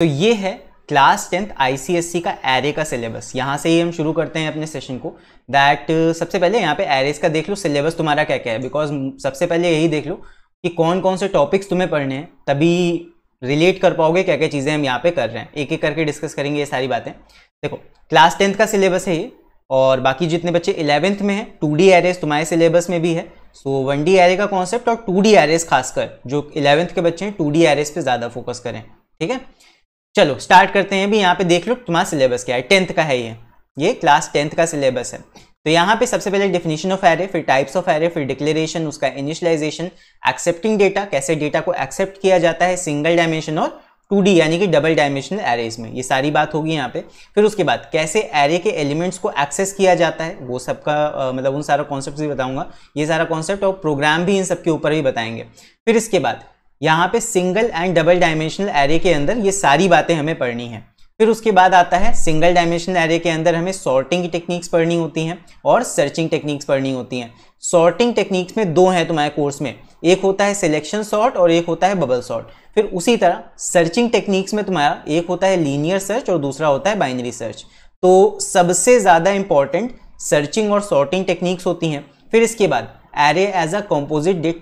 तो ये है क्लास टेंथ आईसीएससी का एरे का सिलेबस यहाँ से ही हम शुरू करते हैं अपने सेशन को दैट uh, सबसे पहले यहाँ पे एरेज का देख लो सिलेबस तुम्हारा क्या क्या है बिकॉज सबसे पहले यही देख लो कि कौन कौन से टॉपिक्स तुम्हें पढ़ने हैं तभी रिलेट कर पाओगे क्या क्या चीज़ें हम यहाँ पे कर रहे हैं एक एक करके डिस्कस करेंगे ये सारी बातें देखो क्लास टेंथ का सिलेबस है ये और बाकी जितने बच्चे इलेवेंथ में हैं टू डी एरेज तुम्हारे सिलेबस में भी है सो वन डी एरे का कॉन्सेप्ट और टू डी एरेज खासकर जो इलेवेंथ के बच्चे हैं टू डी एरेज पर ज़्यादा फोकस करें ठीक है चलो स्टार्ट करते हैं अभी यहाँ पे देख लो तुम्हारा सिलेबस क्या है टेंथ का है ये ये क्लास टेंथ का सिलेबस है तो यहाँ पे सबसे पहले डेफिनेशन ऑफ एरे फिर टाइप्स ऑफ एरे फिर डिक्लेरेशन उसका इनिशलाइजेशन एक्सेप्टिंग डेटा कैसे डेटा को एक्सेप्ट किया जाता है सिंगल डायमेंशन और टू डी यानी कि डबल डायमेंशनल एरेज में ये सारी बात होगी यहाँ पे फिर उसके बाद कैसे एरे के एलिमेंट्स को एक्सेस किया जाता है वो सबका मतलब उन सारा कॉन्सेप्ट भी बताऊंगा ये सारा कॉन्सेप्ट और प्रोग्राम भी इन सब के ऊपर ही बताएंगे फिर इसके बाद यहाँ पे single and double dimensional array के अंदर ये सारी बातें हमें पढ़नी है फिर उसके बाद आता है सिंगल डायमेंशनल एरे के अंदर हमें सॉर्टिंग की टेक्निक्स पढ़नी होती हैं और सर्चिंग टेक्निक्स पढ़नी होती हैं सॉर्टिंग टेक्निक्स में दो हैं तुम्हारे कोर्स में एक होता है सिलेक्शन सॉर्ट और एक होता है बबल सॉर्ट फिर उसी तरह सर्चिंग टेक्निक्स में तुम्हारा एक होता है लीनियर सर्च और दूसरा होता है बाइनरी सर्च तो सबसे ज़्यादा इंपॉर्टेंट सर्चिंग और सॉर्टिंग टेक्निक्स होती हैं फिर इसके बाद एरे एज अ कॉम्पोजिट डिट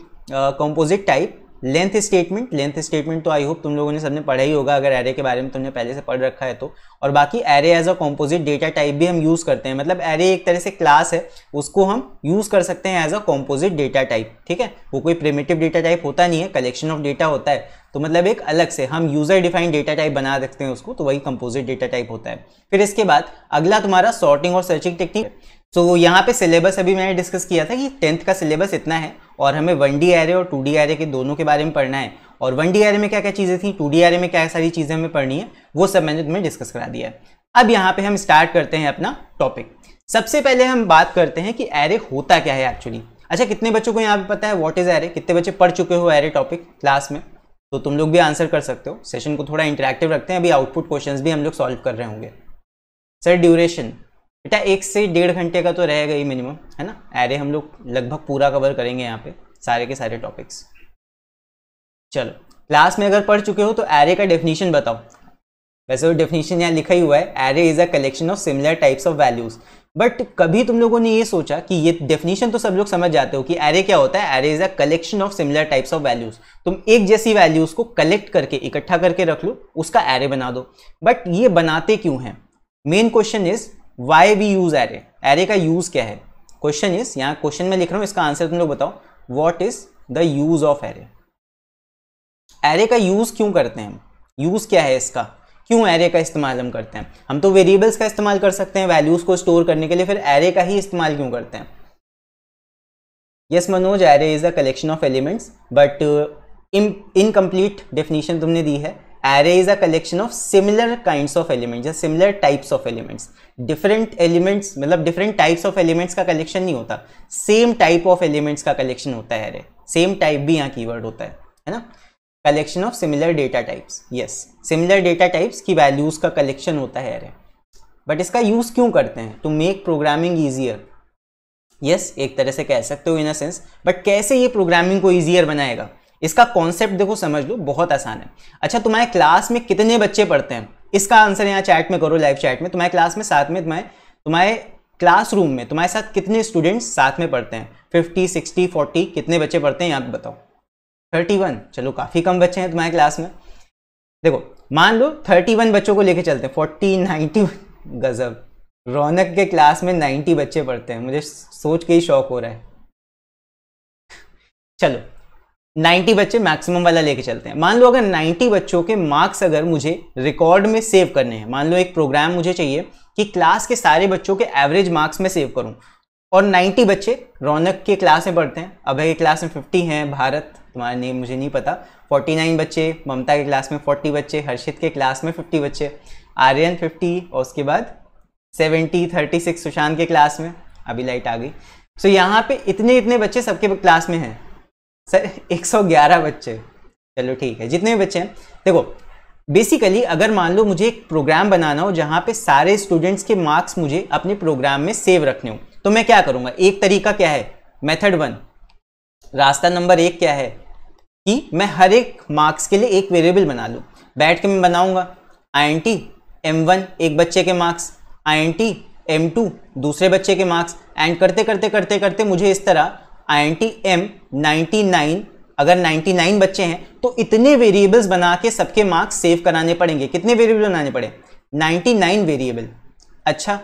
composite type length statement length statement तो आई होप तुम लोगों ने सबने पढ़ा ही होगा अगर एरे के बारे में तुमने पहले से पढ़ रखा है तो और बाकी array as a composite data type भी हम यूज़ करते हैं मतलब एरे एक तरह से क्लास है उसको हम यूज़ कर सकते हैं as a composite data type ठीक है वो कोई प्रिमेटिव डेटा टाइप होता नहीं है कलेक्शन ऑफ डेटा होता है तो मतलब एक अलग से हम यूज़र डिफाइंड डेटा टाइप बना सकते हैं उसको तो वही कंपोजिट डेटा टाइप होता है फिर इसके बाद अगला तुम्हारा सॉर्टिंग और सर्चिंग टेक्निक तो यहाँ पे सिलेबस अभी मैंने डिस्कस किया था कि टेंथ का सिलेबस इतना है और हमें वन डी एरे और टू डी एरे के दोनों के बारे में पढ़ना है और वन डी एरे में क्या क्या चीज़ें थी टू डी एरे में क्या सारी चीज़ें हमें पढ़नी है वो सब मैंने तुम्हें डिस्कस करा दिया है अब यहाँ पे हम स्टार्ट करते हैं अपना टॉपिक सबसे पहले हम बात करते हैं कि एरे होता क्या है एक्चुअली अच्छा कितने बच्चों को यहाँ पे पता है व्हाट इज़ एरे कितने बच्चे पढ़ चुके हो एरे टॉपिक क्लास में तो तुम लोग भी आंसर कर सकते हो सेशन को थोड़ा इंटरेक्टिव रखते हैं अभी आउटपुट क्वेश्चंस भी हम लोग सॉल्व कर रहे होंगे सर ड्यूरेशन बेटा एक से डेढ़ घंटे का तो रहेगा ही मिनिमम है ना एरे हम लोग लगभग पूरा कवर करेंगे यहाँ पे सारे के सारे टॉपिक्स चलो क्लास में अगर पढ़ चुके हो तो एरे का डेफिनेशन बताओ वैसे वो डेफिनेशन यहाँ लिखा ही हुआ है array is a collection of similar types of values but कभी तुम लोगों ने ये सोचा कि ये डेफिनेशन तो सब लोग समझ जाते हो कि एरे क्या होता है array is a collection of similar types of values तुम एक जैसी वैल्यूज को कलेक्ट करके इकट्ठा करके रख लो उसका एरे बना दो बट ये बनाते क्यों हैं main question is why we use array array का यूज क्या है क्वेश्चन इज यहाँ क्वेश्चन में लिख रहा हूँ इसका आंसर तुम लोग बताओ what is the use of array array का यूज क्यों करते हैं हम यूज क्या है इसका क्यों एरे का इस्तेमाल हम करते हैं हम तो वेरिएबल्स का इस्तेमाल कर सकते हैं वैल्यूज को स्टोर करने के लिए फिर एरे का ही इस्तेमाल क्यों करते हैं yes Manoj array is a collection of elements but incomplete definition तुमने दी है array is a collection of similar kind of elements या similar types of elements different elements मतलब डिफरेंट टाइप्स ऑफ एलिमेंट्स का कलेक्शन नहीं होता सेम टाइप ऑफ एलिमेंट्स का collection होता है एरे सेम टाइप भी यहाँ की होता है है ना collection of similar data types yes similar data types की वैल्यूज का कलेक्शन होता है एरे बट इसका यूज क्यों करते हैं to make programming easier yes एक तरह से कह सकते हो इन अ सेंस बट कैसे ये प्रोग्रामिंग को ईजियर बनाएगा इसका कॉन्सेप्ट देखो समझ लो बहुत आसान है अच्छा तुम्हारे क्लास में कितने बच्चे पढ़ते हैं इसका आंसर यहाँ चैट में करो लाइव चैट में तुम्हारे क्लास में साथ में तुम्हारे तुम्हारे क्लासरूम में तुम्हारे साथ कितने स्टूडेंट्स साथ में पढ़ते हैं फिफ्टी सिक्सटी फोर्टी कितने बच्चे पढ़ते हैं यहाँ बताओ थर्टी वन चलो काफ़ी कम बच्चे हैं तुम्हारे क्लास में देखो मान लो थर्टी वन बच्चों को लेके चलते हैं फोर्टी नाइन्टी गजब रौनक के क्लास में नाइन्टी बच्चे पढ़ते हैं मुझे सोच के ही शौक हो रहा है चलो 90 बच्चे मैक्सिमम वाला लेके चलते हैं मान लो अगर 90 बच्चों के मार्क्स अगर मुझे रिकॉर्ड में सेव करने हैं मान लो एक प्रोग्राम मुझे चाहिए कि क्लास के सारे बच्चों के एवरेज मार्क्स में सेव करूं और 90 बच्चे रौनक के क्लास में पढ़ते हैं अभय के क्लास में 50 हैं भारत तुम्हारा नेम मुझे नहीं पता 49 बच्चे ममता के क्लास में 40 बच्चे हर्षित के क्लास में 50 बच्चे आर्यन 50 और उसके बाद 70 36 सुशांत के क्लास में अभी लाइट आ गई सो so, यहाँ पे इतने इतने बच्चे सबके क्लास में हैं सर 111 बच्चे चलो ठीक है जितने भी बच्चे हैं देखो बेसिकली अगर मान लो मुझे एक प्रोग्राम बनाना हो जहाँ पे सारे स्टूडेंट्स के मार्क्स मुझे अपने प्रोग्राम में सेव रखने हो तो मैं क्या करूँगा एक तरीका क्या है मेथड वन रास्ता नंबर एक क्या है कि मैं हर एक मार्क्स के लिए एक वेरिएबल बना लूँ बैठ के मैं बनाऊँगा I N T M one एक बच्चे के marks I N T M two दूसरे बच्चे के मार्क्स एंड करते करते करते करते मुझे इस तरह आई एम 99 अगर 99 बच्चे हैं तो इतने वेरिएबल्स बना के सबके मार्क्स सेव कराने पड़ेंगे कितने वेरिएबल बनाने पड़े 99 वेरिएबल अच्छा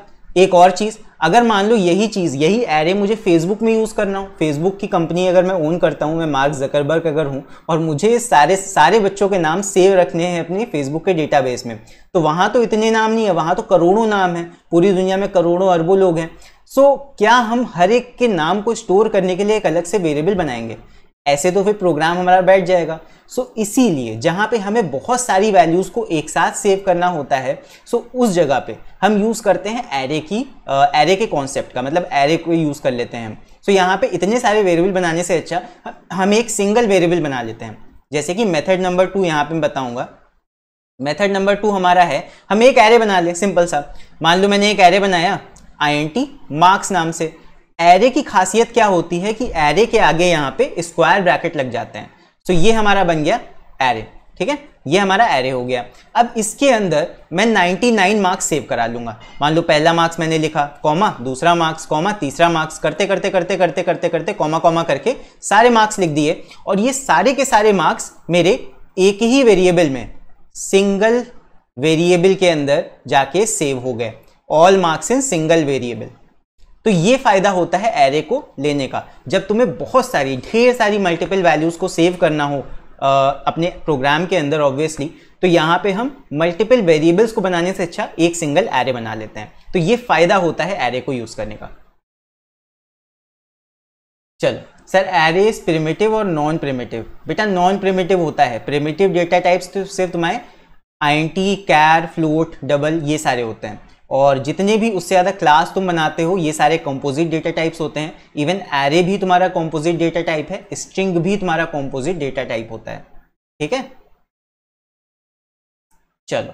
एक और चीज़ अगर मान लो यही चीज़ यही एरे मुझे फेसबुक में यूज़ करना हो फेसबुक की कंपनी अगर मैं ओन करता हूँ मैं मार्क जकरबर्ग अगर हूँ और मुझे सारे सारे बच्चों के नाम सेव रखने हैं अपनी फेसबुक के डेटाबेस में तो वहाँ तो इतने नाम नहीं है वहाँ तो करोड़ों नाम हैं पूरी दुनिया में करोड़ों अरबों लोग हैं सो so, क्या हम हर एक के नाम को स्टोर करने के लिए एक अलग से वेरिएबल बनाएंगे ऐसे तो फिर प्रोग्राम हमारा बैठ जाएगा सो so, इसीलिए जहाँ पे हमें बहुत सारी वैल्यूज़ को एक साथ सेव करना होता है सो so, उस जगह पे हम यूज़ करते हैं एरे की एरे के कॉन्सेप्ट का मतलब एरे को यूज़ कर लेते हैं सो so, यहाँ पे इतने सारे वेरिएबल बनाने से अच्छा हम एक सिंगल वेरिएबल बना लेते हैं जैसे कि मेथड नंबर टू यहाँ पे मैं बताऊँगा मेथड नंबर टू हमारा है हम एक एरे बना लें सिंपल सा मान लो मैंने एक एरे बनाया आई मार्क्स नाम से एरे की खासियत क्या होती है कि एरे के आगे यहाँ पे स्क्वायर ब्रैकेट लग जाते हैं सो ये हमारा बन गया एरे ठीक है ये हमारा एरे हो गया अब इसके अंदर मैं 99 मार्क्स सेव करा लूंगा मान लो पहला मार्क्स मैंने लिखा कॉमा दूसरा मार्क्स कॉमा तीसरा मार्क्स करते करते करते करते करते करते कॉमा कॉमा करके सारे मार्क्स लिख दिए और ये सारे के सारे मार्क्स मेरे एक ही वेरिएबल में सिंगल वेरिएबल के अंदर जाके सेव हो गए all marks in single variable तो ये फायदा होता है एरे को लेने का जब तुम्हें बहुत सारी ढेर सारी मल्टीपल वैल्यूज़ को सेव करना हो अपने प्रोग्राम के अंदर ऑब्वियसली तो यहाँ पे हम मल्टीपल वेरिएबल्स को बनाने से अच्छा एक सिंगल एरे बना लेते हैं तो ये फ़ायदा होता है एरे को यूज़ करने का चलो सर इज प्रिमेटिव और नॉन प्रिमेटिव बेटा नॉन प्रिमेटिव होता है प्रिमेटिव डेटा टाइप्स तो सिर्फ तुम्हारे आई कैर फ्लोट डबल ये सारे होते हैं और जितने भी उससे ज़्यादा क्लास तुम बनाते हो ये सारे कंपोजिट डेटा टाइप्स होते हैं इवन एरे भी तुम्हारा कंपोजिट डेटा टाइप है स्ट्रिंग भी तुम्हारा कंपोजिट डेटा टाइप होता है ठीक है चलो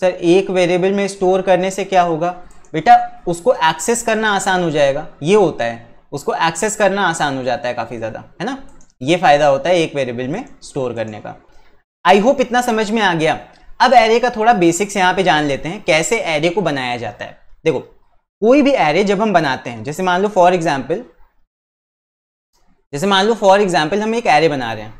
सर एक वेरिएबल में स्टोर करने से क्या होगा बेटा उसको एक्सेस करना आसान हो जाएगा ये होता है उसको एक्सेस करना आसान हो जाता है काफ़ी ज़्यादा है ना ये फ़ायदा होता है एक वेरिएबल में स्टोर करने का आई होप इतना समझ में आ गया अब एरे का थोड़ा बेसिक्स यहाँ पे जान लेते हैं कैसे एरे को बनाया जाता है देखो कोई भी एरे जब हम बनाते हैं जैसे मान लो फॉर एग्जाम्पल जैसे मान लो फॉर एग्जाम्पल हम एक एरे बना रहे हैं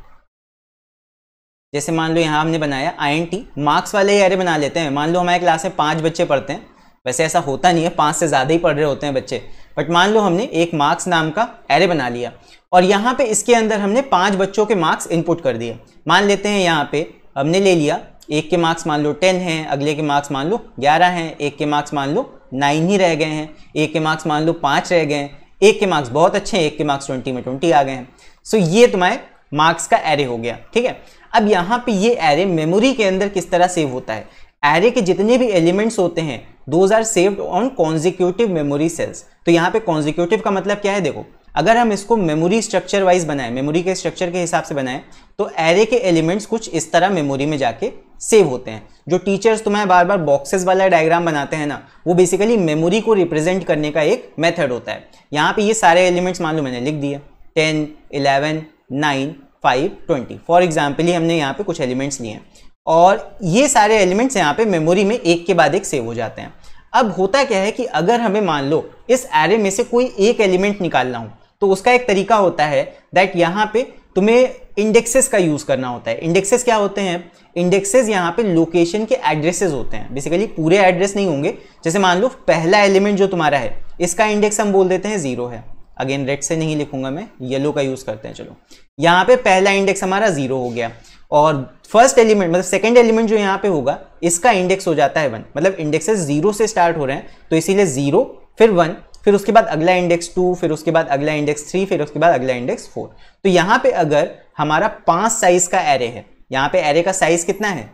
जैसे मान लो यहाँ हमने बनाया आई मार्क्स वाले ही एरे बना लेते हैं मान लो हमारे क्लास में पाँच बच्चे पढ़ते हैं वैसे ऐसा होता नहीं है पाँच से ज़्यादा ही पढ़ रहे होते हैं बच्चे बट मान लो हमने एक मार्क्स नाम का एरे बना लिया और यहाँ पे इसके अंदर हमने पाँच बच्चों के मार्क्स इनपुट कर दिए मान लेते हैं यहाँ पे हमने ले लिया एक के मार्क्स मान लो टेन हैं अगले के मार्क्स मान लो ग्यारह हैं एक के मार्क्स मान लो नाइन ही रह गए हैं एक के मार्क्स मान लो पाँच रह गए हैं एक के मार्क्स बहुत अच्छे हैं एक के मार्क्स ट्वेंटी में ट्वेंटी आ गए हैं सो so, ये तुम्हारे मार्क्स का एरे हो गया ठीक है अब यहाँ पे ये एरे मेमोरी के अंदर किस तरह सेव होता है एरे के जितने भी एलिमेंट्स होते हैं those are saved on consecutive memory cells तो यहाँ पे कॉन्जिक्यूटिव का मतलब क्या है देखो अगर हम इसको मेमोरी स्ट्रक्चर वाइज बनाएं मेमोरी के स्ट्रक्चर के हिसाब से बनाएं तो एरे के एलिमेंट्स कुछ इस तरह मेमोरी में जाके सेव होते हैं जो टीचर्स तुम्हें बार बार बॉक्सेस वाला डायग्राम बनाते हैं ना वो बेसिकली मेमोरी को रिप्रेजेंट करने का एक मेथड होता है यहाँ पे ये सारे एलिमेंट्स मान लो मैंने लिख दिए ten eleven nine five twenty for example ही हमने यहाँ पे कुछ एलिमेंट्स लिए हैं और ये सारे एलिमेंट्स यहाँ पे मेमोरी में एक के बाद एक सेव हो जाते हैं अब होता क्या है कि अगर हमें मान लो इस एरे में से कोई एक एलिमेंट निकालना हो तो उसका एक तरीका होता है दैट यहाँ पे तुम्हें इंडेक्सेस का यूज करना होता है इंडेक्सेस क्या होते हैं इंडेक्सेस यहाँ पे लोकेशन के एड्रेसेस होते हैं बेसिकली पूरे एड्रेस नहीं होंगे जैसे मान लो पहला एलिमेंट जो तुम्हारा है इसका इंडेक्स हम बोल देते हैं जीरो है अगेन रेड से नहीं लिखूंगा मैं येलो का यूज करते हैं चलो यहाँ पे पहला इंडेक्स हमारा जीरो हो गया और फर्स्ट एलिमेंट मतलब सेकेंड एलिमेंट जो यहाँ पे होगा इसका इंडेक्स हो जाता है वन मतलब इंडेक्सेस जीरो से स्टार्ट हो रहे हैं तो इसीलिए जीरो फिर वन फिर उसके बाद अगला इंडेक्स टू फिर उसके बाद अगला इंडेक्स थ्री फिर उसके बाद अगला इंडेक्स फोर तो यहाँ पे अगर हमारा पांच साइज का एरे है यहाँ पे एरे का साइज कितना है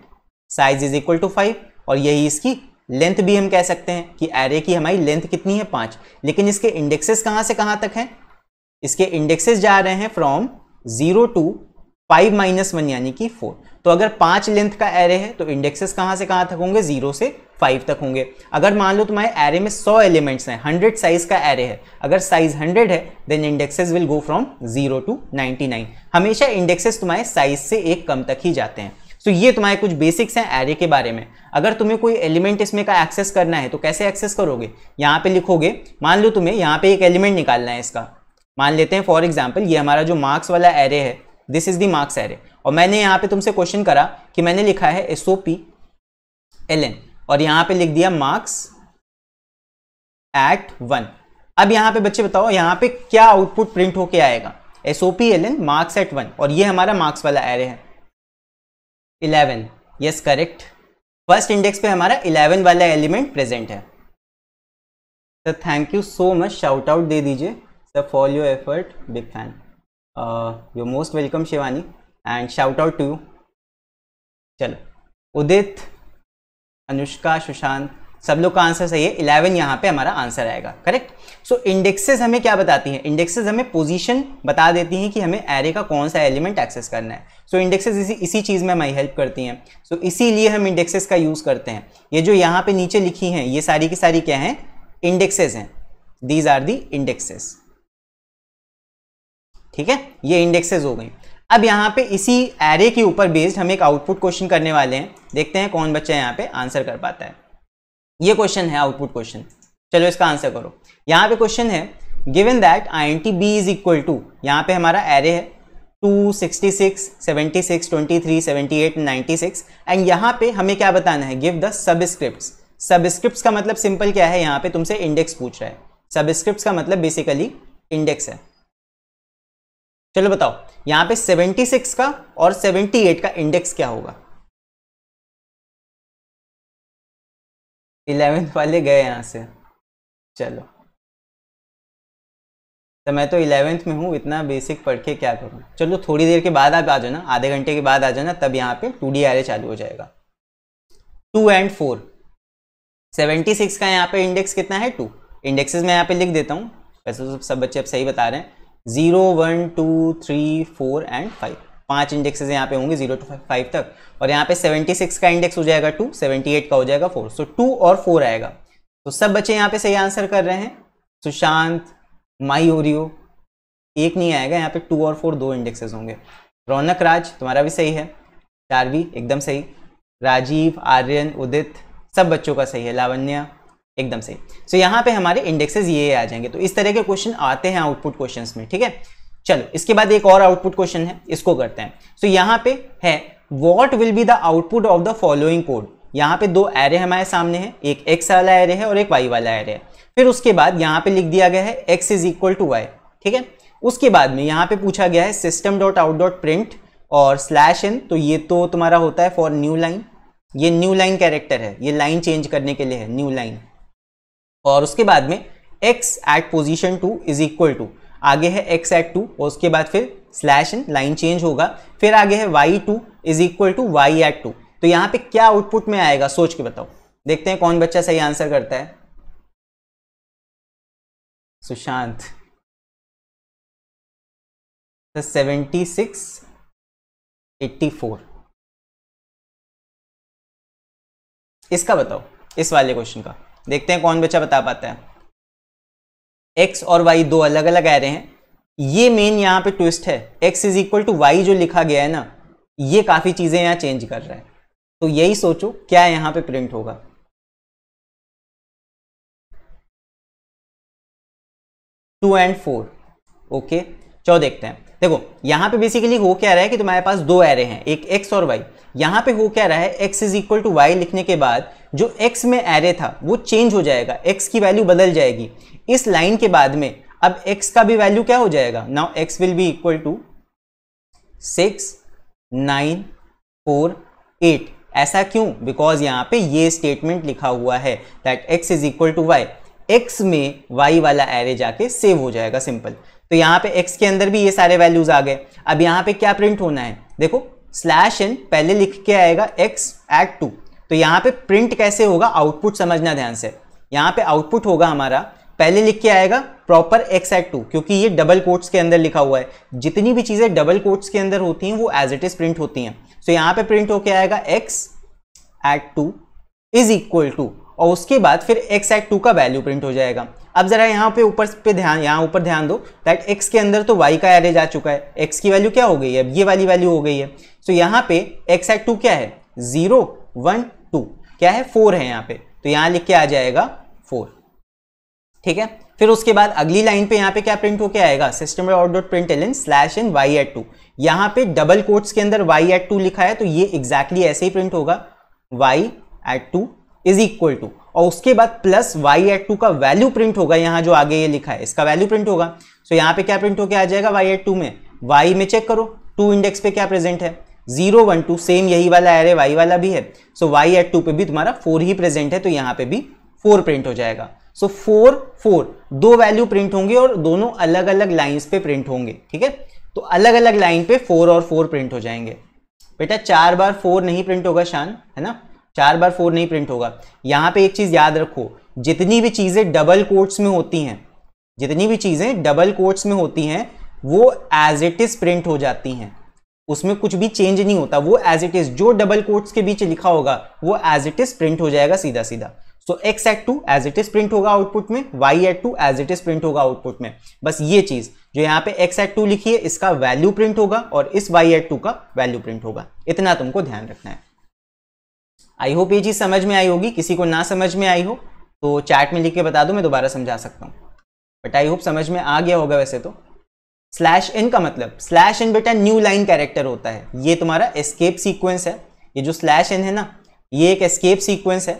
size is equal to five और यही इसकी लेंथ भी हम कह सकते हैं कि एरे की हमारी लेंथ कितनी है पाँच लेकिन इसके इंडेक्सेस कहाँ से कहाँ तक हैं इसके इंडेक्सेस जा रहे हैं from zero to five minus one यानी कि फोर तो अगर पाँच लेंथ का एरे है तो इंडेक्सेस कहाँ से कहाँ तक होंगे जीरो से फाइव तक होंगे अगर मान लो तुम्हारे एरे में सौ एलिमेंट्स हैं हंड्रेड साइज का एरे है अगर साइज हंड्रेड है then indexes will go from zero to ninety nine हमेशा इंडेक्सेस तुम्हारे साइज से एक कम तक ही जाते हैं तो ये तुम्हारे कुछ बेसिक्स हैं एरे के बारे में अगर तुम्हें कोई एलिमेंट इसमें का एक्सेस करना है तो कैसे एक्सेस करोगे यहाँ पे लिखोगे मान लो तुम्हें यहाँ पे एक एलिमेंट निकालना है इसका मान लेते हैं फॉर एग्जाम्पल ये हमारा जो मार्क्स वाला एरे है this is the marks array और मैंने यहाँ पे तुमसे क्वेश्चन करा कि मैंने लिखा है S O P L N और यहां पे लिख दिया मार्क्स एट वन अब यहां पे बच्चे बताओ यहां पे क्या आउटपुट प्रिंट होके आएगा SOP L N marks at one और ये हमारा मार्क्स वाला एरे है eleven yes correct first index पे हमारा इलेवन वाला एलिमेंट प्रेजेंट है sir thank you so much shout out दे दीजिए sir for your effort big fan your most welcome Shivani and shout out to you चलो उदित अनुष्का सुशांत सब लोग का आंसर सही है इलेवन यहाँ पे हमारा आंसर आएगा करेक्ट सो इंडेक्सेस हमें क्या बताती हैं इंडेक्सेस हमें पोजीशन बता देती हैं कि हमें एरे का कौन सा एलिमेंट एक्सेस करना है सो so, इंडेक्सेस इसी इसी चीज़ में हमारी हेल्प करती हैं सो so, इसीलिए हम इंडेक्सेस का यूज़ करते हैं ये जो यहाँ पे नीचे लिखी हैं ये सारी की सारी क्या हैं इंडेक्सेज हैं दीज आर दी इंडेक्सेस ठीक है ये इंडेक्सेस हो गई अब यहाँ पे इसी एरे के ऊपर बेस्ड हम एक आउटपुट क्वेश्चन करने वाले हैं देखते हैं कौन बच्चा यहाँ पे आंसर कर पाता है ये क्वेश्चन है आउटपुट क्वेश्चन चलो इसका आंसर करो यहाँ पे क्वेश्चन है given that I N T B is equal to यहाँ पे हमारा एरे है two sixty six seventy six twenty three seventy eight ninety six and यहाँ पे हमें क्या बताना है गिव द सबस्क्रिप्ट सबस्क्रिप्ट का मतलब सिंपल क्या है यहाँ पे तुमसे इंडेक्स पूछ रहा है सबस्क्रिप्ट का मतलब बेसिकली इंडेक्स है चलो बताओ यहां पे 76 का और 78 का इंडेक्स क्या होगा इलेवेंथ वाले गए यहां से चलो तो मैं तो इलेवेंथ में हूं इतना बेसिक पढ़ के क्या करूं चलो थोड़ी देर के बाद आप आ जाना आधे घंटे के बाद आ जाना तब यहाँ पे टू डी आर चालू हो जाएगा two and four seventy six का यहाँ पे इंडेक्स कितना है टू इंडेक्सेस मैं यहाँ पे लिख देता हूं वैसे तो सब बच्चे अब सही बता रहे हैं zero one two three four and five पांच इंडेक्सेस यहाँ पे होंगे जीरो टू फाइव तक और यहाँ पे सेवेंटी सिक्स का इंडेक्स हो जाएगा टू सेवेंटी एट का हो जाएगा फोर सो टू और फोर आएगा तो सब बच्चे यहाँ पे सही आंसर कर रहे हैं सुशांत माई ओरियो एक नहीं आएगा यहाँ पे टू और फोर दो इंडेक्सेस होंगे रौनक राज तुम्हारा भी सही है चारवी एकदम सही राजीव आर्यन उदित सब बच्चों का सही है लावण्या एकदम सही सो so, यहाँ पे हमारे इंडेक्सेस ये आ जाएंगे तो इस तरह के क्वेश्चन आते हैं आउटपुट क्वेश्चन में ठीक है चलो इसके बाद एक और आउटपुट क्वेश्चन है इसको करते हैं सो so, यहाँ पे है what will be the output of the following code यहाँ पे दो एरे हमारे सामने हैं एक एक्स वाला एरे है और एक वाई वाला एरे है फिर उसके बाद यहाँ पे लिख दिया गया है X is equal to Y ठीक है उसके बाद में यहाँ पे पूछा गया है system dot out dot print और स्लैश एन तो ये तो तुम्हारा होता है फॉर न्यू लाइन ये न्यू लाइन कैरेक्टर है ये लाइन चेंज करने के लिए है न्यू लाइन और उसके बाद में X at position two is equal to आगे है एक्स एट टू और उसके बाद फिर स्लैश इन लाइन चेंज होगा फिर आगे है Y two is equal to Y at two तो यहाँ पे क्या आउटपुट में आएगा सोच के बताओ देखते हैं कौन बच्चा सही आंसर करता है Sushant seventy six eighty four इसका बताओ इस वाले क्वेश्चन का देखते हैं कौन बच्चा बता पाता है एक्स और वाई दो अलग अलग आ रहे हैं ये मेन यहाँ पे ट्विस्ट है X is equal to Y जो लिखा गया है ना ये काफ़ी चीज़ें यहाँ चेंज कर रहा है तो यही सोचो क्या यहाँ पे प्रिंट होगा टू एंड फोर ओके चलो देखते हैं देखो यहाँ पे बेसिकली हो क्या रहा है कि तुम्हारे पास दो एरे हैं एक एक्स और वाई यहाँ पे हो क्या रहा है X is equal to Y लिखने के बाद जो एक्स में एरे था वो चेंज हो जाएगा एक्स की वैल्यू बदल जाएगी इस लाइन के बाद में अब एक्स का भी वैल्यू क्या हो जाएगा now X will be equal to six nine four eight ऐसा क्यों बिकॉज यहाँ पे ये स्टेटमेंट लिखा हुआ है that X is equal to Y X में वाई वाला एरे जाके सेव हो जाएगा सिंपल तो यहाँ पे x के अंदर भी ये सारे वैल्यूज आ गए अब यहाँ पे क्या प्रिंट होना है देखो स्लैश एन पहले लिख के आएगा x एट टू तो यहाँ पे प्रिंट कैसे होगा आउटपुट समझना ध्यान से यहाँ पे आउटपुट होगा हमारा पहले लिख के आएगा प्रॉपर एक्स एट टू क्योंकि ये डबल कोट्स के अंदर लिखा हुआ है जितनी भी चीज़ें डबल कोट्स के अंदर होती हैं वो एज इट इज़ प्रिंट होती हैं सो तो so, यहाँ पे प्रिंट होके आएगा X at two is equal to और उसके बाद फिर एक्स एट टू का वैल्यू प्रिंट हो जाएगा अब जरा यहाँ पे ऊपर पे ध्यान यहाँ ऊपर ध्यान दो दैट एक्स के अंदर तो वाई का एरे जा चुका है एक्स की वैल्यू क्या हो गई है अब ये वाली वैल्यू हो गई है सो so, यहाँ पे एक्स एट टू क्या है जीरो वन टू क्या है फोर है यहाँ पे तो यहाँ लिख के आ जाएगा फोर ठीक है फिर उसके बाद अगली लाइन पे यहाँ पे क्या प्रिंट होके आएगा system dot dot print L N slash N Y at two यहाँ पे डबल कोट्स के अंदर वाई एट टू लिखा है तो ये एग्जैक्टली exactly ऐसे ही प्रिंट होगा Y at two is equal to और उसके बाद प्लस वाई एट टू का वैल्यू प्रिंट होगा यहाँ जो आगे ये लिखा है इसका वैल्यू प्रिंट होगा सो so, यहाँ पे क्या प्रिंट होकर आ जाएगा वाई एट टू में वाई में चेक करो टू इंडेक्स पे क्या प्रेजेंट है जीरो वन टू सेम यही वाला एरे वाई वाला भी है सो वाई एट टू पे भी तुम्हारा फोर ही प्रेजेंट है तो यहाँ पे भी फोर प्रिंट हो जाएगा सो फोर फोर दो वैल्यू प्रिंट होंगे और दोनों अलग अलग लाइन्स पे प्रिंट होंगे ठीक है तो अलग अलग लाइन पे फोर और फोर प्रिंट हो जाएंगे बेटा चार बार फोर नहीं प्रिंट होगा शान है ना चार बार फोर नहीं प्रिंट होगा यहाँ पे एक चीज़ याद रखो जितनी भी चीज़ें डबल कोट्स में होती हैं जितनी भी चीज़ें डबल कोट्स में होती हैं वो एज इट इज़ प्रिंट हो जाती हैं उसमें कुछ भी चेंज नहीं होता वो एज इट इज़ जो डबल कोट्स के बीच लिखा होगा वो एज इट इज़ प्रिंट हो जाएगा सीधा सीधा so X at two as it is print होगा आउटपुट में Y at two as it is print होगा आउटपुट में बस ये चीज़ जो यहाँ पे एक्स एट टू लिखी है इसका वैल्यू प्रिंट होगा और इस वाई एट टू का वैल्यू प्रिंट होगा इतना तुमको ध्यान रखना है आई होप ये चीज़ समझ में आई होगी किसी को ना समझ में आई हो तो चैट में लिख के बता दो मैं दोबारा समझा सकता हूँ बट आई होप समझ में आ गया होगा वैसे तो स्लैश इन का मतलब स्लैश इन बेटा न्यू लाइन कैरेक्टर होता है ये तुम्हारा एस्केप सीक्वेंस है ये जो स्लैश इन है ना ये एक एस्केप सीक्वेंस है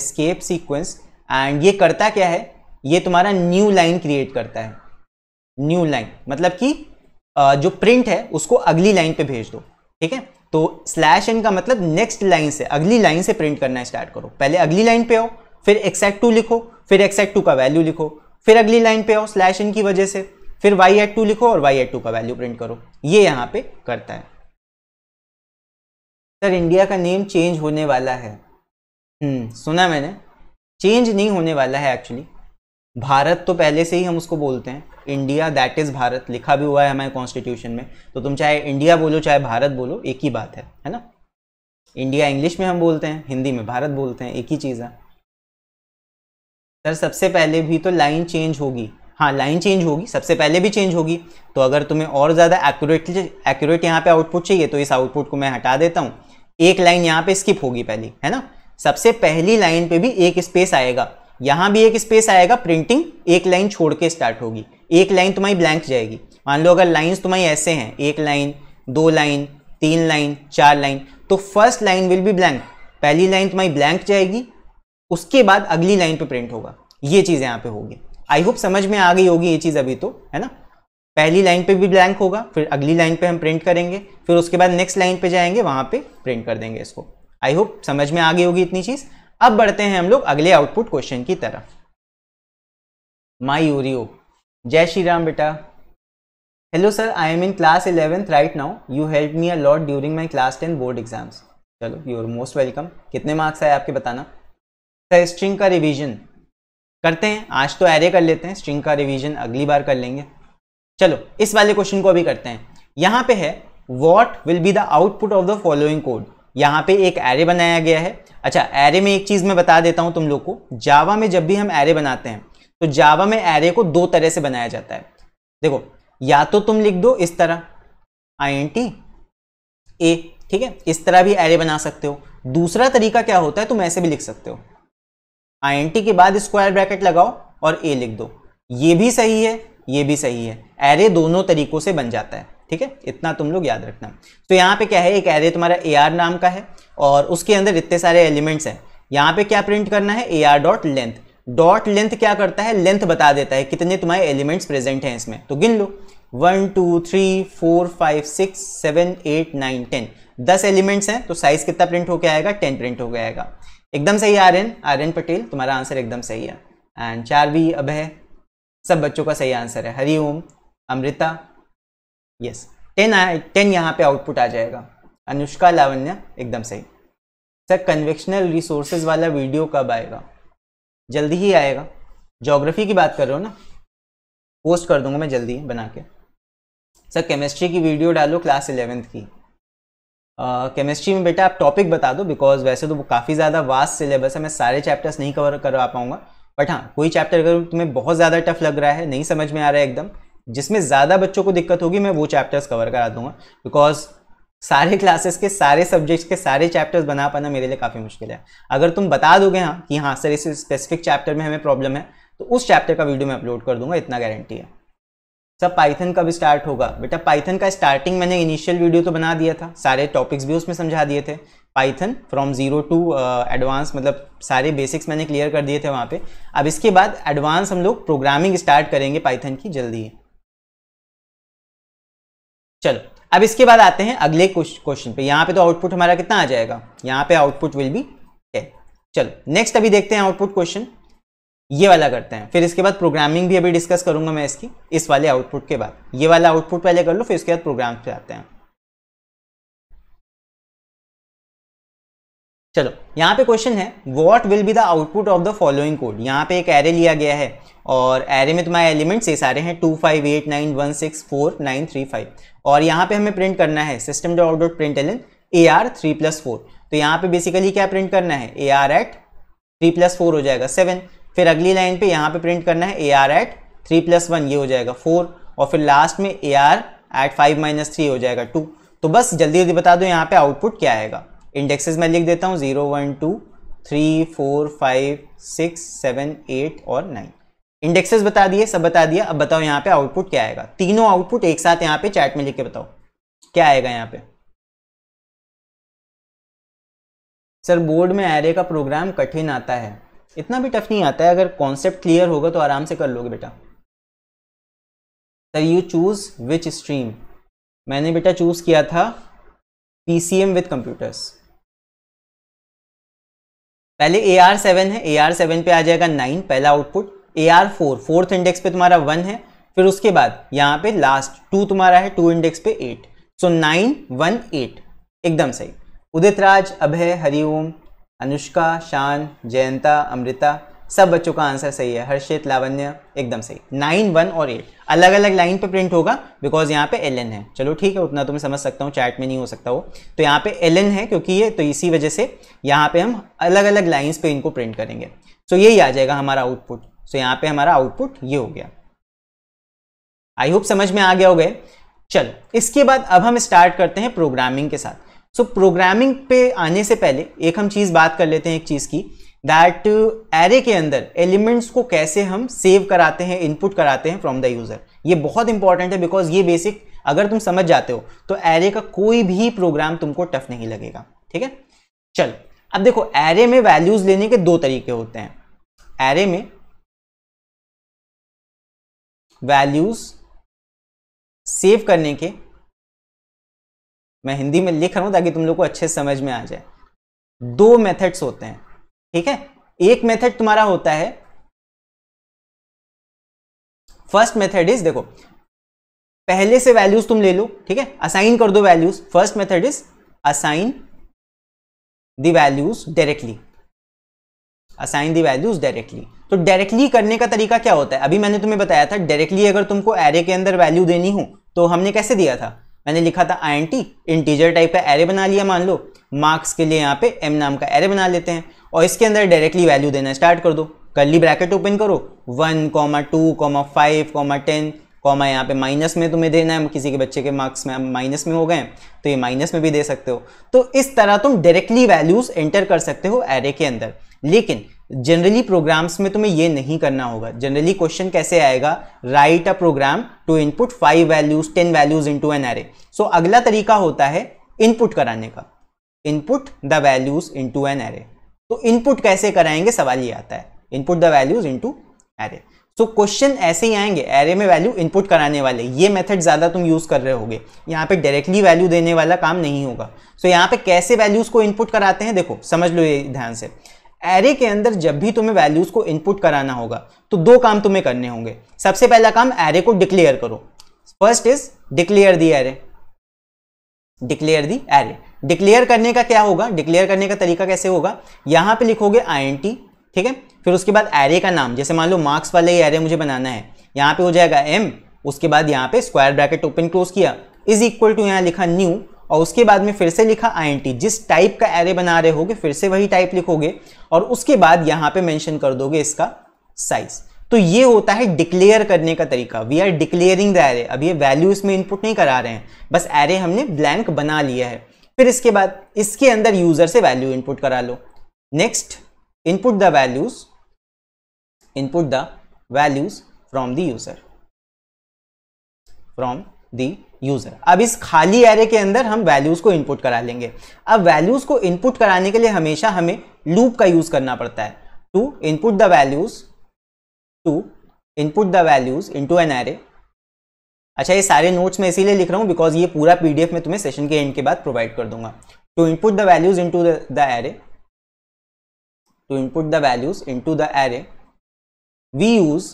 एस्केप सीक्वेंस एंड ये करता क्या है ये तुम्हारा न्यू लाइन क्रिएट करता है न्यू लाइन मतलब कि जो प्रिंट है उसको अगली लाइन पे भेज दो ठीक है तो स्लैश एन का मतलब नेक्स्ट लाइन से अगली लाइन से प्रिंट करना स्टार्ट करो पहले अगली लाइन पे आओ फिर एक्सैक्ट टू लिखो फिर एक्सैक्ट टू का वैल्यू लिखो फिर अगली लाइन पे आओ स्लैश एन की वजह से फिर वाई एट टू लिखो और वाई एट टू का वैल्यू प्रिंट करो ये यहाँ पे करता है सर इंडिया का नेम चेंज होने वाला है हम्म, सुना मैंने चेंज नहीं होने वाला है एक्चुअली भारत तो पहले से ही हम उसको बोलते हैं इंडिया दैट इज़ भारत लिखा भी हुआ है हमारे कॉन्स्टिट्यूशन में तो तुम चाहे इंडिया बोलो चाहे भारत बोलो एक ही बात है है ना इंडिया इंग्लिश में हम बोलते हैं हिंदी में भारत बोलते हैं एक ही चीज़ है सर सबसे पहले भी तो लाइन चेंज होगी हाँ लाइन चेंज होगी सबसे पहले भी चेंज होगी तो अगर तुम्हें और ज़्यादा एक्यूरेटली एक्यूरेट यहाँ पे आउटपुट चाहिए तो इस आउटपुट को मैं हटा देता हूँ एक लाइन यहाँ पे स्किप होगी पहली है ना सबसे पहली लाइन पे भी एक स्पेस आएगा यहां भी एक स्पेस आएगा प्रिंटिंग एक लाइन छोड़ के स्टार्ट होगी एक लाइन तुम्हारी ब्लैंक जाएगी मान लो अगर लाइन तुम्हारी ऐसे हैं एक लाइन दो लाइन तीन लाइन चार लाइन तो first line will be blank पहली लाइन तुम्हारी ब्लैंक जाएगी उसके बाद अगली लाइन पे प्रिंट होगा ये चीज़ यहाँ पे होगी आई होप समझ में आ गई होगी ये चीज़ अभी तो है ना पहली लाइन पे भी ब्लैंक होगा फिर अगली लाइन पे हम प्रिंट करेंगे फिर उसके बाद नेक्स्ट लाइन पे जाएंगे वहाँ पे प्रिंट कर देंगे इसको आई होप समझ में आ गई होगी इतनी चीज़ अब बढ़ते हैं हम लोग अगले आउटपुट क्वेश्चन की तरफ माई यूरियो जय श्री राम बेटा hello sir I am in class eleventh right now you help me a lot during my class ten board exams चलो यू आर मोस्ट वेलकम कितने मार्क्स आए आपके बताना सर स्ट्रिंग का रिविजन करते हैं आज तो एरे कर लेते हैं स्ट्रिंग का रिविजन अगली बार कर लेंगे चलो इस वाले क्वेश्चन को अभी करते हैं यहाँ पे है what will be the output of the following code यहाँ पे एक एरे बनाया गया है अच्छा एरे में एक चीज़ मैं बता देता हूँ तुम लोग को जावा में जब भी हम एरे बनाते हैं तो जावा में एरे को दो तरह से बनाया जाता है देखो या तो तुम लिख दो इस तरह आई एन टी ए ठीक है इस तरह भी एरे बना सकते हो दूसरा तरीका क्या होता है तुम ऐसे भी लिख सकते हो आई एन टी के बाद स्क्वायर ब्रैकेट लगाओ और ए लिख दो ये भी सही है ये भी सही है एरे दोनों तरीकों से बन जाता है ठीक है इतना तुम लोग याद रखना तो यहाँ पे क्या है एक एरे तुम्हारा ए आर नाम का है और उसके अंदर इतने सारे एलिमेंट्स हैं यहाँ पे क्या प्रिंट करना है A R dot length dot length क्या करता है लेंथ बता देता है कितने तुम्हारे एलिमेंट्स प्रेजेंट हैं इसमें तो गिन लो one two three four five six seven eight nine ten दस एलिमेंट्स हैं तो साइज कितना प्रिंट होकर आएगा टेन प्रिंट गया आएगा एकदम सही आर आर्यन पटेल तुम्हारा आंसर एकदम सही है एंड चार अब है सब बच्चों का सही आंसर है हरिओम अमृता यस टेन आया टेन यहाँ पे आउटपुट आ जाएगा अनुष्का लावण्य एकदम सही सर कन्वेक्शनल रिसोर्सेज वाला वीडियो कब आएगा जल्दी ही आएगा जोग्राफी की बात कर रहे हो ना पोस्ट कर दूंगा मैं जल्दी बना के सर केमिस्ट्री की वीडियो डालो क्लास इलेवेंथ की केमिस्ट्री uh, में बेटा आप टॉपिक बता दो बिकॉज वैसे तो वो काफ़ी ज़्यादा वास्ट सिलेबस है मैं सारे चैप्टर्स नहीं कवर करवा पाऊँगा बट हाँ कोई चैप्टर अगर तुम्हें बहुत ज़्यादा टफ लग रहा है नहीं समझ में आ रहा है एकदम जिसमें ज़्यादा बच्चों को दिक्कत होगी मैं वो चैप्टर्स कवर करा दूंगा बिकॉज सारे क्लासेस के सारे सब्जेक्ट्स के सारे चैप्टर्स बना पाना मेरे लिए काफ़ी मुश्किल है अगर तुम बता दोगे हाँ कि हाँ सर इस स्पेसिफिक चैप्टर में हमें प्रॉब्लम है तो उस चैप्टर का वीडियो मैं अपलोड कर दूंगा इतना गारंटी है सब पाइथन कब स्टार्ट होगा बेटा पाइथन का स्टार्टिंग मैंने इनिशियल वीडियो तो बना दिया था सारे टॉपिक्स भी उसमें समझा दिए थे Python from zero to advance मतलब सारे बेसिक्स मैंने क्लियर कर दिए थे वहाँ पे अब इसके बाद एडवांस हम लोग प्रोग्रामिंग स्टार्ट करेंगे पाइथन की जल्दी ही चलो अब इसके बाद आते हैं अगले क्वेश्चन पे यहाँ पे तो आउटपुट हमारा कितना आ जाएगा यहाँ पे आउटपुट विल बी टेन चलो नेक्स्ट अभी देखते हैं आउटपुट क्वेश्चन ये वाला करते हैं फिर इसके बाद प्रोग्रामिंग भी अभी डिस्कस करूंगा मैं इसकी इस वाले आउटपुट के बाद ये वाला आउटपुट पहले कर लो फिर उसके बाद प्रोग्राम पे आते हैं चलो यहाँ पे क्वेश्चन है what will be the output of the following code यहाँ पे एक एरे लिया गया है और एरे में तुम्हारे एलिमेंट्स ये सारे हैं two five eight nine one six four nine three five और यहाँ पे हमें प्रिंट करना है system dot dot print L N A R three plus four तो यहाँ पे बेसिकली क्या प्रिंट करना है A R at three plus four हो जाएगा सेवन फिर अगली लाइन पे यहाँ पे प्रिंट करना है A R at three plus one ये हो जाएगा फोर और फिर लास्ट में A R at five minus three हो जाएगा टू तो बस जल्दी जल्दी बता दो यहाँ पे आउटपुट क्या आएगा इंडेक्सेस मैं लिख देता हूँ zero one two three four five six seven eight और नाइन इंडेक्सेस बता दिए सब बता दिया अब बताओ यहाँ पे आउटपुट क्या आएगा तीनों आउटपुट एक साथ यहाँ पे चैट में लिख के बताओ क्या आएगा यहाँ पे सर बोर्ड में एरे का प्रोग्राम कठिन आता है इतना भी टफ नहीं आता है अगर कॉन्सेप्ट क्लियर होगा तो आराम से कर लोगे बेटा sir you choose which stream मैंने बेटा चूज किया था पीसीएम विद कंप्यूटर्स पहले ए आर सेवन है ए आर सेवन पे आ जाएगा नाइन पहला output A R four fourth index पे तुम्हारा वन है फिर उसके बाद यहाँ पे लास्ट टू तुम्हारा है टू इंडेक्स पे eight so nine one eight एकदम सही उदित राज अभय हरिओम अनुष्का शान जयंता अमृता सब बच्चों का आंसर सही है हर्षित लावण्य एकदम सही नाइन वन और एट अलग अलग लाइन पे प्रिंट होगा बिकॉज यहाँ पे एल एन है चलो ठीक है उतना तो मैं समझ सकता हूँ चैट में नहीं हो सकता वो तो यहाँ पे एल एन है क्योंकि ये तो इसी वजह से यहाँ पे हम अलग अलग लाइन्स पे इनको प्रिंट करेंगे सो so यही आ जाएगा हमारा आउटपुट सो यहाँ पे हमारा आउटपुट ये हो गया आई होप समझ में आ गया हो गए चलो इसके बाद अब हम स्टार्ट करते हैं प्रोग्रामिंग के साथ सो so, प्रोग्रामिंग पे आने से पहले एक हम चीज़ बात कर लेते हैं एक चीज़ की दैट एरे के अंदर एलिमेंट्स को कैसे हम सेव कराते हैं इनपुट कराते हैं फ्रॉम द यूज़र ये बहुत इंपॉर्टेंट है बिकॉज ये बेसिक अगर तुम समझ जाते हो तो एरे का कोई भी प्रोग्राम तुमको टफ नहीं लगेगा ठीक है चलो अब देखो एरे में वैल्यूज़ लेने के दो तरीके होते हैं एरे में वैल्यूज़ सेव करने के मैं हिंदी में लिख रहा हूं ताकि तुम लोग को अच्छे समझ में आ जाए दो मेथड्स होते हैं ठीक है एक मेथड तुम्हारा होता है फर्स्ट मेथड इज देखो पहले से वैल्यूज तुम ले लो ठीक है असाइन कर दो values first method is assign the values directly assign the values directly तो डायरेक्टली करने का तरीका क्या होता है अभी मैंने तुम्हें बताया था डायरेक्टली अगर तुमको एरे के अंदर वैल्यू देनी हो तो हमने कैसे दिया था मैंने लिखा था आई इंटीजर टाइप का एरे बना लिया मान लो मार्क्स के लिए यहाँ पे एम नाम का एरे बना लेते हैं और इसके अंदर डायरेक्टली वैल्यू देना स्टार्ट कर दो ही ब्रैकेट ओपन करो one comma two comma five comma ten comma यहाँ पे माइनस में तुम्हें देना है किसी के बच्चे के मार्क्स में माइनस में हो गए तो ये माइनस में भी दे सकते हो तो इस तरह तुम डायरेक्टली वैल्यूज एंटर कर सकते हो एरे के अंदर लेकिन जनरली प्रोग्राम्स में तुम्हें ये नहीं करना होगा जनरली क्वेश्चन कैसे आएगा write a program to input five values ten values into an array so अगला तरीका होता है इनपुट कराने का input the values into an array तो इनपुट कैसे कराएंगे सवाल ये आता है input the values into array so question ऐसे ही आएंगे एरे में वैल्यू इनपुट कराने वाले ये मेथड ज़्यादा तुम यूज़ कर रहे होगे यहाँ पे डायरेक्टली वैल्यू देने वाला काम नहीं होगा सो so, यहाँ पे कैसे वैल्यूज़ को इनपुट कराते हैं देखो समझ लो ये ध्यान से एरे के अंदर जब भी तुम्हें वैल्यूज़ को इनपुट कराना होगा तो दो काम तुम्हें करने होंगे सबसे पहला काम एरे को डिक्लेयर करो first is declare the array declare the array declare करने का क्या होगा डिक्लेयर करने का तरीका कैसे होगा यहाँ पे लिखोगे आई ठीक है फिर उसके बाद एरे का नाम जैसे मान लो मार्क्स वाले एरे मुझे बनाना है यहाँ पे हो जाएगा एम उसके बाद यहाँ पे स्क्वायर ब्रैकेट ओपन क्लोज किया इज इक्वल टू यहाँ लिखा न्यू और उसके बाद में फिर से लिखा आई जिस टाइप का एरे बना रहे होगे फिर से वही टाइप लिखोगे और उसके बाद यहाँ पे मैंशन कर दोगे इसका साइज तो ये होता है डिक्लेयर करने का तरीका we are declaring the array अब ये वैल्यू इसमें इनपुट नहीं करा रहे हैं बस एरे हमने ब्लैंक बना लिया है फिर इसके बाद इसके अंदर यूजर से वैल्यू इनपुट करा लो next input the values input the values from the user from the user अब इस खाली एरे के अंदर हम वैल्यूज को इनपुट करा लेंगे अब वैल्यूज को इनपुट कराने के लिए हमेशा हमें लूप का यूज करना पड़ता है to input the values to input the values into an array अच्छा ये सारे नोट्स मैं इसीलिए लिख रहा हूँ बिकॉज ये पूरा पीडीएफ में तुम्हें सेशन के एंड के बाद प्रोवाइड कर दूंगा to input the values into the array to input the values into the array we use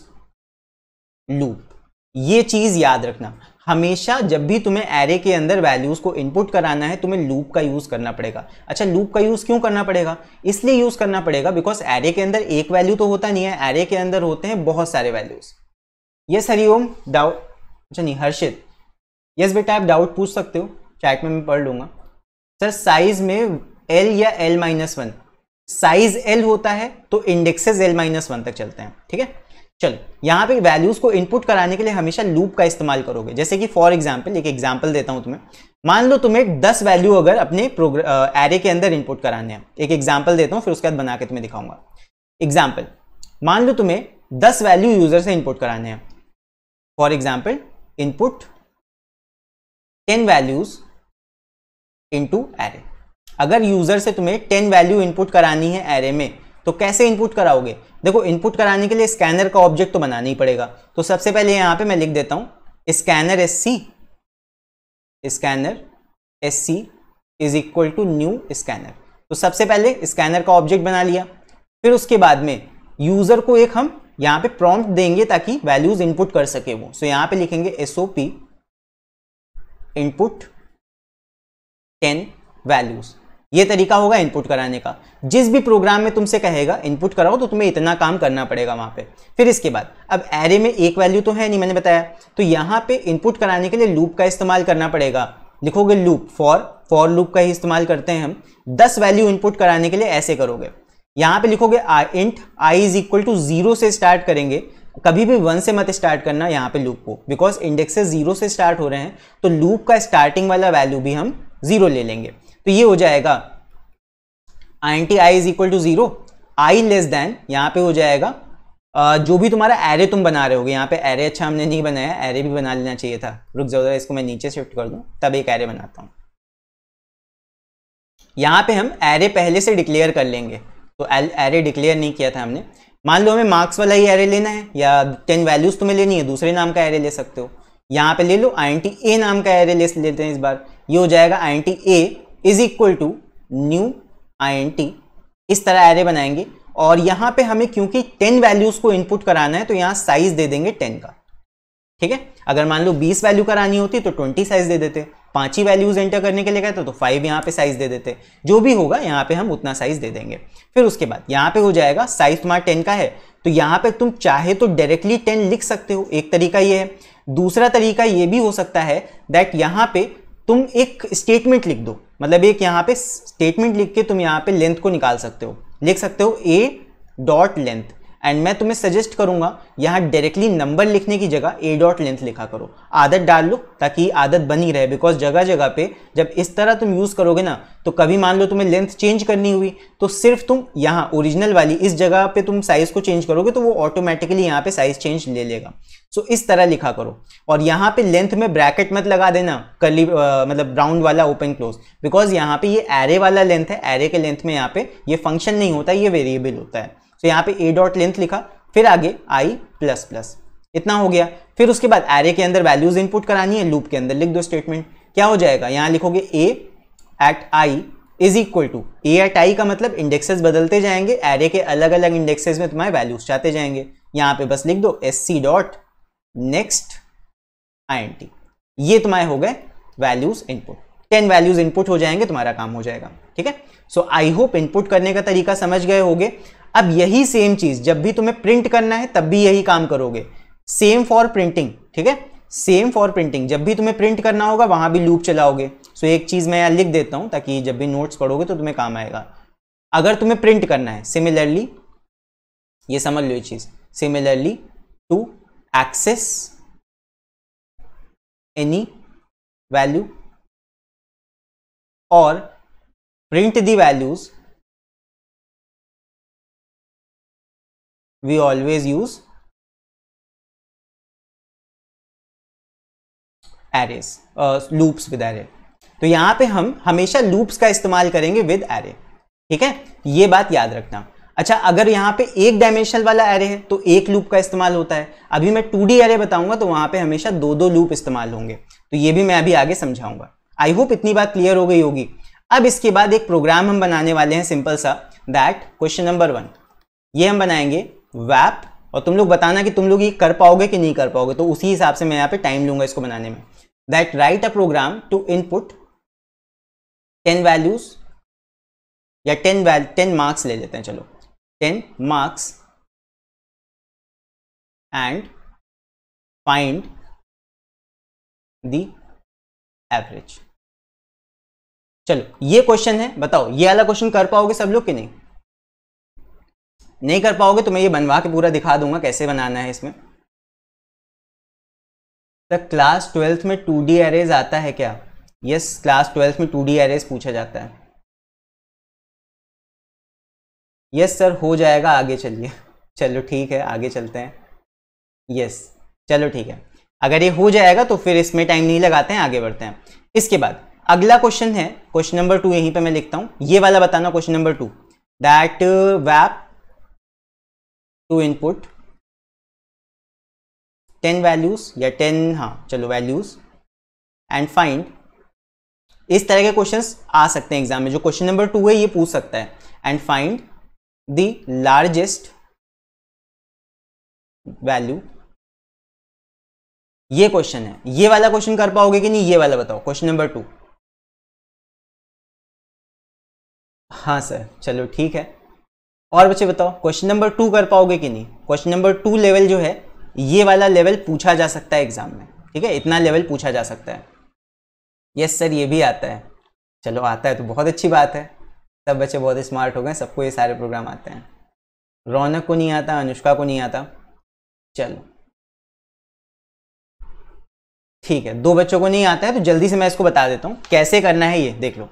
loop ये चीज याद रखना हमेशा जब भी तुम्हें एरे के अंदर वैल्यूज को इनपुट कराना है तुम्हें लूप का यूज करना पड़ेगा अच्छा लूप का यूज क्यों करना पड़ेगा इसलिए यूज करना पड़ेगा बिकॉज एरे के अंदर एक वैल्यू तो होता नहीं है एरे के अंदर होते हैं बहुत सारे वैल्यूज यस हरिओम डाउट अच्छा नहीं हर्षित यस बेटा आप डाउट पूछ सकते हो चैट में मैं पढ़ लूंगा सर साइज में एल या L minus one size L होता है तो इंडेक्सेज एल माइनस वन तक चलते हैं ठीक है चलो यहाँ पे वैल्यूज को इनपुट कराने के लिए हमेशा लूप का इस्तेमाल करोगे जैसे कि फॉर एग्जाम्पल एक एग्जाम्पल देता हूँ तुम्हें मान लो तुम्हें दस वैल्यू अगर अपने एरे के अंदर इनपुट कराने हैं एक एग्जाम्पल देता हूँ फिर उसके बाद बना के तुम्हें दिखाऊंगा एग्जाम्पल मान लो तुम्हें दस वैल्यू यूजर से इनपुट कराने हैं for example input ten values to array अगर यूज़र से तुम्हें टेन वैल्यू इनपुट करानी है एरे में तो कैसे इनपुट कराओगे देखो इनपुट कराने के लिए स्कैनर का ऑब्जेक्ट तो बनाना ही पड़ेगा तो सबसे पहले यहां पे मैं लिख देता हूं scanner S C scanner S C is equal to new scanner तो सबसे पहले स्कैनर का ऑब्जेक्ट बना लिया फिर उसके बाद में यूज़र को एक हम यहाँ पे प्रॉम्प्ट देंगे ताकि वैल्यूज इनपुट कर सके वो सो यहां पे लिखेंगे S O P input ten values ये तरीका होगा इनपुट कराने का जिस भी प्रोग्राम में तुमसे कहेगा इनपुट कराओ तो तुम्हें इतना काम करना पड़ेगा वहाँ पे फिर इसके बाद अब एरे में एक वैल्यू तो है नहीं मैंने बताया तो यहाँ पे इनपुट कराने के लिए लूप का इस्तेमाल करना पड़ेगा लिखोगे लूप फॉर फॉर लूप का ही इस्तेमाल करते हैं हम दस वैल्यू इनपुट कराने के लिए ऐसे करोगे यहाँ पर लिखोगे I int I is equal to zero से स्टार्ट करेंगे कभी भी वन से मत स्टार्ट करना यहाँ पे लूप को बिकॉज इंडेक्सेस जीरो से स्टार्ट हो रहे हैं तो लूप का स्टार्टिंग वाला वैल्यू भी हम जीरो ले लेंगे तो ये हो जाएगा I N T I is equal to zero I less than यहाँ पे हो जाएगा जो भी तुम्हारा एरे तुम बना रहे हो यहाँ पे एरे अच्छा हमने नहीं बनाया एरे भी बना लेना चाहिए था रुक जाओ इसको मैं नीचे शिफ्ट कर दूँ तब एक एरे बनाता हूँ यहाँ पे हम एरे पहले से डिक्लेयर कर लेंगे तो एरे डिक्लेयर नहीं किया था हमने मान लो हमें मार्क्स वाला ही एरे लेना है या टेन वैल्यूज तुम्हें लेनी है दूसरे नाम का एरे ले सकते हो यहाँ पे ले लो आई ए नाम का एरे ले लेते हैं इस बार ये हो जाएगा I A is equal to new I इस तरह एरे बनाएंगे और यहाँ पे हमें क्योंकि टेन वैल्यूज़ को इनपुट कराना है तो यहाँ साइज दे देंगे टेन का ठीक है अगर मान लो बीस वैल्यू करानी होती तो ट्वेंटी साइज दे देते पांच ही वैल्यूज एंटर करने के लिए कहते तो फाइव यहाँ पे साइज दे देते जो भी होगा यहाँ पे हम उतना साइज दे देंगे फिर उसके बाद यहाँ पे हो जाएगा साइज तुम्हारा टेन का है तो यहाँ पे तुम चाहे तो डायरेक्टली टेन लिख सकते हो एक तरीका ये है दूसरा तरीका ये भी हो सकता है दैट यहाँ पर तुम एक स्टेटमेंट लिख दो मतलब एक यहाँ पे स्टेटमेंट लिख के तुम यहाँ पे लेंथ को निकाल सकते हो लिख सकते हो ए डॉट लेंथ एंड मैं तुम्हें सजेस्ट करूंगा यहाँ डायरेक्टली नंबर लिखने की जगह ए डॉट लेंथ लिखा करो आदत डाल लो ताकि आदत बनी रहे बिकॉज जगह जगह पे जब इस तरह तुम यूज़ करोगे ना तो कभी मान लो तुम्हें लेंथ चेंज करनी हुई तो सिर्फ तुम यहाँ ओरिजिनल वाली इस जगह पे तुम साइज़ को चेंज करोगे तो वो ऑटोमेटिकली यहाँ पे साइज़ चेंज ले लेगा सो so, इस तरह लिखा करो और यहाँ पे लेंथ में ब्रैकेट मत लगा देना कली मतलब ब्राउंड वाला ओपन क्लोज बिकॉज यहाँ पे ये एरे वाला लेंथ है एरे के लेंथ में यहाँ पे ये फंक्शन नहीं होता ये वेरिएबल होता है तो यहाँ पे ए डॉट लेंथ लिखा फिर आगे आई प्लस प्लस इतना हो गया फिर उसके बाद एरे के अंदर वैल्यूज इनपुट करानी है लूप के अंदर लिख दो स्टेटमेंट क्या हो जाएगा यहाँ लिखोगे A at I is equal to A at I का मतलब इंडेक्सेस बदलते जाएंगे एरे के अलग अलग इंडेक्सेस में तुम्हारे वैल्यूज चाहते जाएंगे यहाँ पे बस लिख दो S C dot next I N T ये तुम्हारे हो गए values input ten values input हो जाएंगे तुम्हारा काम हो जाएगा ठीक है सो आई होप इनपुट करने का तरीका समझ गए होगे अब यही सेम चीज जब भी तुम्हें प्रिंट करना है तब भी यही काम करोगे सेम फॉर प्रिंटिंग ठीक है सेम फॉर प्रिंटिंग जब भी तुम्हें प्रिंट करना होगा वहां भी लूप चलाओगे सो so, एक चीज मैं यहाँ लिख देता हूं ताकि जब भी नोट्स पढ़ोगे तो तुम्हें काम आएगा अगर तुम्हें प्रिंट करना है सिमिलरली ये समझ लो ये चीज similarly to access any value और print the values we always use uh, loops with array तो यहां पे हम हमेशा loops का इस्तेमाल करेंगे विद एरे ठीक है ये बात याद रखना अच्छा अगर यहाँ पे एक डायमेंशनल वाला एरे है तो एक लूप का इस्तेमाल होता है अभी मैं टू डी एरे बताऊंगा तो वहां पे हमेशा दो दो लूप इस्तेमाल होंगे तो ये भी मैं अभी आगे समझाऊंगा आई होप इतनी बात क्लियर हो गई होगी अब इसके बाद एक प्रोग्राम हम बनाने वाले हैं सिंपल सा दैट क्वेश्चन नंबर वन ये हम बनाएंगे वैप और तुम लोग बताना कि तुम लोग ये कर पाओगे कि नहीं कर पाओगे तो उसी हिसाब से मैं यहाँ पे टाइम लूंगा इसको बनाने में that write a program to input ten values या टेन वैल टेन मार्क्स ले लेते हैं चलो ten marks and find the average चलो ये क्वेश्चन है बताओ ये वाला क्वेश्चन कर पाओगे सब लोग कि नहीं नहीं कर पाओगे तो मैं ये बनवा के पूरा दिखा दूंगा कैसे बनाना है इसमें सर क्लास ट्वेल्थ में टू डी एरेज आता है क्या यस क्लास ट्वेल्थ में टू डी एरेज पूछा जाता है यस सर हो जाएगा आगे चलिए चलो ठीक है आगे चलते हैं यस चलो ठीक है अगर ये हो जाएगा तो फिर इसमें टाइम नहीं लगाते हैं आगे बढ़ते हैं इसके बाद अगला क्वेश्चन है क्वेश्चन नंबर टू यहीं पे मैं लिखता हूँ ये वाला बताना क्वेश्चन नंबर टू दैट वैप टू इनपुट टेन वैल्यूज या टेन हाँ चलो वैल्यूज एंड फाइंड इस तरह के क्वेश्चंस आ सकते हैं एग्जाम में जो क्वेश्चन नंबर टू है ये पूछ सकता है and find the largest value ये क्वेश्चन है ये वाला क्वेश्चन कर पाओगे कि नहीं ये वाला बताओ क्वेश्चन नंबर टू हाँ सर चलो ठीक है और बच्चे बताओ क्वेश्चन नंबर टू कर पाओगे कि नहीं क्वेश्चन नंबर टू लेवल जो है ये वाला लेवल पूछा जा सकता है एग्जाम में ठीक है इतना लेवल पूछा जा सकता है यस सर ये भी आता है चलो आता है तो बहुत अच्छी बात है सब बच्चे बहुत स्मार्ट हो गए सबको ये सारे प्रोग्राम आते हैं रौनक को नहीं आता अनुष्का को नहीं आता चलो ठीक है दो बच्चों को नहीं आता है तो जल्दी से मैं इसको बता देता हूँ कैसे करना है ये देख लो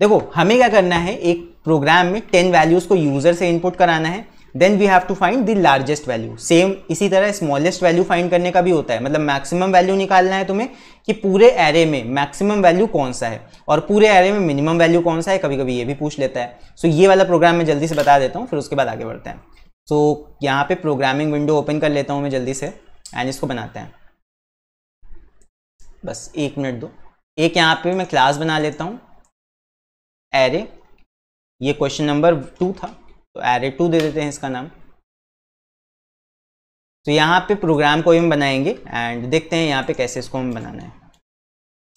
देखो हमें क्या करना है एक प्रोग्राम में टेन वैल्यूज़ को यूज़र से इनपुट कराना है then we have to find the largest value same इसी तरह स्मॉलेस्ट वैल्यू फाइंड करने का भी होता है मतलब मैक्सिमम वैल्यू निकालना है तुम्हें कि पूरे एरे में मैक्सिमम वैल्यू कौन सा है और पूरे एरे में मिनिमम वैल्यू कौन सा है कभी कभी ये भी पूछ लेता है सो so, ये वाला प्रोग्राम मैं जल्दी से बता देता हूँ फिर उसके बाद आगे बढ़ते हैं सो so, यहाँ पे प्रोग्रामिंग विंडो ओपन कर लेता हूँ मैं जल्दी से एंड इसको बनाते हैं बस एक मिनट दो एक यहाँ पे मैं क्लास बना लेता हूँ एरे ये क्वेश्चन नंबर टू था तो एरे टू दे देते हैं इसका नाम तो यहाँ पे प्रोग्राम को हम बनाएंगे एंड देखते हैं यहाँ पे कैसे इसको हम बनाना है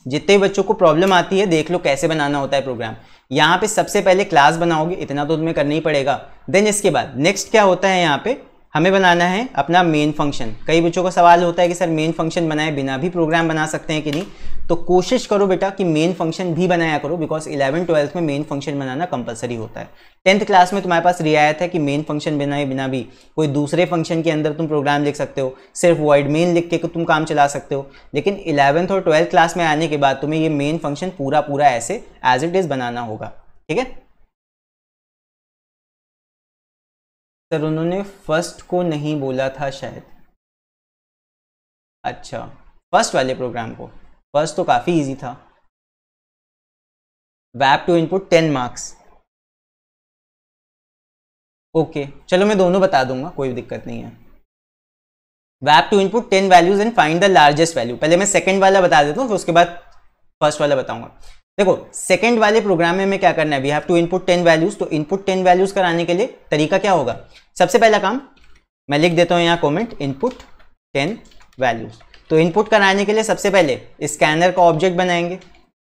जितने बच्चों को प्रॉब्लम आती है देख लो कैसे बनाना होता है प्रोग्राम यहाँ पे सबसे पहले क्लास बनाओगे इतना तो तुम्हें करना ही पड़ेगा देन इसके बाद नेक्स्ट क्या होता है यहाँ पे हमें बनाना है अपना मेन फंक्शन कई बच्चों का सवाल होता है कि सर मेन फंक्शन बनाए बिना भी प्रोग्राम बना सकते हैं कि नहीं तो कोशिश करो बेटा कि मेन फंक्शन भी बनाया करो बिकॉज इलेवन ट्वेल्थ में मेन फंक्शन बनाना कंपलसरी होता है टेंथ क्लास में तुम्हारे पास रियायत है कि मेन फंक्शन बनाए बिना भी कोई दूसरे फंक्शन के अंदर तुम प्रोग्राम लिख सकते हो सिर्फ वर्ड मेन लिख के तुम काम चला सकते हो लेकिन इलेवंथ और ट्वेल्थ क्लास में आने के बाद तुम्हें ये मेन फंक्शन पूरा पूरा ऐसे एज इट इज़ बनाना होगा ठीक है सर उन्होंने फर्स्ट को नहीं बोला था शायद अच्छा फर्स्ट वाले प्रोग्राम को फर्स्ट तो काफ़ी इजी था वैप to input ten marks okay चलो मैं दोनों बता दूंगा कोई दिक्कत नहीं है वैप to input ten values and find the largest value पहले मैं सेकंड वाला बता देता हूँ फिर उसके बाद फर्स्ट वाला बताऊंगा देखो सेकंड वाले प्रोग्राम में हमें क्या करना है we have to input ten values तो इनपुट टेन वैल्यूज कराने के लिए तरीका क्या होगा सबसे पहला काम मैं लिख देता हूँ यहाँ कॉमेंट इनपुट टेन वैल्यूज तो इनपुट कराने के लिए सबसे पहले स्कैनर का ऑब्जेक्ट बनाएंगे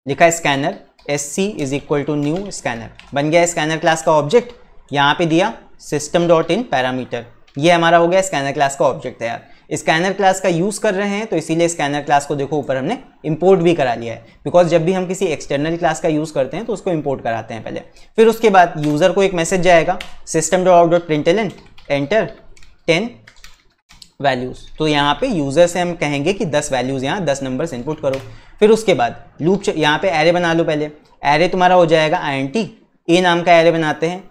लिखा scanner S C is equal to new scanner बन गया स्कैनर क्लास का ऑब्जेक्ट यहाँ पे दिया सिस्टम डॉट इन पैरामीटर ये हमारा हो गया स्कैनर क्लास का ऑब्जेक्ट तैयार स्कैनर क्लास का यूज़ कर रहे हैं तो इसीलिए स्कैनर क्लास को देखो ऊपर हमने इंपोर्ट भी करा लिया है बिकॉज जब भी हम किसी एक्सटर्नल क्लास का यूज़ करते हैं तो उसको इंपोर्ट कराते हैं पहले फिर उसके बाद यूज़र को एक मैसेज जाएगा system dot out dot println enter ten values तो यहाँ पे यूज़र से हम कहेंगे कि 10 वैल्यूज़ यहाँ 10 नंबर्स इनपुट करो फिर उसके बाद लूप यहाँ पे एरे बना लो पहले एरे तुम्हारा हो जाएगा आई एन टी ए नाम का एरे बनाते हैं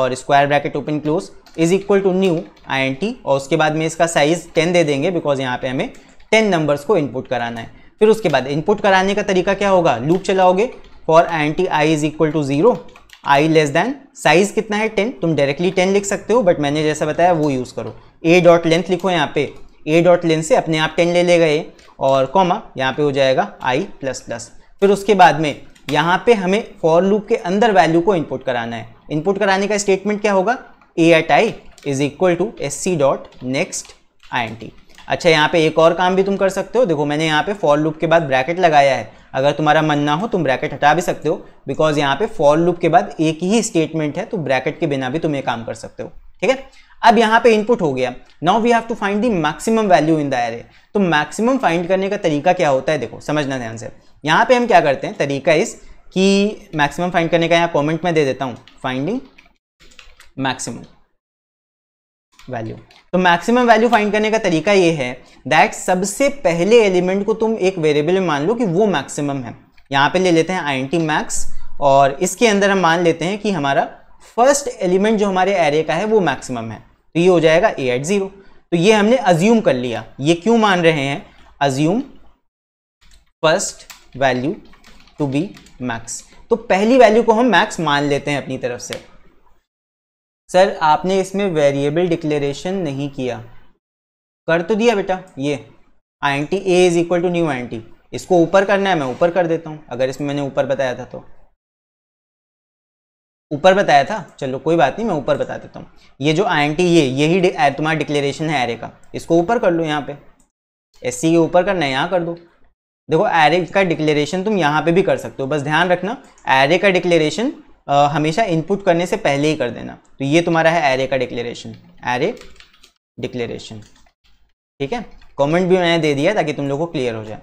और square bracket open close is equal to new I N T और उसके बाद में इसका साइज़ टेन दे देंगे बिकॉज यहाँ पे हमें टेन नंबर्स को इनपुट कराना है फिर उसके बाद इनपुट कराने का तरीका क्या होगा लूप चलाओगे for I N T I is equal to zero I less than size कितना है टेन तुम डायरेक्टली टेन लिख सकते हो बट मैंने जैसा बताया वो यूज़ करो ए डॉट लेंथ लिखो यहाँ पे ए डॉट लेंथ से अपने आप टेन ले ले गए और कॉमा यहाँ पे हो जाएगा आई प्लस प्लस फिर उसके बाद में यहाँ पे हमें फॉर लूप के अंदर वैल्यू को इनपुट कराना है इनपुट कराने का स्टेटमेंट क्या होगा A at I is equal to S C dot next I N T अच्छा यहाँ पे एक और काम भी तुम कर सकते हो देखो मैंने यहाँ पे फॉर लूप के बाद ब्रैकेट लगाया है अगर तुम्हारा मन ना हो तुम ब्रैकेट हटा भी सकते हो बिकॉज यहाँ पे फॉर लूप के बाद एक ही स्टेटमेंट है तो ब्रैकेट के बिना भी तुम ये काम कर सकते हो ठीक है अब यहाँ पे इनपुट हो गया now we have to find the maximum value in the array तो मैक्सिमम फाइंड करने का तरीका क्या होता है देखो समझना ध्यान से यहाँ पे हम क्या करते हैं तरीका इस कि मैक्सिमम फाइंड करने का यहाँ कमेंट में दे देता हूँ फाइंडिंग मैक्सिमम वैल्यू तो मैक्सिमम वैल्यू फाइंड करने का तरीका ये है दैट सबसे पहले एलिमेंट को तुम एक वेरिएबल में मान लो कि वो मैक्सिमम है यहाँ पे ले लेते हैं आई एन मैक्स और इसके अंदर हम मान लेते हैं कि हमारा फर्स्ट एलिमेंट जो हमारे एरे का है वो मैक्सिमम है तो ये हो जाएगा ए एट ज़ीरो तो ये हमने अज्यूम कर लिया ये क्यों मान रहे हैं assume first value to be max तो पहली वैल्यू को हम मैक्स मान लेते हैं अपनी तरफ से सर आपने इसमें वेरिएबल डिक्लेरेशन नहीं किया कर तो दिया बेटा ये I N T A is equal to new I N T इसको ऊपर करना है मैं ऊपर कर देता हूँ अगर इसमें मैंने ऊपर बताया था तो ऊपर बताया था चलो कोई बात नहीं मैं ऊपर बता देता हूँ ये जो आई ये यही तुम्हारा डिक्लेरेशन है एरे का इसको ऊपर कर लो यहाँ पे एस के ऊपर करना है यहाँ कर दो देखो एरे का डिक्लेरेशन तुम यहाँ पे भी कर सकते हो बस ध्यान रखना एरे का डिक्लेरेशन हमेशा इनपुट करने से पहले ही कर देना तो ये तुम्हारा है एरे का डिक्लेरेशन एरे डिक्लेरेशन ठीक है कॉमेंट भी मैंने दे दिया ताकि तुम लोग को क्लियर हो जाए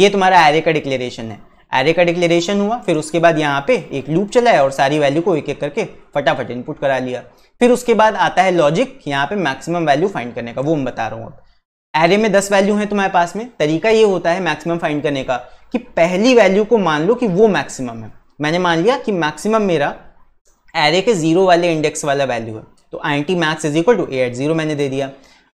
ये तुम्हारा एरे का डिक्लेरेशन है एरे का डिक्लेरेशन हुआ फिर उसके बाद यहाँ पे एक लूप चलाया और सारी वैल्यू को एक एक करके फटाफट इनपुट करा लिया फिर उसके बाद आता है लॉजिक यहाँ पे मैक्सिमम वैल्यू फाइंड करने का वो मैं बता रहा हूँ अब एरे में दस वैल्यू है तुम्हारे पास में तरीका ये होता है मैक्सिमम फाइंड करने का कि पहली वैल्यू को मान लो कि वो मैक्सिमम है मैंने मान लिया कि मैक्सिमम मेरा एरे के जीरो वाले इंडेक्स वाला वैल्यू है तो I T max is equal to A at zero मैंने दे दिया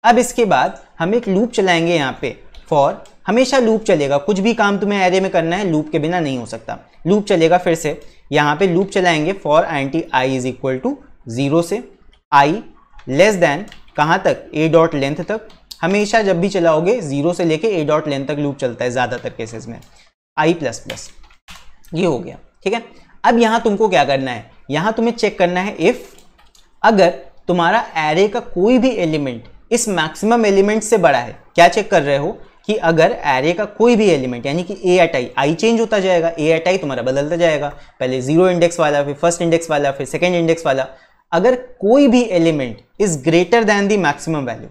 अब इसके बाद हम एक लूप चलाएंगे यहाँ पे फॉर हमेशा लूप चलेगा कुछ भी काम तुम्हें एरे में करना है लूप के बिना नहीं हो सकता लूप चलेगा फिर से यहाँ पे लूप चलाएंगे for int I is equal to zero से आई लेस देन कहाँ तक ए डॉट लेंथ तक हमेशा जब भी चलाओगे ज़ीरो से लेके ए डॉट लेंथ तक लूप चलता है ज़्यादातर केसेस में आई प्लस प्लस ये हो गया ठीक है अब यहाँ तुमको क्या करना है यहाँ तुम्हें चेक करना है इफ़ अगर तुम्हारा एरे का कोई भी एलिमेंट इस मैक्सिमम एलिमेंट से बड़ा है क्या चेक कर रहे हो कि अगर एरे का कोई भी एलिमेंट यानी कि ए एट आई आई चेंज होता जाएगा ए एट आई तुम्हारा बदलता जाएगा पहले जीरो इंडेक्स वाला फिर फर्स्ट इंडेक्स वाला फिर सेकेंड इंडेक्स वाला अगर कोई भी element is greater than the maximum value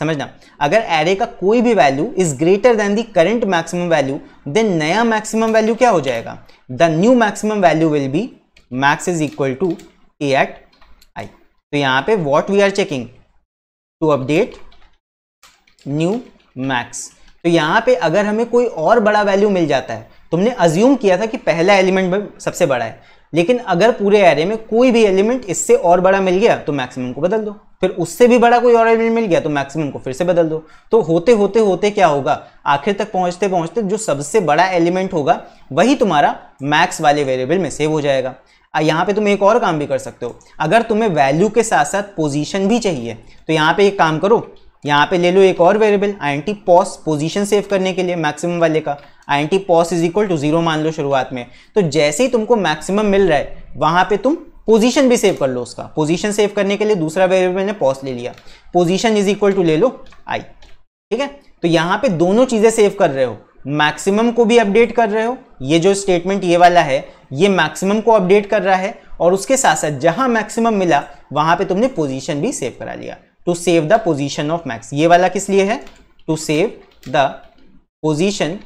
समझना अगर एरे का कोई भी value is greater than the current maximum value then नया मैक्सिमम वैल्यू क्या हो जाएगा the new maximum value will be max is equal to A at I तो यहाँ पे what we are checking to update new max तो यहाँ पे अगर हमें कोई और बड़ा वैल्यू मिल जाता है तुमने अज्यूम किया था कि पहला एलिमेंट सबसे बड़ा है लेकिन अगर पूरे एरे में कोई भी एलिमेंट इससे और बड़ा मिल गया तो मैक्सिमम को बदल दो फिर उससे भी बड़ा कोई और एलिमेंट मिल गया तो मैक्सिमम को फिर से बदल दो तो होते होते होते क्या होगा आखिर तक पहुंचते पहुंचते जो सबसे बड़ा एलिमेंट होगा वही तुम्हारा मैक्स वाले वेरिएबल में सेव हो जाएगा यहाँ पे तुम एक और काम भी कर सकते हो अगर तुम्हें वैल्यू के साथ साथ पोजीशन भी चाहिए तो यहाँ पे एक काम करो यहाँ पे ले लो एक और variable I N pos position save करने के लिए मैक्सिमम वाले का I N pos is equal to zero मान लो शुरुआत में तो जैसे ही तुमको मैक्सिमम मिल रहा है वहाँ पे तुम पोजिशन भी सेव कर लो उसका पोजिशन सेव करने के लिए दूसरा वेरिएबल ने पॉस ले लिया पोजिशन इज इक्वल टू ले लो आई ठीक है तो यहाँ पे दोनों चीज़ें सेव कर रहे हो मैक्सिमम को भी अपडेट कर रहे हो ये जो स्टेटमेंट ये वाला है ये मैक्सिमम को अपडेट कर रहा है और उसके साथ साथ जहाँ मैक्सिमम मिला वहाँ पे तुमने पोजीशन भी सेव करा लिया to save the position of max ये वाला किस लिए है to save the position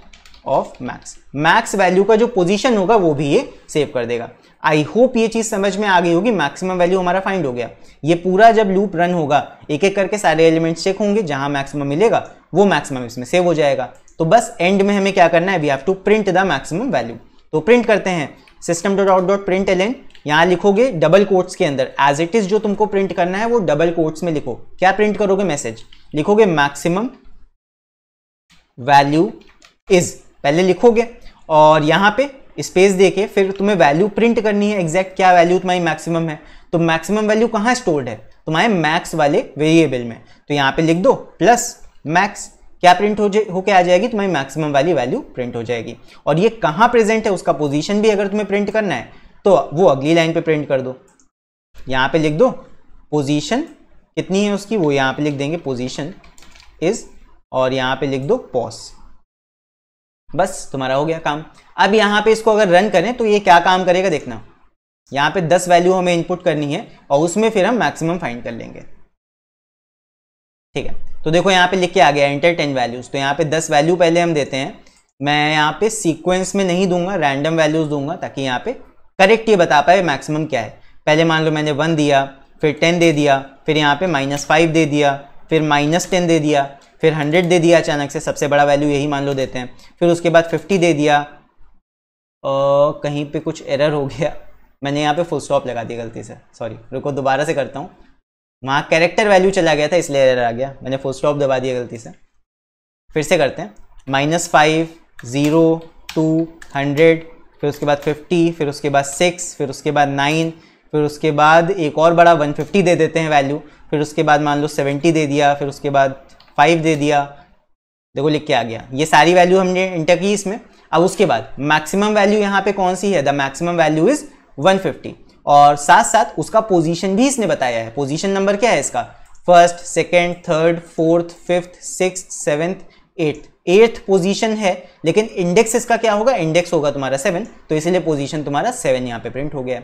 of max max value का जो पोजिशन होगा वो भी ये सेव कर देगा आई होप ये चीज समझ में आ गई होगी मैक्सिमम वैल्यू हमारा फाइंड हो गया ये पूरा जब लूप रन होगा एक एक करके सारे एलिमेंट्स चेक होंगे जहां मैक्सिमम मिलेगा वो मैक्सिमम इसमें सेव हो जाएगा तो बस एंड में हमें क्या करना है we have to print the maximum value तो प्रिंट करते हैं system dot out dot print ln यहां लिखोगे डबल कोट्स के अंदर एज इट इज जो तुमको प्रिंट करना है वो डबल कोट्स में लिखो क्या प्रिंट करोगे मैसेज लिखोगे मैक्सिमम वैल्यू इज पहले लिखोगे और यहां पे स्पेस देके फिर तुम्हें वैल्यू प्रिंट करनी है एग्जैक्ट क्या वैल्यू तुम्हारी मैक्सिमम है तो मैक्सिमम वैल्यू कहां स्टोर्ड है तुम्हारे मैक्स वाले वेरिएबल में तो यहां पे लिख दो प्लस मैक्स क्या प्रिंट हो जाए होके आ जाएगी तुम्हारी मैक्सिमम वाली वैल्यू प्रिंट हो जाएगी और ये कहाँ प्रेजेंट है उसका पोजीशन भी अगर तुम्हें प्रिंट करना है तो वो अगली लाइन पे प्रिंट कर दो यहाँ पे लिख दो पोजीशन कितनी है उसकी वो यहाँ पे लिख देंगे पोजीशन इज़ और यहाँ पे लिख दो पॉस बस तुम्हारा हो गया काम अब यहाँ पे इसको अगर रन करें तो ये क्या काम करेगा देखना यहाँ पे 10 वैल्यू हमें इनपुट करनी है और उसमें फिर हम मैक्सिमम फाइंड कर लेंगे ठीक है तो देखो यहाँ पे लिख के आ गया एंटर टेन वैल्यूज़ तो यहाँ पे 10 वैल्यू पहले हम देते हैं मैं यहाँ पे सीक्वेंस में नहीं दूंगा रैंडम वैल्यूज़ दूंगा ताकि यहाँ पे करेक्ट ये बता पाए मैक्सिमम क्या है पहले मान लो मैंने वन दिया फिर टेन दे दिया फिर यहाँ पे माइनस फाइव दे दिया फिर माइनस टेन दे दिया फिर हंड्रेड दे दिया अचानक से सबसे बड़ा वैल्यू यही मान लो देते हैं फिर उसके बाद फिफ्टी दे दिया और कहीं पे कुछ एरर हो गया मैंने यहाँ पे फुल स्टॉप लगा दिया गलती से सॉरी रुको दोबारा से करता हूँ वहाँ कैरेक्टर वैल्यू चला गया था इसलिए एरर आ गया मैंने फुल स्टॉप दबा दिया गलती से फिर से करते हैं minus five zero two hundred फिर उसके बाद 50 फिर उसके बाद 6 फिर उसके बाद 9 फिर उसके बाद एक और बड़ा 150 दे देते हैं वैल्यू फिर उसके बाद मान लो 70 दे दिया फिर उसके बाद 5 दे दिया देखो लिख के आ गया ये सारी वैल्यू हमने इंटर की इसमें अब उसके बाद मैक्सिमम वैल्यू यहाँ पे कौन सी है the maximum value is fifty और साथ साथ उसका पोजिशन भी इसने बताया है पोजिशन नंबर क्या है इसका first second third fourth fifth six seventh eighth eighth position है लेकिन इंडेक्स इसका क्या होगा इंडेक्स होगा तुम्हारा सेवन तो इसलिए पोजीशन तुम्हारा सेवन यहाँ पे प्रिंट हो गया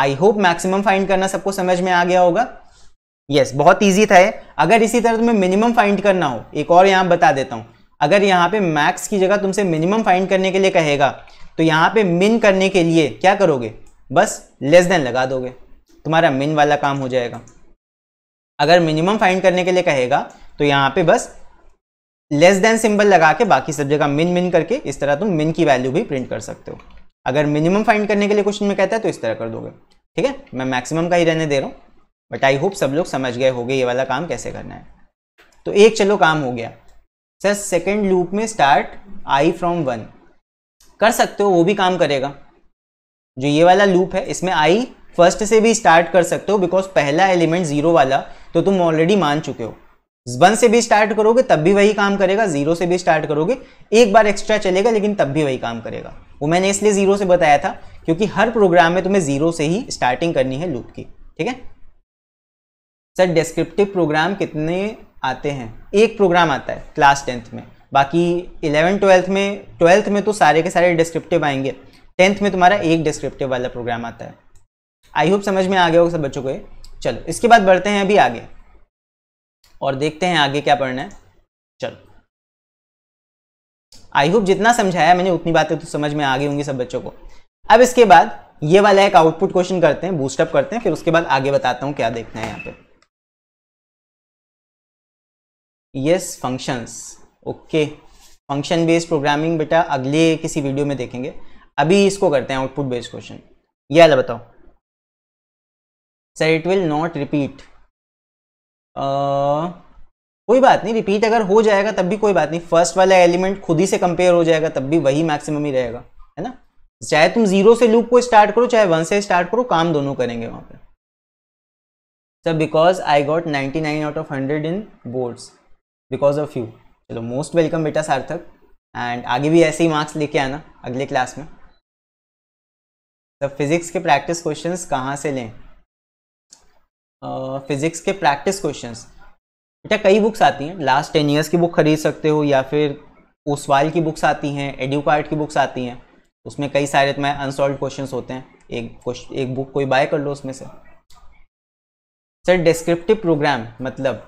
आई होप मैक्सिमम फाइंड करना सबको समझ में आ गया होगा यस yes, बहुत ईजी था है. अगर इसी तरह तुम्हें मिनिमम फाइंड करना हो एक और यहाँ बता देता हूँ अगर यहाँ पे मैक्स की जगह तुमसे मिनिमम फाइंड करने के लिए कहेगा तो यहाँ पे मिन करने के लिए क्या करोगे बस लेस देन लगा दोगे तुम्हारा मिन वाला काम हो जाएगा अगर मिनिमम फाइंड करने के लिए कहेगा तो यहाँ पे बस लेस देन सिंबल लगा के बाकी सब जगह मिन मिन करके इस तरह तुम मिन की वैल्यू भी प्रिंट कर सकते हो अगर मिनिमम फाइंड करने के लिए क्वेश्चन में कहता है तो इस तरह कर दोगे ठीक है मैं मैक्सिमम का ही रहने दे रहा हूँ बट आई होप सब लोग समझ गए हो गए ये वाला काम कैसे करना है तो एक चलो काम हो गया सर सेकेंड लूप में स्टार्ट आई फ्रॉम वन कर सकते हो वो भी काम करेगा जो ये वाला लूप है इसमें आई फर्स्ट से भी स्टार्ट कर सकते हो बिकॉज पहला एलिमेंट जीरो वाला तो तुम ऑलरेडी मान चुके हो वन से भी स्टार्ट करोगे तब भी वही काम करेगा जीरो से भी स्टार्ट करोगे एक बार एक्स्ट्रा चलेगा लेकिन तब भी वही काम करेगा वो मैंने इसलिए जीरो से बताया था क्योंकि हर प्रोग्राम में तुम्हें जीरो से ही स्टार्टिंग करनी है लूप की ठीक है सर डिस्क्रिप्टिव प्रोग्राम कितने आते हैं एक प्रोग्राम आता है क्लास टेंथ में बाकी इलेवन ट्वेल्थ में ट्वेल्थ में तो सारे के सारे डिस्क्रिप्टिव आएंगे टेंथ में तुम्हारा एक डिस्क्रिप्टिव वाला प्रोग्राम आता है आई होप समझ में आ गया होगा सब बच्चों को ये चलो इसके बाद बढ़ते हैं अभी आगे और देखते हैं आगे क्या पढ़ना है चलो आई होप जितना समझाया मैंने उतनी बातें तो समझ में आ गई होंगी सब बच्चों को अब इसके बाद ये वाला एक आउटपुट क्वेश्चन करते हैं बूस्टअप करते हैं फिर उसके बाद आगे बताता हूं क्या देखना है यहां पे yes functions okay function based programming बेटा अगले किसी वीडियो में देखेंगे अभी इसको करते हैं आउटपुट बेस्ड क्वेश्चन ये वाला बताओ sir it will not repeat कोई बात नहीं रिपीट अगर हो जाएगा तब भी कोई बात नहीं फर्स्ट वाला एलिमेंट खुद ही से कंपेयर हो जाएगा तब भी वही मैक्सिमम ही रहेगा है ना चाहे तुम जीरो से लूप को स्टार्ट करो चाहे वन से स्टार्ट करो काम दोनों करेंगे वहाँ पे sir because I got ninety nine out of hundred in boards because of you चलो मोस्ट वेलकम बेटा सार्थक एंड आगे भी ऐसे ही मार्क्स लेके आना अगले क्लास में सर फिजिक्स के प्रैक्टिस क्वेश्चन कहाँ से लें फिजिक्स के प्रैक्टिस क्वेश्चन बेटा कई बुक्स आती हैं लास्ट टेन ईयर्स की बुक खरीद सकते हो या फिर ओसवाल की बुक्स आती हैं एड्यूकार्ड की बुक्स आती हैं उसमें कई सारे तुम्हें अनसॉल्व क्वेश्चंस होते हैं एक एक बुक कोई बाय कर लो उसमें से सर डिस्क्रिप्टिव प्रोग्राम मतलब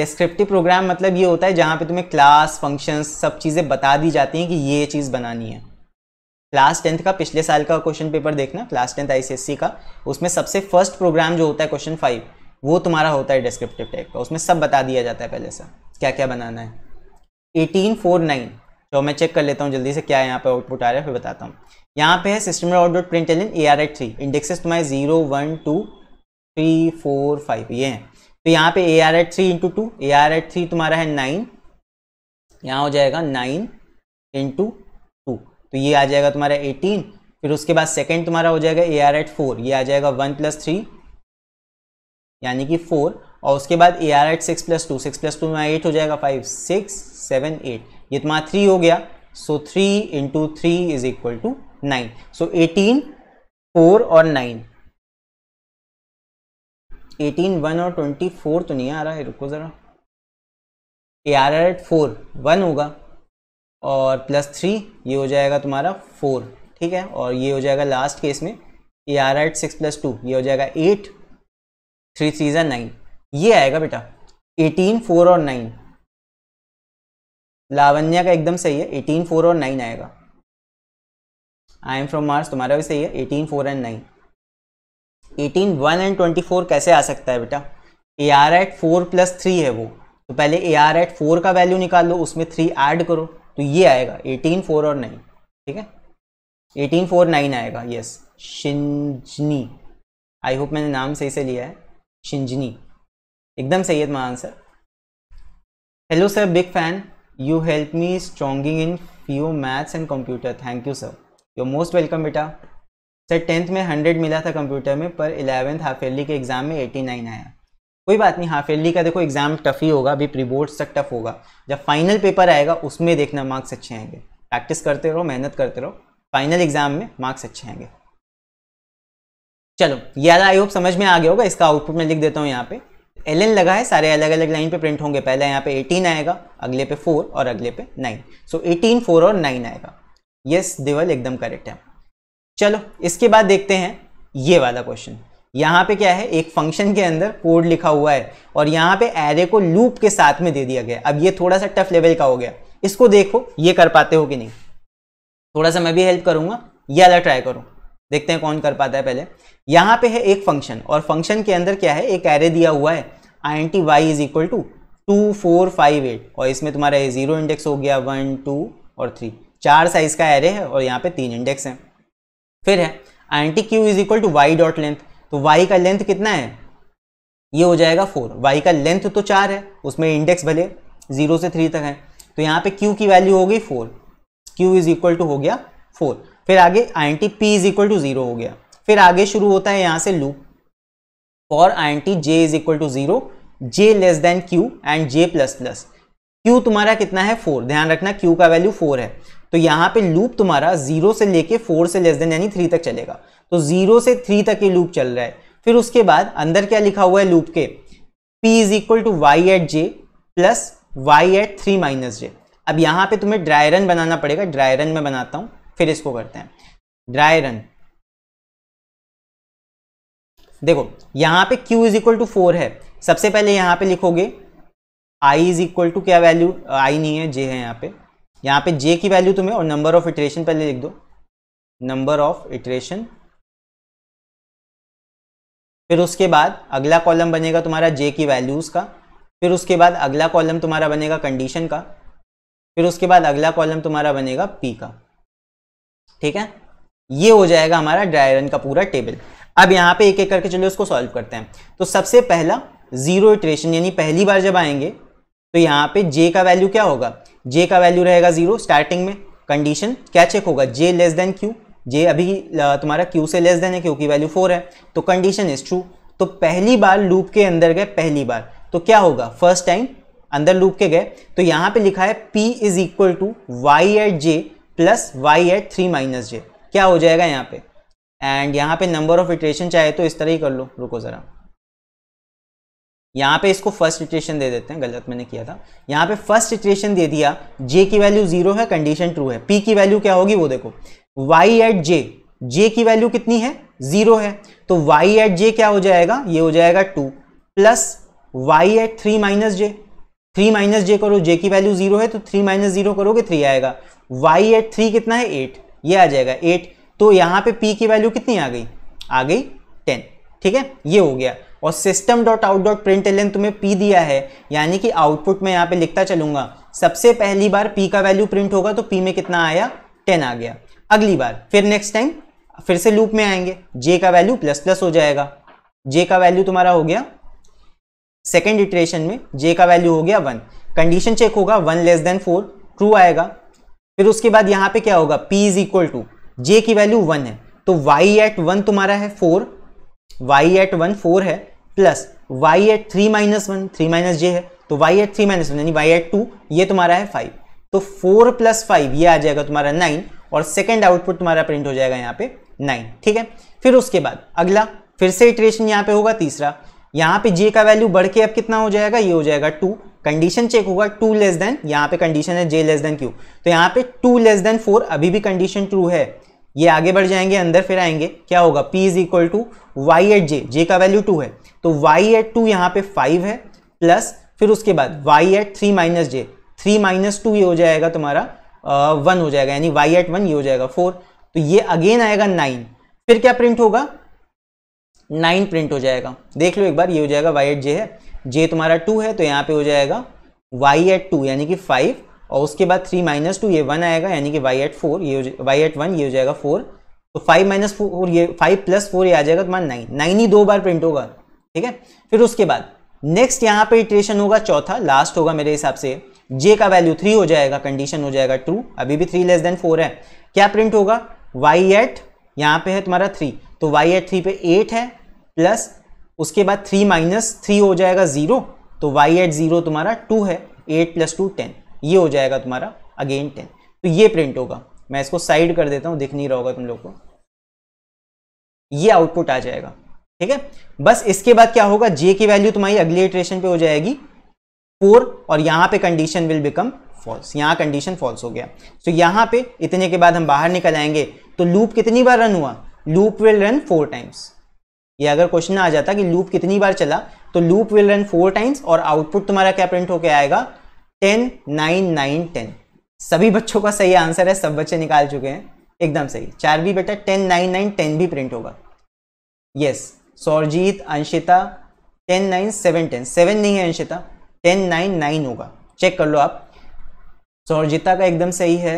डिस्क्रिप्टिव प्रोग्राम मतलब ये होता है जहाँ पे तुम्हें क्लास फंक्शंस सब चीज़ें बता दी जाती हैं कि ये चीज़ बनानी है क्लास टेंथ का पिछले साल का क्वेश्चन पेपर देखना क्लास टेंथ आईसीएससी का उसमें सबसे फर्स्ट प्रोग्राम जो होता है क्वेश्चन फाइव वो तुम्हारा होता है डिस्क्रिप्टिव टाइप का उसमें सब बता दिया जाता है पहले से क्या क्या बनाना है एटीन फोर नाइन तो मैं चेक कर लेता हूँ जल्दी से क्या यहाँ पे आउटपुट आ रहा है फिर बताता हूँ यहाँ पे है system dot dot print L A R at three indexes तुम्हारे zero one two three four five ये हैं तो यहाँ पे A R at three into two A R at three तुम्हारा है नाइन यहाँ हो जाएगा नाइन इंटू तो ये आ जाएगा तुम्हारा एटीन फिर उसके बाद सेकेंड तुम्हारा हो जाएगा ए आर एट फोर ये आ जाएगा वन प्लस थ्री यानी कि फोर और उसके बाद A R at six plus two six plus two में एट हो जाएगा फाइव सिक्स सेवन एट ये तुम्हारा थ्री हो गया so three into three is equal to nine so eighteen four और नाइन एटीन वन और ट्वेंटी फोर तो नहीं आ रहा है रुको ज़रा A R at four one होगा और प्लस थ्री ये हो जाएगा तुम्हारा फोर ठीक है और ये हो जाएगा लास्ट केस में ए आ रहा है सिक्स प्लस टू ये हो जाएगा एट थ्री थ्री जै नाइन ये आएगा बेटा एटीन फोर और नाइन लावण्या का एकदम सही है एटीन फोर और नाइन आएगा आई एम फ्रॉम मार्स तुम्हारा भी सही है eighteen four and nine eighteen one and twenty four कैसे आ सकता है बेटा A R at four plus three है वो तो पहले ए आर एट फोर का वैल्यू निकाल लो उसमें थ्री ऐड करो तो ये आएगा एटीन फोर और नाइन ठीक है एटीन फोर नाइन आएगा यस शिंजनी आई होप मैंने नाम सही से लिया है शिंजनी एकदम सही है तुम्हारा answer hello sir big fan you help me strengthening in few maths and computer thank you sir you most welcome बेटा सर टेंथ में हंड्रेड मिला था कंप्यूटर में पर इलेवेंथ हाफ ईयरली के एग्ज़ाम में एटी नाइन आया कोई बात नहीं हाफ एल का देखो एग्जाम टफ ही होगा अभी प्री बोर्ड तक टफ होगा जब फाइनल पेपर आएगा उसमें देखना मार्क्स अच्छे आएंगे प्रैक्टिस करते रहो मेहनत करते रहो फाइनल एग्जाम में मार्क्स अच्छे आएंगे चलो ये आई होप समझ में आ गया होगा इसका आउटपुट मैं लिख देता हूँ यहाँ पे एल एन लगा है सारे अलग अलग लाइन पे प्रिंट होंगे पहले यहाँ पे 18 आएगा अगले पे 4 और अगले पे 9 सो so 18 4 और 9 आएगा यस देवल एकदम करेक्ट है चलो इसके बाद देखते हैं ये वाला क्वेश्चन यहाँ पे क्या है एक फंक्शन के अंदर कोड लिखा हुआ है और यहाँ पे एरे को लूप के साथ में दे दिया गया अब ये थोड़ा सा टफ लेवल का हो गया इसको देखो ये कर पाते हो कि नहीं थोड़ा सा मैं भी हेल्प करूँगा ये वाला ट्राई करूँ देखते हैं कौन कर पाता है पहले यहाँ पे है एक फंक्शन और फंक्शन के अंदर क्या है एक एरे दिया हुआ है I N T Y is equal to two four five eight और इसमें तुम्हारा ये जीरो इंडेक्स हो गया वन टू और थ्री चार साइज का एरे है और यहाँ पे तीन इंडेक्स हैं फिर है I N T Q is equal to Y dot length तो वाई का लेंथ कितना है ये हो जाएगा फोर वाई का लेंथ तो चार है उसमें इंडेक्स भले जीरो से थ्री तक है तो यहाँ पे क्यू की वैल्यू हो गई four Q is equal to हो गया फोर फिर आगे I N T P is equal to zero हो गया फिर आगे शुरू होता है यहाँ से loop for I N T J is equal to zero J less than Q and J plus plus Q तुम्हारा कितना है फोर ध्यान रखना क्यू का वैल्यू फोर है तो यहाँ पे लूप तुम्हारा जीरो से लेके फोर से लेस देन यानी थ्री तक चलेगा तो जीरो से थ्री तक ये लूप चल रहा है फिर उसके बाद अंदर क्या लिखा हुआ है लूप के P is equal to Y at J plus Y at three minus J अब यहाँ पे तुम्हें ड्राई रन बनाना पड़ेगा ड्राई रन में बनाता हूँ फिर इसको करते हैं ड्राई रन देखो यहाँ पे Q is equal to four है सबसे पहले यहाँ पे लिखोगे आई इज इक्वल टू क्या वैल्यू आई uh, नहीं है जे है यहाँ पे यहाँ पे जे की वैल्यू तुम्हें और नंबर ऑफ इटरेशन पहले लिख दो नंबर ऑफ इटरेशन फिर उसके बाद अगला कॉलम बनेगा तुम्हारा जे की वैल्यूज़ का फिर उसके बाद अगला कॉलम तुम्हारा बनेगा कंडीशन का फिर उसके बाद अगला कॉलम तुम्हारा बनेगा पी का ठीक है ये हो जाएगा हमारा ड्राई रन का पूरा टेबल अब यहाँ पे एक एक करके चलो इसको सॉल्व करते हैं तो सबसे पहला जीरो इटरेशन यानी पहली बार जब आएंगे तो यहाँ पे जे का वैल्यू क्या होगा जे का वैल्यू रहेगा जीरो स्टार्टिंग में कंडीशन क्या चेक होगा J less than Q J अभी तुम्हारा क्यू से लेस देन है क्यू की वैल्यू फोर है तो कंडीशन इज ट्रू तो पहली बार लूप के अंदर गए पहली बार तो क्या होगा फर्स्ट टाइम अंदर लूप के गए तो यहाँ पे लिखा है p is equal to Y at J plus Y at three minus J क्या हो जाएगा यहाँ पे एंड यहाँ पे नंबर ऑफ इटरेशन चाहे तो इस तरह ही कर लो रुको ज़रा यहाँ पे इसको फर्स्ट इटरेशन दे देते हैं गलत मैंने किया था यहाँ पे फर्स्ट इटरेशन दे दिया जे की वैल्यू जीरो है कंडीशन ट्रू है पी की वैल्यू क्या होगी वो देखो वाई एट जे जे की वैल्यू कितनी है जीरो है तो वाई एट जे क्या हो जाएगा ये हो जाएगा two plus Y at three minus J three minus J करो जे की वैल्यू जीरो है तो थ्री माइनस जीरो करोगे थ्री आएगा वाई एट थ्री कितना है एट ये आ जाएगा एट तो यहाँ पे पी की वैल्यू कितनी आ गई आ गई टेन ठीक है ये हो गया और system dot out dot print L तुम्हें पी दिया है यानी कि आउटपुट में यहाँ पे लिखता चलूंगा सबसे पहली बार पी का वैल्यू प्रिंट होगा तो पी में कितना आया टेन आ गया अगली बार फिर नेक्स्ट टाइम फिर से लूप में आएंगे जे का वैल्यू प्लस प्लस हो जाएगा जे का वैल्यू तुम्हारा हो गया सेकेंड इटरेशन में जे का वैल्यू हो गया वन कंडीशन चेक होगा one less than four true आएगा फिर उसके बाद यहाँ पे क्या होगा P is equal to J की वैल्यू वन है तो वाई एट वन तुम्हारा है four Y at one four है plus Y at three minus one three minus J है तो Y at three minus one यानी वाई एट टू ये तुम्हारा है फाइव तो फोर प्लस फाइव ये आ जाएगा तुम्हारा नाइन और सेकेंड आउटपुट तुम्हारा प्रिंट हो जाएगा यहाँ पे नाइन ठीक है फिर उसके बाद अगला फिर से इटरेशन यहाँ पे होगा तीसरा यहाँ पे जे का वैल्यू बढ़ के अब कितना हो जाएगा ये हो जाएगा टू कंडीशन चेक होगा टू लेस देन यहाँ पे कंडीशन है जे लेस देन क्यू तो यहाँ पे टू लेस देन फोर अभी भी कंडीशन ट्रू है ये आगे बढ़ जाएंगे अंदर फिर आएंगे क्या होगा P is equal to Y at J J का वैल्यू टू है तो वाई एट टू यहाँ पे फाइव है प्लस फिर उसके बाद Y at three minus J three minus two ये हो जाएगा तुम्हारा वन हो जाएगा यानी वाई एट वन ये हो जाएगा फोर तो ये अगेन आएगा नाइन फिर क्या प्रिंट होगा नाइन प्रिंट हो जाएगा देख लो एक बार ये हो जाएगा वाई एट जे है जे तुम्हारा टू है तो यहाँ पे हो जाएगा वाई एट टू यानी कि फाइव और उसके बाद थ्री माइनस टू ये वन आएगा यानी कि वाई एट फोर ये वाई एट वन ये हो जाएगा फोर तो फाइव माइनस फोर ये फाइव प्लस फोर ये आ जाएगा तुम्हारा नाइन नाइन ही दो बार प्रिंट होगा ठीक है फिर उसके बाद नेक्स्ट यहाँ पे इटरेशन होगा चौथा लास्ट होगा मेरे हिसाब से जे का वैल्यू थ्री हो जाएगा कंडीशन हो जाएगा ट्रू अभी भी थ्री लेस देन फोर है क्या प्रिंट होगा वाई एट यहाँ पे है तुम्हारा थ्री तो वाई एट थ्री पे एट है प्लस उसके बाद थ्री माइनस थ्री हो जाएगा ज़ीरो तो वाई एट ज़ीरो तुम्हारा टू है एट प्लस टू टेन ये हो जाएगा तुम्हारा अगेन टेन तो ये प्रिंट होगा मैं इसको साइड कर देता हूँ दिख नहीं रहा होगा तुम लोग को ये आउटपुट आ जाएगा ठीक है बस इसके बाद क्या होगा जे की वैल्यू तुम्हारी अगली इटरेशन पे हो जाएगी फोर और यहाँ पे कंडीशन विल बिकम फॉल्स यहाँ कंडीशन फॉल्स हो गया सो so, यहाँ पे इतने के बाद हम बाहर निकल आएंगे तो लूप कितनी बार रन हुआ loop will run four times ये अगर क्वेश्चन आ जाता कि लूप कितनी बार चला तो loop will run four times और आउटपुट तुम्हारा क्या प्रिंट होकर आएगा टेन नाइन नाइन टेन सभी बच्चों का सही आंसर है सब बच्चे निकाल चुके हैं एकदम सही चार भी बेटा टेन नाइन नाइन टेन भी प्रिंट होगा yes Sourjit Anshita ten nine seven ten seven नहीं है अंशिता टेन नाइन नाइन होगा चेक कर लो आप सौरजिता का एकदम सही है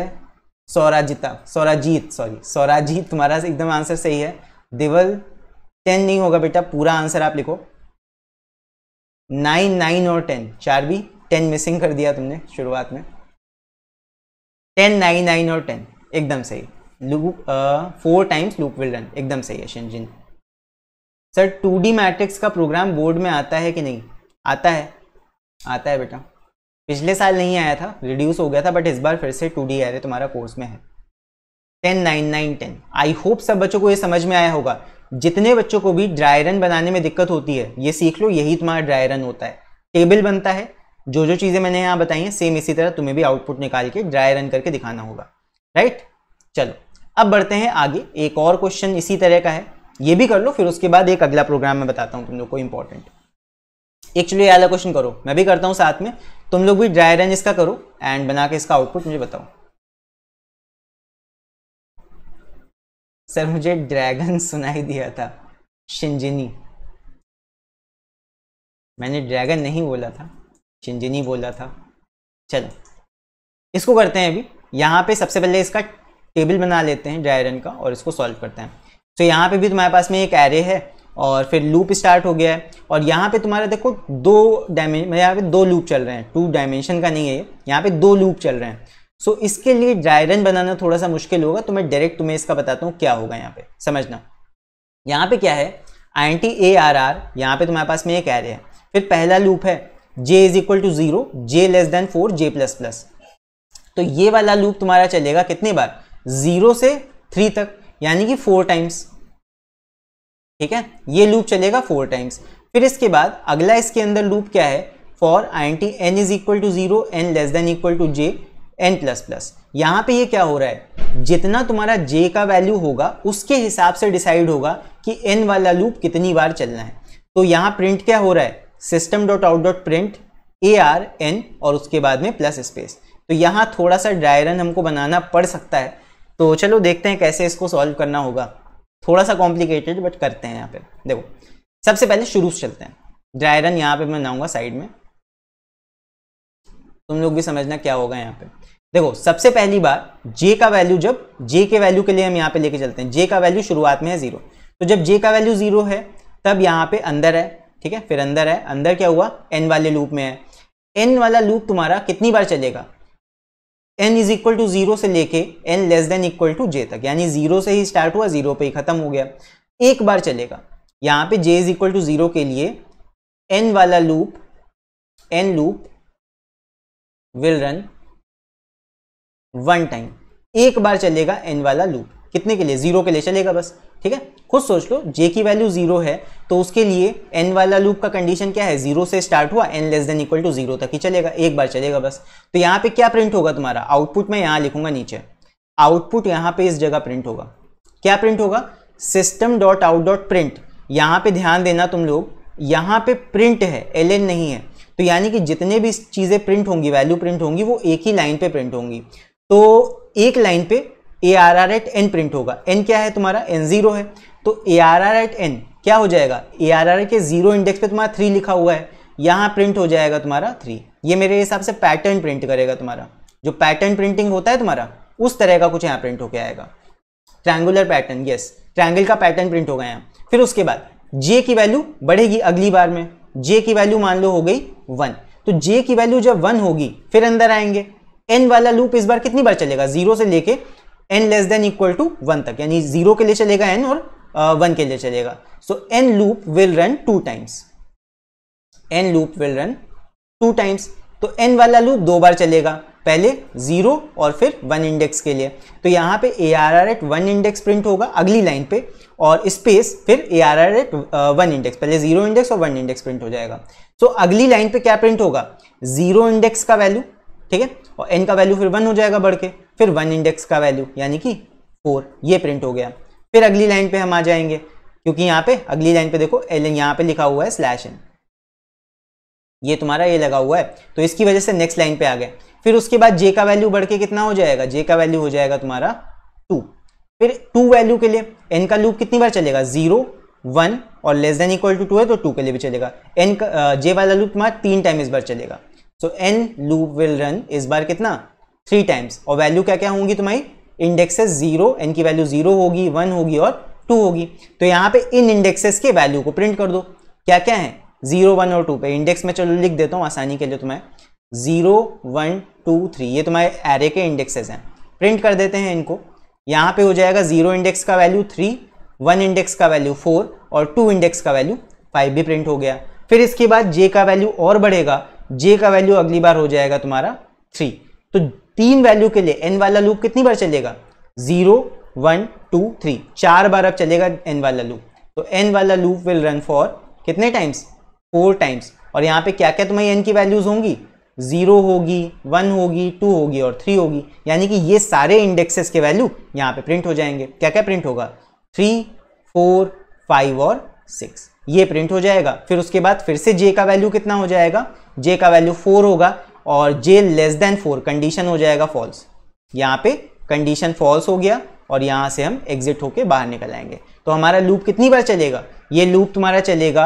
सौराजिता सौराजीत सॉरी सौराजीत तुम्हारा एकदम आंसर सही है दिवल टेन नहीं होगा बेटा पूरा आंसर आप लिखो नाइन नाइन और टेन चार भी टेन मिसिंग कर दिया तुमने शुरुआत में टेन नाइन नाइन और टेन एकदम सही loop four times loop will run एकदम सही है Shanjin sir two D matrix का प्रोग्राम बोर्ड में आता है कि नहीं आता है आता है बेटा पिछले साल नहीं आया था रिड्यूस हो गया था बट इस बार फिर से टू डी आ रहे तुम्हारा कोर्स में है ten nine nine ten I hope सब बच्चों को ये समझ में आया होगा जितने बच्चों को भी ड्राई रन बनाने में दिक्कत होती है ये सीख लो यही तुम्हारा ड्राई रन होता है टेबल बनता है जो जो चीज़ें मैंने यहाँ बताई हैं सेम इसी तरह तुम्हें भी आउटपुट निकाल के ड्राई रन करके दिखाना होगा राइट चलो अब बढ़ते हैं आगे एक और क्वेश्चन इसी तरह का है ये भी कर लो फिर उसके बाद एक अगला प्रोग्राम में बताता हूँ तुम लोग को इंपॉर्टेंट एक्चुअली अगला क्वेश्चन करो मैं भी करता हूँ साथ में तुम लोग भी ड्राई रन इसका करो एंड बना के इसका आउटपुट मुझे बताओ सर मुझे ड्रैगन सुनाई दिया था शिंजिनी मैंने ड्रैगन नहीं बोला था शिंजन बोला बोल रहा था चलो इसको करते हैं अभी यहाँ पे सबसे पहले इसका टेबल बना लेते हैं ड्राई रन का और इसको सॉल्व करते हैं तो यहाँ पे भी तुम्हारे पास में एक एरे है और फिर लूप स्टार्ट हो गया है और यहाँ पे तुम्हारा देखो दो डायमेंशन मतलब यहाँ पे दो लूप चल रहे हैं टू डायमेंशन का नहीं है ये यहाँ पे दो लूप चल रहे हैं सो इसके लिए ड्राई रन बनाना थोड़ा सा मुश्किल होगा तो मैं डायरेक्ट तुम्हें इसका बताता हूँ क्या होगा यहाँ पे समझना यहाँ पे क्या है I N T A R R यहाँ पे तुम्हारे पास में एक एरे है फिर पहला लूप है J is equal to zero J less than four J plus plus तो ये वाला लूप तुम्हारा चलेगा कितने बार जीरो से थ्री तक यानी कि फोर टाइम्स ठीक है ये लूप चलेगा फोर टाइम्स फिर इसके बाद अगला इसके अंदर लूप क्या है for I N T N is equal to zero N less than equal to J N plus plus यहाँ पे ये क्या हो रहा है जितना तुम्हारा जे का वैल्यू होगा उसके हिसाब से डिसाइड होगा कि एन वाला लूप कितनी बार चलना है तो यहाँ प्रिंट क्या हो रहा है system dot out dot print A R N और उसके बाद में प्लस स्पेस तो यहाँ थोड़ा सा रन हमको बनाना पड़ सकता है तो चलो देखते हैं कैसे इसको सॉल्व करना होगा थोड़ा सा कॉम्प्लिकेटेड बट करते हैं यहाँ पे देखो सबसे पहले शुरू से चलते हैं ड्रायरन यहाँ पे मैं बनाऊंगा साइड में तुम लोग भी समझना क्या होगा यहाँ पे देखो सबसे पहली बार जे का वैल्यू जब जे के वैल्यू के लिए हम यहाँ पे लेके चलते हैं जे का वैल्यू शुरुआत में है जीरो तो जब जे का वैल्यू जीरो है तब यहाँ पे अंदर है ठीक है फिर अंदर है अंदर क्या हुआ एन वाले लूप में है एन वाला लूप तुम्हारा कितनी बार चलेगा N is equal to zero से लेके N less than equal to J तक यानी जीरो से ही स्टार्ट हुआ जीरो पे ही खत्म हो गया एक बार चलेगा यहाँ पे J is equal to zero के लिए एन वाला loop N loop will run one time एक बार चलेगा एन वाला लूप कितने के लिए जीरो के लिए चलेगा बस ठीक है खुद सोच लो जे की वैल्यू जीरो है तो उसके लिए एन वाला लूप का कंडीशन क्या है जीरो से स्टार्ट हुआ N less than equal to zero तक ही चलेगा एक बार चलेगा बस तो यहाँ पे क्या प्रिंट होगा तुम्हारा आउटपुट मैं यहाँ लिखूंगा नीचे आउटपुट यहाँ पे इस जगह प्रिंट होगा क्या प्रिंट होगा system dot out dot print यहाँ पे ध्यान देना तुम लोग यहाँ पे प्रिंट है एल नहीं है तो यानी कि जितने भी चीज़ें प्रिंट होंगी वैल्यू प्रिंट होंगी वो एक ही लाइन पे प्रिंट होंगी तो एक लाइन पे A R R at N print होगा एन क्या है तुम्हारा एन जीरो है तो A R R at N क्या हो जाएगा ए आर आर के जीरो इंडेक्स पे तुम्हारा थ्री लिखा हुआ है यहाँ प्रिंट हो जाएगा तुम्हारा थ्री ये मेरे हिसाब से पैटर्न प्रिंट करेगा तुम्हारा जो पैटर्न प्रिंटिंग होता है तुम्हारा उस तरह का कुछ यहाँ प्रिंट होके आएगा ट्रैंगुलर पैटर्न येस ट्रैंगल का पैटर्न प्रिंट हो गया यहाँ फिर उसके बाद जे की वैल्यू बढ़ेगी अगली बार में जे की वैल्यू मान लो हो गई वन तो जे की वैल्यू जब वन होगी फिर अंदर आएंगे एन वाला लूप इस बार कितनी बार चलेगा जीरो से लेके N less than equal to one तक यानी जीरो के लिए चलेगा एन और वन के लिए चलेगा so n loop will run two times n loop will run two times तो एन वाला लूप दो बार चलेगा पहले जीरो और फिर वन इंडेक्स के लिए तो यहाँ पे A R R at one index print होगा अगली लाइन पे और स्पेस फिर A R R at one index पहले जीरो इंडेक्स और वन इंडेक्स प्रिंट हो जाएगा तो so, अगली लाइन पे क्या प्रिंट होगा जीरो इंडेक्स का वैल्यू ठीक है और एन का वैल्यू फिर वन हो जाएगा बढ़ के फिर वन इंडेक्स का वैल्यू यानी कि फोर ये प्रिंट हो गया फिर अगली लाइन पे हम आ जाएंगे क्योंकि यहाँ पे अगली लाइन पे देखो एल एन यहाँ पे लिखा हुआ है स्लैश एन ये तुम्हारा ये लगा हुआ है तो इसकी वजह से नेक्स्ट लाइन पे आ गए फिर उसके बाद जे का वैल्यू बढ़ के कितना हो जाएगा जे का वैल्यू हो जाएगा तुम्हारा टू फिर टू वैल्यू के लिए एन का लूप कितनी बार चलेगा जीरो वन और less than equal to two है तो टू के लिए भी चलेगा एन का जे वाला लूप तुम्हारा तीन टाइम इस बार चलेगा so n loop will run इस बार कितना थ्री टाइम्स और वैल्यू क्या क्या होंगी तुम्हारी इंडेक्सेस जीरो एन की वैल्यू जीरो होगी वन होगी और टू होगी तो यहाँ पे इन इंडेक्सेस के वैल्यू को प्रिंट कर दो क्या क्या है जीरो वन और टू पे इंडेक्स में चलो लिख देता हूँ आसानी के लिए तुम्हें जीरो वन टू थ्री ये तुम्हारे एरे के इंडेक्सेस हैं प्रिंट कर देते हैं इनको यहाँ पे हो जाएगा जीरो इंडेक्स का वैल्यू थ्री वन इंडेक्स का वैल्यू फोर और टू इंडेक्स का वैल्यू फाइव भी प्रिंट हो गया फिर इसके बाद जे का वैल्यू और बढ़ेगा जे का वैल्यू अगली बार हो जाएगा तुम्हारा थ्री तो तीन वैल्यू के लिए एन वाला लूप कितनी बार चलेगा जीरो वन टू थ्री चार बार अब चलेगा एन वाला लूप तो एन वाला लूप विल रन फॉर कितने टाइम्स फोर टाइम्स और यहाँ पे क्या क्या तुम्हें एन की वैल्यूज होंगी जीरो होगी वन होगी टू होगी और थ्री होगी यानी कि ये सारे इंडेक्सेस के वैल्यू यहाँ पे प्रिंट हो जाएंगे क्या क्या प्रिंट होगा थ्री फोर फाइव और सिक्स ये प्रिंट हो जाएगा फिर उसके बाद फिर से जे का वैल्यू कितना हो जाएगा जे का वैल्यू फोर होगा और j less than four condition हो जाएगा फॉल्स यहाँ पे कंडीशन फॉल्स हो गया और यहाँ से हम एग्जिट होके बाहर निकल आएंगे तो हमारा लूप कितनी बार चलेगा ये लूप तुम्हारा चलेगा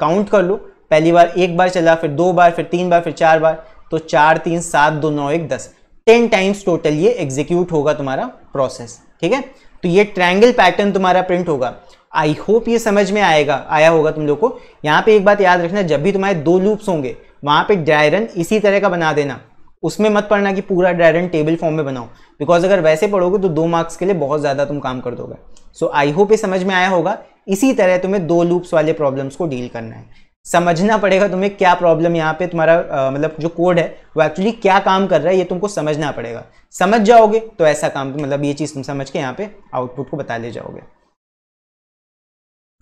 काउंट कर लो पहली बार एक बार चला फिर दो बार फिर तीन बार फिर चार बार तो चार तीन सात दो नौ एक दस टेन टाइम्स टोटल ये एग्जीक्यूट होगा तुम्हारा प्रोसेस ठीक है तो ये ट्रायंगल पैटर्न तुम्हारा प्रिंट होगा आई होप ये समझ में आएगा आया होगा तुम लोग को यहाँ पे एक बात याद रखना जब भी तुम्हारे दो लूप्स होंगे वहाँ पे डायरन इसी तरह का बना देना उसमें मत पढ़ना कि पूरा डायरन टेबल फॉर्म में बनाओ बिकॉज अगर वैसे पढ़ोगे तो दो मार्क्स के लिए बहुत ज़्यादा तुम काम कर दोगे सो आई होप ये समझ में आया होगा इसी तरह तुम्हें दो लूप्स वाले प्रॉब्लम्स को डील करना है समझना पड़ेगा तुम्हें क्या प्रॉब्लम यहाँ पे तुम्हारा आ, मतलब जो कोड है वो एक्चुअली क्या काम कर रहा है ये तुमको समझना पड़ेगा समझ जाओगे तो ऐसा काम मतलब ये चीज़ तुम समझ के यहाँ पे आउटपुट को बता ले जाओगे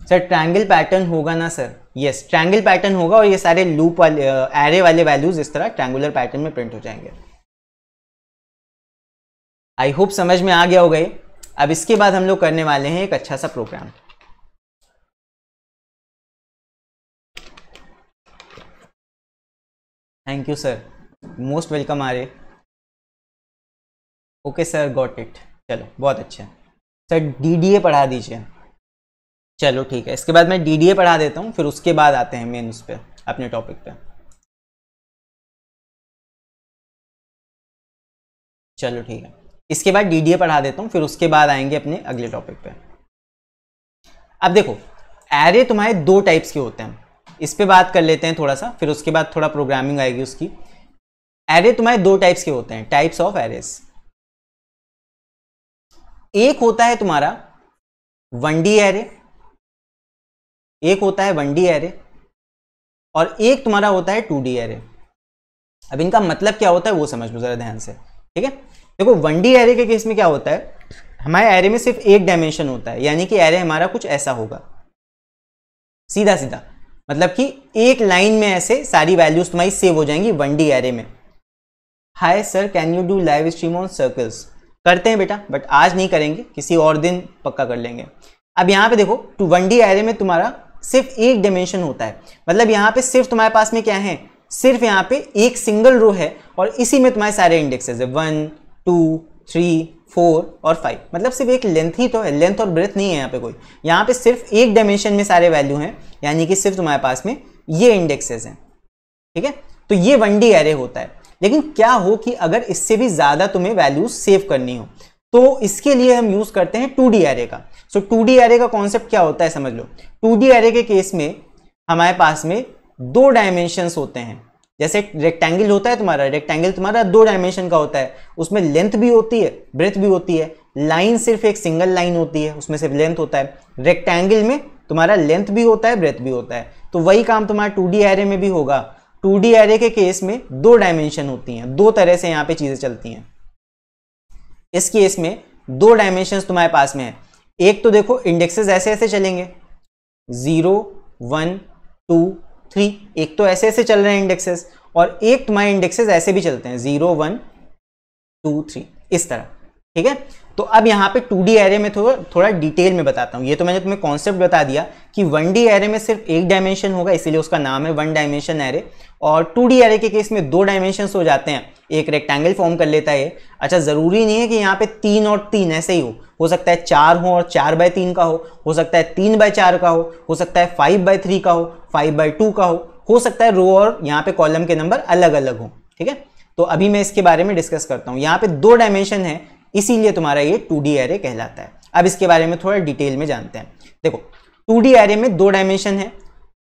सर ट्रायंगल पैटर्न होगा ना सर यस ट्रैंगल पैटर्न होगा और ये सारे लूप वाले एरे वाले वैल्यूज इस तरह ट्रैंगुलर पैटर्न में प्रिंट हो जाएंगे आई होप समझ में आ गया होगा गए अब इसके बाद हम लोग करने वाले हैं एक अच्छा सा program thank you sir most welcome आ रहे ओके सर गॉट इट चलो बहुत अच्छा सर डी डी ए पढ़ा दीजिए चलो ठीक है इसके बाद मैं डी पढ़ा देता हूँ फिर उसके बाद आते हैं मेन उस पर अपने टॉपिक पे चलो ठीक है इसके बाद डी पढ़ा देता हूँ फिर उसके बाद आएंगे अपने अगले टॉपिक पे अब देखो एरे तुम्हारे दो टाइप्स के होते हैं इस पर बात कर लेते हैं थोड़ा सा फिर उसके बाद थोड़ा प्रोग्रामिंग आएगी उसकी एरे तुम्हारे दो टाइप्स के होते हैं टाइप्स ऑफ एरेस एक होता है तुम्हारा वन डी एरे एक होता है वन डी एरे और एक तुम्हारा होता है टू डी एरे अब इनका मतलब क्या होता है वो समझ लो ज़रा ध्यान से ठीक है देखो वन डी एरे के केस में क्या होता है हमारे एरे में सिर्फ एक डायमेंशन होता है यानी कि एरे हमारा कुछ ऐसा होगा सीधा सीधा मतलब कि एक लाइन में ऐसे सारी वैल्यूज तुम्हारी सेव हो जाएंगी वन डी एरे में hi sir can you do live stream on circles करते हैं बेटा बट आज नहीं करेंगे किसी और दिन पक्का कर लेंगे अब यहाँ पे देखो टू वन डी एरे में तुम्हारा सिर्फ एक डायमेंशन होता है मतलब यहाँ पे सिर्फ तुम्हारे पास में क्या है सिर्फ यहाँ पे एक सिंगल रो है और इसी में तुम्हारे सारे इंडेक्सेज है वन टू थ्री फोर और फाइव मतलब सिर्फ एक लेंथ ही तो है लेंथ और ब्रेथ नहीं है यहाँ पे कोई यहाँ पे सिर्फ एक डायमेंशन में सारे वैल्यू हैं यानी कि सिर्फ तुम्हारे पास में ये इंडेक्सेज हैं ठीक है तो ये वन डी एरे होता है लेकिन क्या हो कि अगर इससे भी ज़्यादा तुम्हें वैल्यूज सेव करनी हो तो इसके लिए हम यूज करते हैं टू डी एरे का सो टू डी एरे का कॉन्सेप्ट क्या होता है समझ लो टू डी एरे के केस में हमारे पास में दो डायमेंशंस होते हैं जैसे रेक्टेंगल होता है तुम्हारा रेक्टेंगल तुम्हारा दो डायमेंशन का होता है उसमें लेंथ भी होती है ब्रेथ भी होती है लाइन सिर्फ एक सिंगल लाइन होती है उसमें सिर्फ लेंथ होता है रेक्टेंगल में तुम्हारा लेंथ भी होता है ब्रेथ भी होता है तो वही काम तुम्हारा टू डी एरे में भी होगा टू डी एरे के केस में दो डायमेंशन होती हैं दो तरह से यहाँ पे चीज़ें चलती हैं इस केस में दो डायमेंशन तुम्हारे पास में है एक तो देखो इंडेक्सेस ऐसे ऐसे चलेंगे ज़ीरो वन टू थ्री एक तो ऐसे ऐसे चल रहे हैं इंडेक्सेस और एक तुम्हारे इंडेक्सेस ऐसे भी चलते हैं ज़ीरो वन टू थ्री इस तरह ठीक है तो अब यहाँ पे 2D एरे में थोड़ा थोड़ा डिटेल में बताता हूँ ये तो मैंने तुम्हें कॉन्सेप्ट बता दिया कि 1D एरे में सिर्फ एक डायमेंशन होगा इसीलिए उसका नाम है वन डायमेंशन एरे और 2D एरे के केस में दो डायमेंशन हो जाते हैं एक रेक्टेंगल फॉर्म कर लेता है अच्छा ज़रूरी नहीं है कि यहाँ पे तीन और तीन ऐसे ही हो हो सकता है चार हो और चार बाय तीन का हो हो सकता है तीन बाय चार का हो हो सकता है फाइव बाय थ्री का हो फाइव बाय टू का हो हो सकता है रो और यहाँ पे कॉलम के नंबर अलग अलग हो ठीक है तो अभी मैं इसके बारे में डिस्कस करता हूँ यहाँ पे दो डायमेंशन है इसीलिए तुम्हारा ये टू डी एरे कहलाता है अब इसके बारे में थोड़ा डिटेल में जानते हैं देखो टू डी एरे में दो डायमेंशन है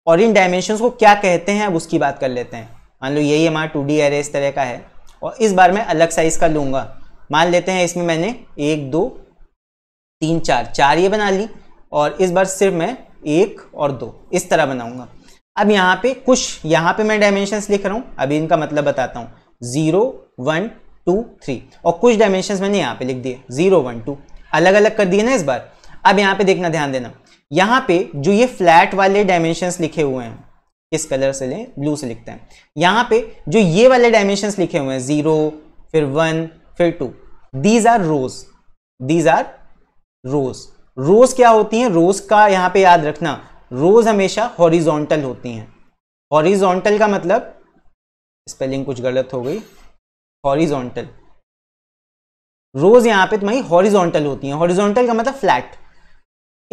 और इन डायमेंशन को क्या कहते हैं अब उसकी बात कर लेते हैं मान लो यही हमारा टू डी एरे इस तरह का है और इस बार मैं अलग साइज़ का लूँगा मान लेते हैं इसमें मैंने एक दो तीन चार चार ये बना ली और इस बार सिर्फ मैं एक और दो इस तरह बनाऊंगा अब यहाँ पे कुछ यहाँ पे मैं डायमेंशंस लिख रहा हूँ अभी इनका मतलब बताता हूँ ज़ीरो वन टू थ्री और कुछ डायमेंशंस मैंने यहाँ पे लिख दिए ज़ीरो वन टू अलग अलग कर दिए ना इस बार अब यहाँ पे देखना ध्यान देना यहाँ पे जो ये फ्लैट वाले डायमेंशंस लिखे हुए हैं किस कलर से लें ब्लू से लिखते हैं यहाँ पे जो ये वाले डायमेंशन लिखे हुए हैं जीरो फिर वन फिर two these are rows these are rows rows क्या होती हैं रोज का यहाँ पे याद रखना रोज हमेशा हॉरिजोंटल होती हैं हॉरिजोंटल का मतलब स्पेलिंग कुछ गलत हो गई हॉरिजोंटल रोज यहाँ पे तुम्हारी तो हॉरिजोंटल होती हैं हॉरिजोंटल का मतलब फ्लैट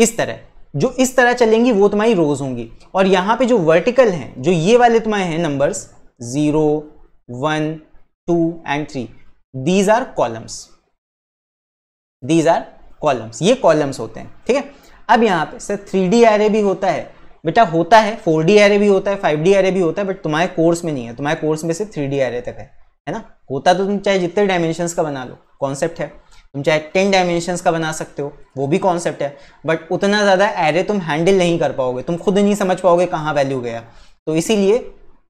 इस तरह जो इस तरह चलेंगी वो तुम्हारी रोज होंगी और यहाँ पे जो वर्टिकल हैं जो ये वाले तुम्हारे हैं numbers zero one two and three these are columns these are columns ये कॉलम्स होते हैं ठीक है अब यहाँ पे सर थ्री डी एरे भी होता है बेटा होता है फोर डी एरे भी होता है फाइव डी एरे भी होता है बट तुम्हारे कोर्स में नहीं है तुम्हारे कोर्स में सिर्फ थ्री डी एरे तक है है ना होता तो तुम चाहे जितने डायमेंशन का बना लो कॉन्सेप्ट है तुम चाहे टेन डायमेंशन का बना सकते हो वो भी कॉन्सेप्ट है बट उतना ज़्यादा एरे तुम हैंडल नहीं कर पाओगे तुम खुद नहीं समझ पाओगे कहाँ वैल्यू गया तो इसीलिए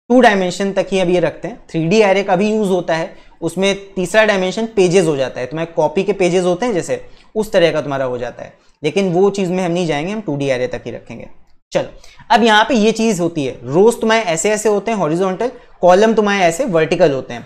टू डायमेंशन तक ही अब ये रखते हैं थ्री डी एरे का भी यूज़ होता है उसमें तीसरा डायमेंशन पेजेस हो जाता है तुम्हारे कॉपी के पेजेस होते हैं जैसे उस तरह का तुम्हारा हो जाता है लेकिन वो चीज़ में हम नहीं जाएंगे हम टू डी एरे तक ही रखेंगे चलो अब यहाँ पे ये चीज़ होती है रोज तुम्हारे ऐसे ऐसे होते हैं हॉरिजॉन्टल कॉलम तुम्हारे ऐसे वर्टिकल होते हैं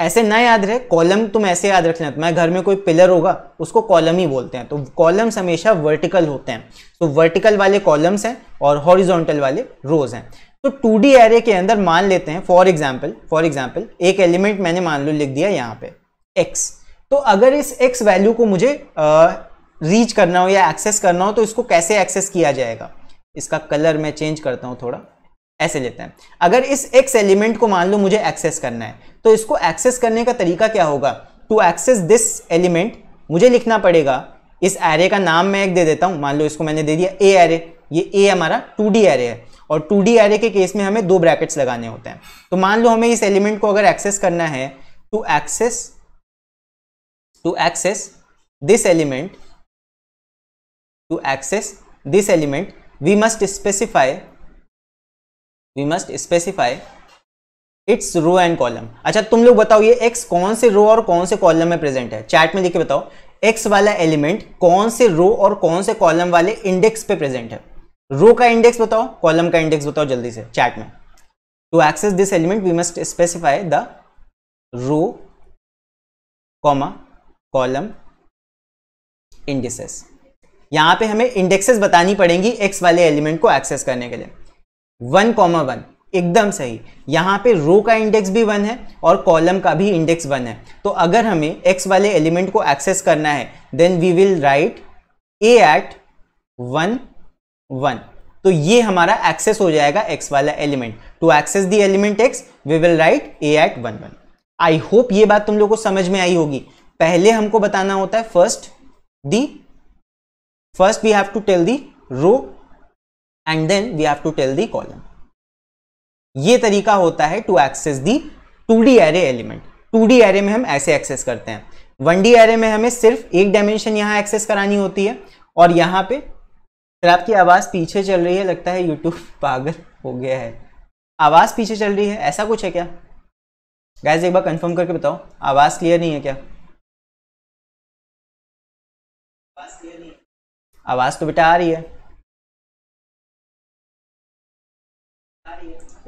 ऐसे ना याद रहे कॉलम तुम ऐसे याद रख लेना तुम्हारे घर में कोई पिलर होगा उसको कॉलम ही बोलते हैं तो कॉलम्स हमेशा वर्टिकल होते हैं तो वर्टिकल वाले कॉलम्स हैं और हॉरिजॉन्टल वाले रोज हैं तो टू डी एरे के अंदर मान लेते हैं फॉर एग्जाम्पल फॉर एग्जाम्पल एक एलिमेंट मैंने मान लो लिख दिया यहाँ पे एक्स तो अगर इस एक्स वैल्यू को मुझे रीच करना हो या एक्सेस करना हो तो इसको कैसे एक्सेस किया जाएगा इसका कलर मैं चेंज करता हूँ थोड़ा ऐसे लेते हैं अगर इस एक्स एलिमेंट को मान लो मुझे एक्सेस करना है तो इसको एक्सेस करने का तरीका क्या होगा टू एक्सेस दिस एलिमेंट मुझे लिखना पड़ेगा इस एरे का नाम मैं एक दे देता हूँ मान लो इसको मैंने दे दिया ए एरे ये ए हमारा टू डी एरे है और टू डी एरे के केस में हमें दो ब्रैकेट्स लगाने होते हैं तो मान लो हमें इस एलिमेंट को अगर एक्सेस करना है to access to access this element to access this element we must specify we must specify its row and column अच्छा तुम लोग बताओ ये एक्स कौन से रो और कौन से कॉलम में प्रेजेंट है चैट में लिख के बताओ एक्स वाला एलिमेंट कौन से रो और कौन से कॉलम वाले इंडेक्स पे प्रेजेंट है रो का इंडेक्स बताओ कॉलम का इंडेक्स बताओ जल्दी से चैट में to access this element we must specify the row comma column indexes यहां पे हमें इंडेक्सेस बतानी पड़ेंगी एक्स वाले एलिमेंट को एक्सेस करने के लिए वन कॉमा वन एकदम सही यहाँ पे रो का इंडेक्स भी वन है और कॉलम का भी इंडेक्स वन है तो अगर हमें एक्स वाले एलिमेंट को एक्सेस करना है then we will write A at one one तो ये हमारा एक्सेस हो जाएगा एक्स वाला element to access the element x we will write A at one one I hope ये बात तुम लोग को समझ में आई होगी पहले हमको बताना होता है first the first we have to tell the row and then we have to tell the column ये तरीका होता है to access the two D array element two D array में हम ऐसे एक्सेस करते हैं वन डी एरे में हमें सिर्फ एक डायमेंशन यहाँ एक्सेस करानी होती है और यहाँ पे फिर आपकी आवाज़ पीछे चल रही है लगता है यूट्यूब पागल हो गया है आवाज़ पीछे चल रही है ऐसा कुछ है क्या गैस एक बार कंफर्म करके बताओ आवाज़ क्लियर नहीं है क्या आवाज़ तो बेटा आ रही है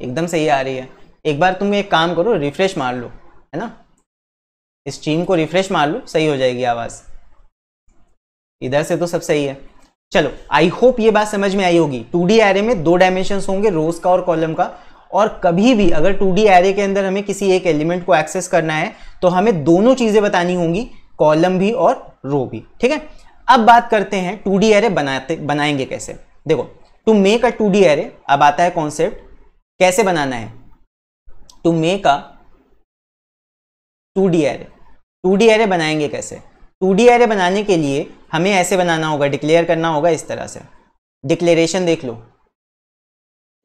एकदम सही आ रही है एक बार तुम एक काम करो रिफ्रेश मार लो है ना इस चीन को रिफ्रेश मार लो सही हो जाएगी आवाज़ इधर से तो सब सही है चलो आई होप ये बात समझ में आई होगी टू डी एरे में दो डायमेंशन होंगे रोज का और कॉलम का और कभी भी अगर टू डी एरे के अंदर हमें किसी एक एलिमेंट को एक्सेस करना है तो हमें दोनों चीज़ें बतानी होंगी कॉलम भी और रो भी ठीक है अब बात करते हैं टू डी एरे बनाते बनाएंगे कैसे देखो to make a two D array अब आता है कॉन्सेप्ट कैसे बनाना है to make a two D array two D array बनाएंगे कैसे टू डी एरे बनाने के लिए हमें ऐसे बनाना होगा डिक्लेयर करना होगा इस तरह से डिक्लेरेशन देख लो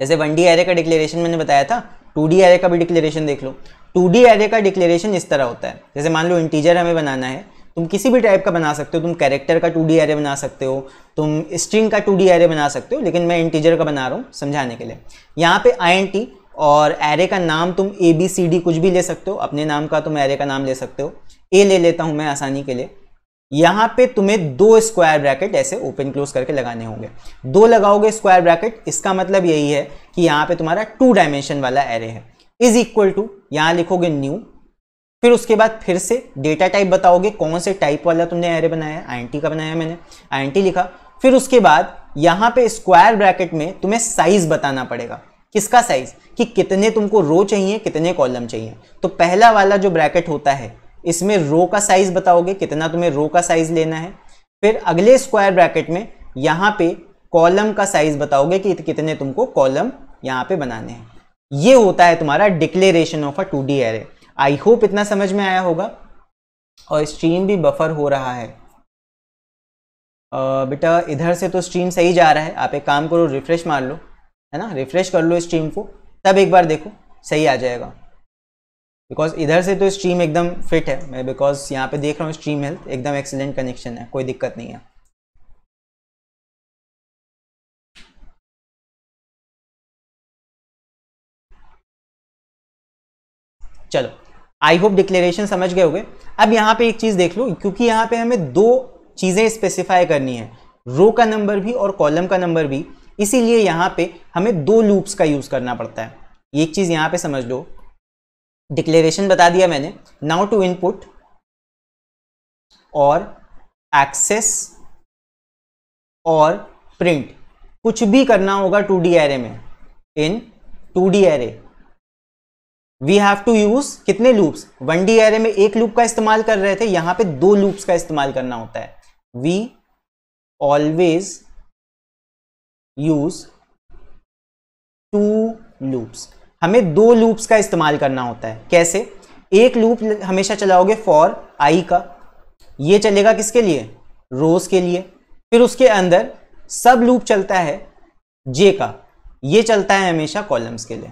जैसे वन डी एरे का डिक्लेरेशन मैंने बताया था टू डी एरे का भी डिक्लेरेशन देख लो टू डी एरे का डिक्लेरेशन इस तरह होता है जैसे मान लो इंटीजर हमें बनाना है तुम किसी भी टाइप का बना सकते हो तुम कैरेक्टर का टू डी एरे बना सकते हो तुम स्ट्रिंग का टू डी एरे बना सकते हो लेकिन मैं इंटीजर का बना रहा हूँ समझाने के लिए यहाँ पे आई एन टी और एरे का नाम तुम ए बी सी डी कुछ भी ले सकते हो अपने नाम का तुम एरे का नाम ले सकते हो ए ले लेता हूँ मैं आसानी के लिए यहाँ पे तुम्हें दो स्क्वायर ब्रैकेट ऐसे ओपन क्लोज करके लगाने होंगे दो लगाओगे स्क्वायर ब्रैकेट इसका मतलब यही है कि यहाँ पे तुम्हारा टू डायमेंशन वाला एरे है इज इक्वल टू यहाँ लिखोगे न्यू फिर उसके बाद फिर से डेटा टाइप बताओगे कौन से टाइप वाला तुमने एरे बनाया है आई का बनाया मैंने आई लिखा फिर उसके बाद यहाँ पे स्क्वायर ब्रैकेट में तुम्हें साइज बताना पड़ेगा किसका साइज कि कितने तुमको रो चाहिए कितने कॉलम चाहिए तो पहला वाला जो ब्रैकेट होता है इसमें रो का साइज बताओगे कितना तुम्हें रो का साइज लेना है फिर अगले स्क्वायर ब्रैकेट में यहाँ पे कॉलम का साइज बताओगे कि कितने तुमको कॉलम यहाँ पे बनाने हैं ये होता है तुम्हारा declaration of a two D array I hope इतना समझ में आया होगा और स्ट्रीम भी बफर हो रहा है बेटा इधर से तो स्ट्रीम सही जा रहा है आप एक काम करो रिफ्रेश मार लो है ना रिफ्रेश कर लो स्ट्रीम को तब एक बार देखो सही आ जाएगा बिकॉज इधर से तो स्ट्रीम एकदम फिट है मैं बिकॉज यहाँ पे देख रहा हूँ स्ट्रीम हेल्थ एकदम एक्सीलेंट कनेक्शन है कोई दिक्कत नहीं है चलो आई होप डिक्लेरेशन समझ गए होगे अब यहाँ पे एक चीज़ देख लो क्योंकि यहाँ पे हमें दो चीज़ें स्पेसिफाई करनी है रो का नंबर भी और कॉलम का नंबर भी इसीलिए यहाँ पे हमें दो लूप्स का यूज़ करना पड़ता है ये एक चीज़ यहाँ पे समझ लो डिक्लेरेशन बता दिया मैंने नाउ टू इनपुट और एक्सेस और प्रिंट कुछ भी करना होगा टू डी एरे में in two D array we have to use कितने लूप्स वन डी एरे में एक लूप का इस्तेमाल कर रहे थे यहां पे दो लूप्स का इस्तेमाल करना होता है we always use two loops हमें दो लूप्स का इस्तेमाल करना होता है कैसे एक लूप हमेशा चलाओगे फॉर आई का ये चलेगा किसके लिए रोज के लिए फिर उसके अंदर सब लूप चलता है जे का ये चलता है हमेशा कॉलम्स के लिए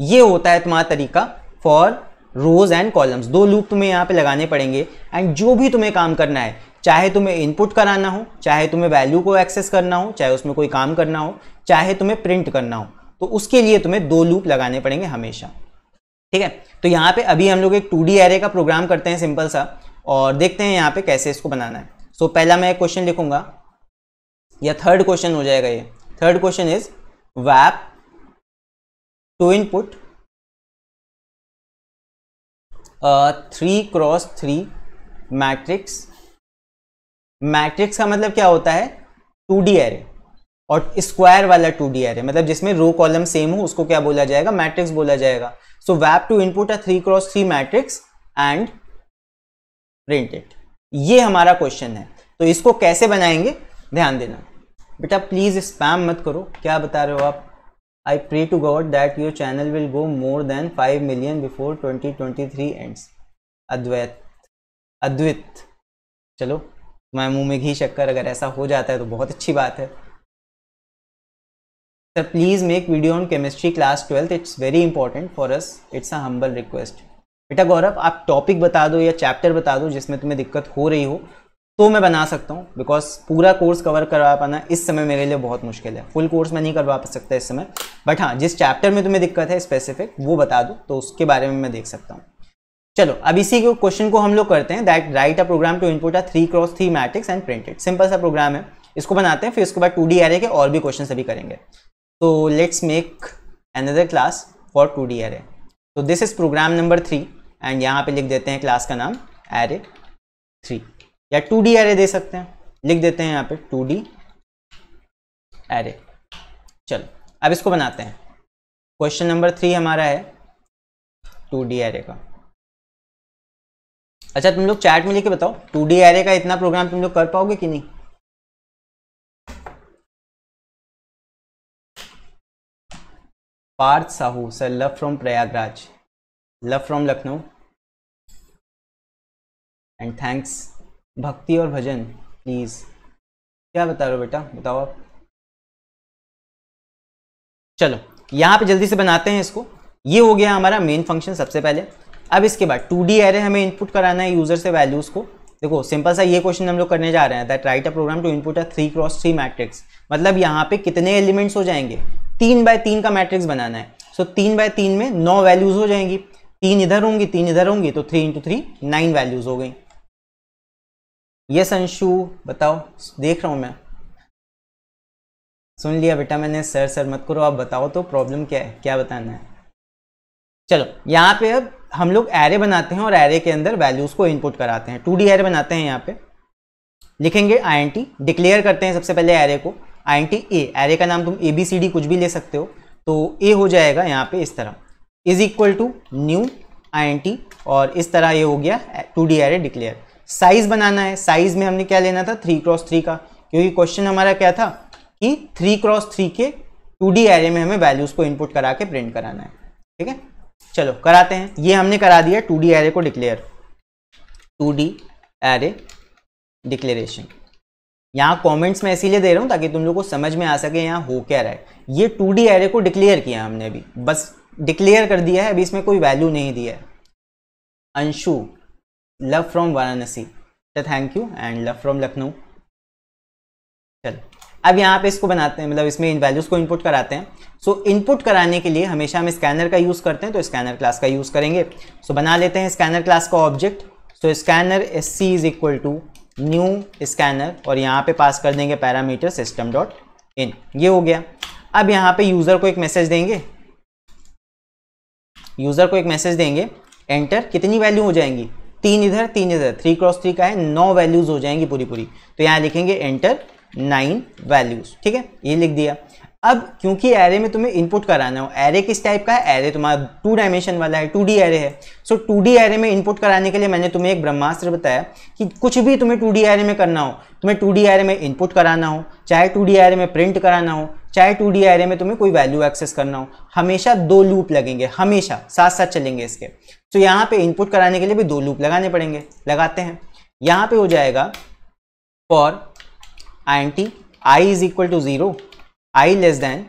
ये होता है तुम्हारा तरीका फॉर रोज एंड कॉलम्स दो लूप तुम्हें यहाँ पे लगाने पड़ेंगे एंड जो भी तुम्हें काम करना है चाहे तुम्हें इनपुट कराना हो चाहे तुम्हें वैल्यू को एक्सेस करना हो चाहे उसमें कोई काम करना हो चाहे तुम्हें प्रिंट करना हो तो उसके लिए तुम्हें दो लूप लगाने पड़ेंगे हमेशा ठीक है तो यहाँ पे अभी हम लोग एक टू डी एरे का प्रोग्राम करते हैं सिंपल सा और देखते हैं यहाँ पे कैसे इसको बनाना है सो so, पहला मैं एक क्वेश्चन लिखूंगा या थर्ड क्वेश्चन हो जाएगा ये थर्ड क्वेश्चन इज वैप to input three cross three matrix matrix का मतलब क्या होता है टू डी एरे और स्क्वायर वाला टू डी एरे मतलब जिसमें रो कॉलम सेम हो उसको क्या बोला जाएगा मैट्रिक्स बोला जाएगा सो वैप टू इनपुट है three cross three matrix and printed ये हमारा क्वेश्चन है तो इसको कैसे बनाएंगे ध्यान देना बेटा प्लीज स्पैम मत करो क्या बता रहे हो आप I pray to God that your channel will go more than five million before twenty twenty three and Advait Advit चलो मैं मुंह में घी शक्कर अगर ऐसा हो जाता है तो बहुत अच्छी बात है sir please make video on chemistry class twelfth it's very important for us it's a humble request बेटा गौरव आप टॉपिक बता दो या चैप्टर बता दो जिसमें तुम्हें दिक्कत हो रही हो तो मैं बना सकता हूँ बिकॉज पूरा कोर्स कवर करवा पाना इस समय मेरे लिए बहुत मुश्किल है फुल कोर्स मैं नहीं करवा पा सकता इस समय बट हाँ जिस चैप्टर में तुम्हें दिक्कत है स्पेसिफिक वो बता दो तो उसके बारे में मैं देख सकता हूँ चलो अब इसी के क्वेश्चन को हम लोग करते हैं that write a program to input a three cross three matrix and printed simple सा प्रोग्राम है इसको बनाते हैं फिर उसके बाद टू डी एरे के और भी क्वेश्चन अभी करेंगे तो let's make another class for two D array तो this is program number three and यहाँ पे लिख देते हैं क्लास का नाम एरे थ्री या टू डी एरे दे सकते हैं लिख देते हैं यहाँ पे टू डी एरे चलो अब इसको बनाते हैं क्वेश्चन नंबर थ्री हमारा है टू डी एरे का अच्छा तुम लोग चैट में के बताओ टू डी एरे का इतना प्रोग्राम तुम लोग कर पाओगे कि नहीं Parth Sahu sir love from Prayagraj love from Lucknow and thanks Bhakti और भजन प्लीज़ क्या बता रहे हो बेटा बताओ आप चलो यहां पे जल्दी से बनाते हैं इसको ये हो गया हमारा मेन फंक्शन सबसे पहले अब इसके बाद टू डी एरे हमें इनपुट कराना है यूज़र से वैल्यूज़ को देखो सिंपल सा ये क्वेश्चन हम लोग करने जा रहे हैं that write a program to input a three cross three matrix मतलब यहाँ पे कितने एलिमेंट्स हो जाएंगे तीन बाय तीन का मैट्रिक्स बनाना है सो so, तीन बाय तीन में नौ वैल्यूज़ हो जाएंगी तीन इधर होंगी तीन इधर होंगी तो three into three nine values हो गई यस अंशु बताओ देख रहा हूँ मैं सुन लिया बेटा मैंने सर सर मत करो आप बताओ तो प्रॉब्लम क्या है क्या बताना है चलो यहाँ पे अब हम लोग एरे बनाते हैं और एरे के अंदर वैल्यूज़ को इनपुट कराते हैं टू डी एरे बनाते हैं यहाँ पे लिखेंगे आई एन टी डिक्लेयर करते हैं सबसे पहले एरे को I N T A array का नाम तुम ए बी सी डी कुछ भी ले सकते हो तो ए हो जाएगा यहाँ पे इस तरह is equal to new I N T और इस तरह ये हो गया two D array declare size बनाना है साइज में हमने क्या लेना था थ्री क्रॉस थ्री का क्योंकि क्वेश्चन हमारा क्या था कि थ्री क्रॉस थ्री के टू डी एरे में हमें वैल्यूज को इनपुट करा के प्रिंट कराना है ठीक है चलो कराते हैं ये हमने करा दिया टू डी एरे को declare two D array declaration यहाँ कमेंट्स में इसीलिए दे रहा हूँ ताकि तुम लोग को समझ में आ सके यहाँ हो क्या रहा है ये टू डी एरे को डिक्लेयर किया हमने अभी बस डिक्लेयर कर दिया है अभी इसमें कोई वैल्यू नहीं दिया है अंशु लव फ्रॉम वाराणसी तो thank you and love from Lucknow चलो अब यहाँ पे इसको बनाते हैं मतलब इसमें इन वैल्यूज़ को इनपुट कराते हैं सो so, इनपुट कराने के लिए हमेशा हम स्कैनर का यूज़ करते हैं तो स्कैनर क्लास का यूज़ करेंगे सो so, बना लेते हैं स्कैनर क्लास का object so scanner S C is equal to new scanner और यहाँ पे पास कर देंगे पैरामीटर सिस्टम डॉट इन ये हो गया अब यहाँ पे यूज़र को एक मैसेज देंगे यूज़र को एक मैसेज देंगे एंटर कितनी वैल्यू हो जाएंगी तीन इधर तीन इधर थ्री क्रॉस थ्री का है नौ वैल्यूज हो जाएंगी पूरी पूरी तो यहां लिखेंगे एंटर नाइन वैल्यूज ठीक है ये लिख दिया अब क्योंकि एरे में तुम्हें इनपुट कराना हो एरे किस टाइप का है एरे तुम्हारा टू डायमेंशन वाला है टू डी एरे है सो टू डी एरे में इनपुट कराने के लिए मैंने तुम्हें एक ब्रह्मास्त्र बताया कि कुछ भी तुम्हें टू डी एरे में करना हो तुम्हें टू डी एरे में इनपुट कराना हो चाहे टू डी एरे में प्रिंट कराना हो चाहे टू डी एरे में तुम्हें कोई वैल्यू एक्सेस करना हो हमेशा दो लूप लगेंगे हमेशा साथ साथ चलेंगे इसके तो यहाँ पे इनपुट कराने के लिए भी दो लूप लगाने पड़ेंगे लगाते हैं यहाँ पे हो जाएगा for I N T I is equal to zero I less than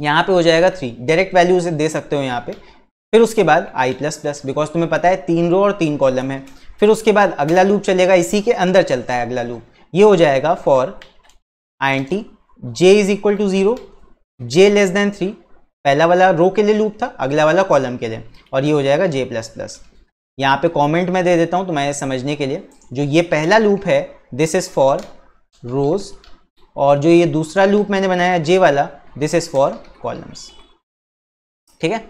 यहाँ पे हो जाएगा थ्री डायरेक्ट वैल्यू उसे दे सकते हो यहाँ पे फिर उसके बाद आई प्लस प्लस बिकॉज तुम्हें पता है तीन रो और तीन कॉलम है फिर उसके बाद अगला लूप चलेगा इसी के अंदर चलता है अगला लूप ये हो जाएगा for I N T J is equal to zero J less than three पहला वाला रो के लिए लूप था अगला वाला कॉलम के लिए और ये हो जाएगा जे प्लस प्लस यहाँ पे कमेंट में दे देता हूँ तुम्हारे समझने के लिए जो ये पहला लूप है दिस इज़ फॉर रोज़ और जो ये दूसरा लूप मैंने बनाया जे वाला दिस इज़ फॉर कॉलम्स ठीक है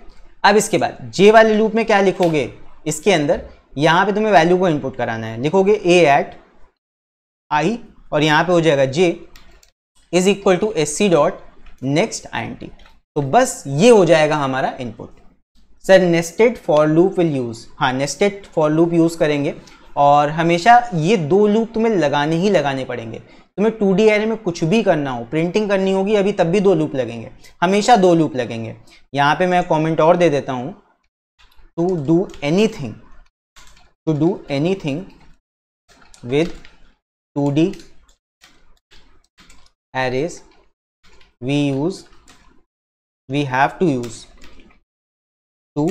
अब इसके बाद जे वाले लूप में क्या लिखोगे इसके अंदर यहाँ पे तुम्हें वैल्यू को इनपुट कराना है लिखोगे ए एट आई और यहाँ पे हो जाएगा J is equal to S C dot next I N T तो बस ये हो जाएगा हमारा input sir nested for loop will use हाँ नेस्टेड फॉर लूप यूज़ करेंगे और हमेशा ये दो लूप तुम्हें लगाने ही लगाने पड़ेंगे तुम्हें टू डी एरे में कुछ भी करना हो प्रिंटिंग करनी होगी अभी तब भी दो लूप लगेंगे हमेशा दो लूप लगेंगे यहाँ पे मैं कमेंट और दे देता हूँ to do anything to do anything with two D arrays we use we have to use two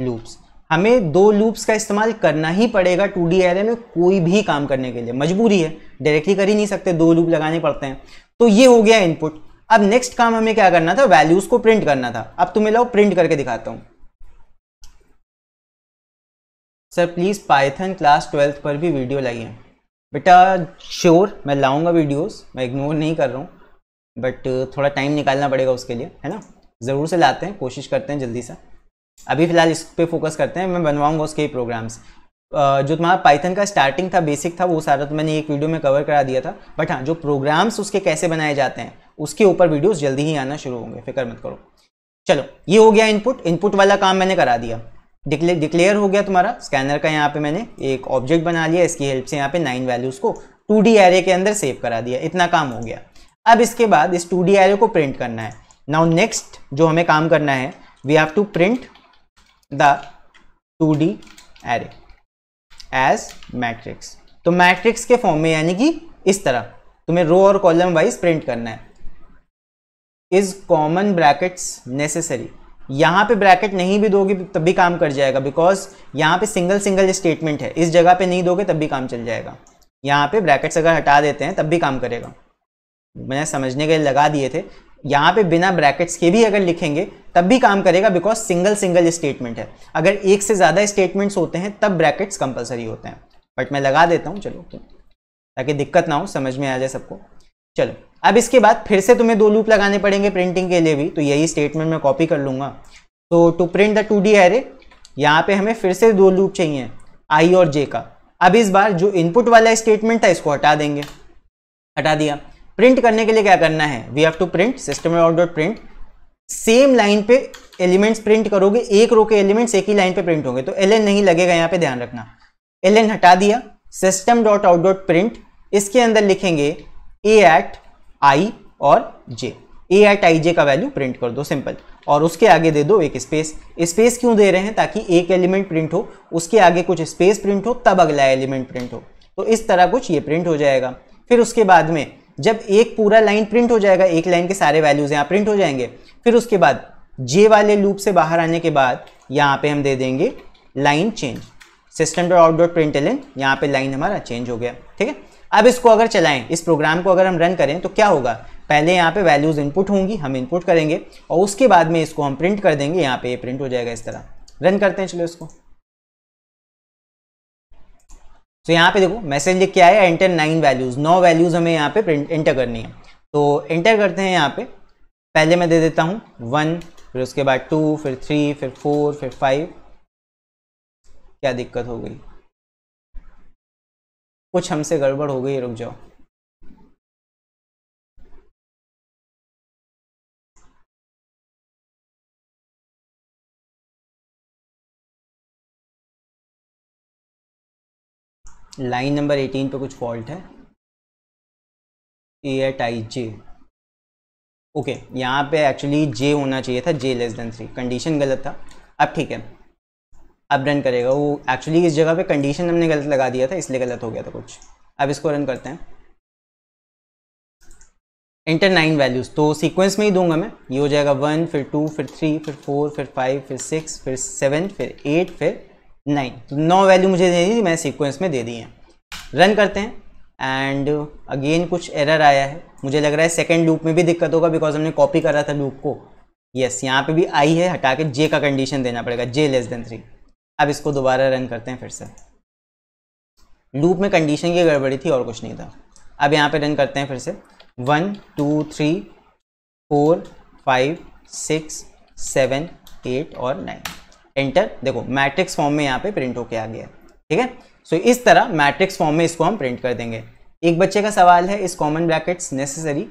loops हमें दो लूप्स का इस्तेमाल करना ही पड़ेगा टू डी एरे में कोई भी काम करने के लिए मजबूरी है डायरेक्टली कर ही नहीं सकते दो लूप लगाने पड़ते हैं तो ये हो गया इनपुट अब नेक्स्ट काम हमें क्या करना था वैल्यूज को प्रिंट करना था अब तुम्हें लाओ प्रिंट करके दिखाता हूँ sir please Python class twelfth पर भी वीडियो लाइए बेटा श्योर मैं लाऊंगा वीडियोस मैं इग्नोर नहीं कर रहा हूँ बट थोड़ा टाइम निकालना पड़ेगा उसके लिए है ना ज़रूर से लाते हैं कोशिश करते हैं जल्दी से अभी फिलहाल इस पर फोकस करते हैं मैं बनवाऊंगा उसके ही प्रोग्राम्स जो तुम्हारा पाइथन का स्टार्टिंग था बेसिक था वो सारा तो मैंने एक वीडियो में कवर करा दिया था बट हाँ जो प्रोग्राम्स उसके कैसे बनाए जाते हैं उसके ऊपर वीडियोस जल्दी ही आना शुरू होंगे फिक्र मत करो चलो ये हो गया इनपुट इनपुट वाला काम मैंने करा दिया डिक्लेयर हो गया तुम्हारा स्कैनर का यहाँ पे मैंने एक ऑब्जेक्ट बना लिया इसकी हेल्प से यहाँ पे नाइन वैल्यूज़ को टू डी एरे के अंदर सेव करा दिया इतना काम हो गया अब इसके बाद इस टू डी एरे को प्रिंट करना है नाउ नेक्स्ट जो हमें काम करना है we have to print the 2d array as matrix तो मैट्रिक्स के फॉर्म में यानी कि इस तरह तुम्हें रो और कॉलम वाइज प्रिंट करना है इज कॉमन ब्रैकेट्स नेसेसरी यहाँ पे ब्रैकेट नहीं भी दोगे तब भी काम कर जाएगा बिकॉज यहाँ पे सिंगल सिंगल स्टेटमेंट है इस जगह पे नहीं दोगे तब भी काम चल जाएगा यहाँ पे ब्रैकेट्स अगर हटा देते हैं तब भी काम करेगा मैंने समझने के लिए लगा दिए थे यहाँ पे बिना ब्रैकेट्स के भी अगर लिखेंगे तब भी काम करेगा बिकॉज सिंगल सिंगल स्टेटमेंट है अगर एक से ज़्यादा स्टेटमेंट्स होते हैं तब ब्रैकेट्स कंपलसरी होते हैं बट मैं लगा देता हूँ चलो तो, ताकि दिक्कत ना हो समझ में आ जाए सबको चलो अब इसके बाद फिर से तुम्हें दो लूप लगाने पड़ेंगे प्रिंटिंग के लिए भी तो यही स्टेटमेंट मैं कॉपी कर लूँगा तो to print the two D array यहाँ पे हमें फिर से दो लूप चाहिए आई और जे का अब इस बार जो इनपुट वाला स्टेटमेंट था इसको हटा देंगे हटा दिया प्रिंट करने के लिए क्या करना है we have to print system out dot print same line पे एलिमेंट्स प्रिंट करोगे एक रो के एलिमेंट्स एक ही लाइन पे प्रिंट होंगे तो एल नहीं लगेगा यहाँ पे ध्यान रखना एल हटा दिया system dot out dot print इसके अंदर लिखेंगे ए एट आई और जे ए एट आई जे का वैल्यू प्रिंट कर दो सिंपल और उसके आगे दे दो एक स्पेस स्पेस क्यों दे रहे हैं ताकि एक एलिमेंट प्रिंट हो उसके आगे कुछ स्पेस प्रिंट हो तब अगला एलिमेंट प्रिंट हो तो इस तरह कुछ ये प्रिंट हो जाएगा फिर उसके बाद में जब एक पूरा लाइन प्रिंट हो जाएगा एक लाइन के सारे वैल्यूज यहाँ प्रिंट हो जाएंगे फिर उसके बाद जे वाले लूप से बाहर आने के बाद यहाँ पे हम दे देंगे line change system dot out dot print L यहाँ पे लाइन हमारा चेंज हो गया ठीक है अब इसको अगर चलाएं इस प्रोग्राम को अगर हम रन करें तो क्या होगा पहले यहाँ पे वैल्यूज़ इनपुट होंगी हम इनपुट करेंगे और उसके बाद में इसको हम प्रिंट कर देंगे यहाँ पे ये प्रिंट हो जाएगा इस तरह रन करते हैं चलो इसको तो यहाँ पे देखो मैसेज लिख के आया एंटर नाइन वैल्यूज़ नौ वैल्यूज़ हमें यहाँ पे प्रिंट एंटर करनी है तो एंटर करते हैं यहाँ पे पहले मैं दे देता हूँ वन फिर उसके बाद टू फिर थ्री फिर फोर फिर फाइव क्या दिक्कत हो गई कुछ हमसे गड़बड़ हो गई रुक जाओ लाइन नंबर एटीन पे कुछ फॉल्ट है ए एट आई जे ओके यहाँ पे एक्चुअली जे होना चाहिए था J less than three condition गलत था अब ठीक है अब रन करेगा वो एक्चुअली इस जगह पे कंडीशन हमने गलत लगा दिया था इसलिए गलत हो गया था कुछ अब इसको रन करते हैं इंटर नाइन वैल्यूज़ तो सीक्वेंस में ही दूंगा मैं ये हो जाएगा वन फिर टू फिर थ्री फिर फोर फिर फाइव फिर सिक्स फिर सेवन फिर एट फिर नहीं तो नौ वैल्यू मुझे दे दी मैंने सीक्वेंस में दे दी है रन करते हैं एंड अगेन कुछ एरर आया है मुझे लग रहा है सेकेंड लूप में भी दिक्कत होगा बिकॉज हमने कॉपी करा था लूप को यस yes, यहाँ पे भी आई है हटा के जे का कंडीशन देना पड़ेगा जे लेस देन थ्री अब इसको दोबारा रन करते हैं फिर से लूप में कंडीशन की गड़बड़ी थी और कुछ नहीं था अब यहाँ पे रन करते हैं फिर से one two three four five six seven eight और नाइन एंटर देखो मैट्रिक्स फॉर्म में यहाँ पे प्रिंट होके आ गया ठीक है सो इस तरह मैट्रिक्स फॉर्म में इसको हम प्रिंट कर देंगे एक बच्चे का सवाल है इस कॉमन ब्रैकेट्स नेसेसरी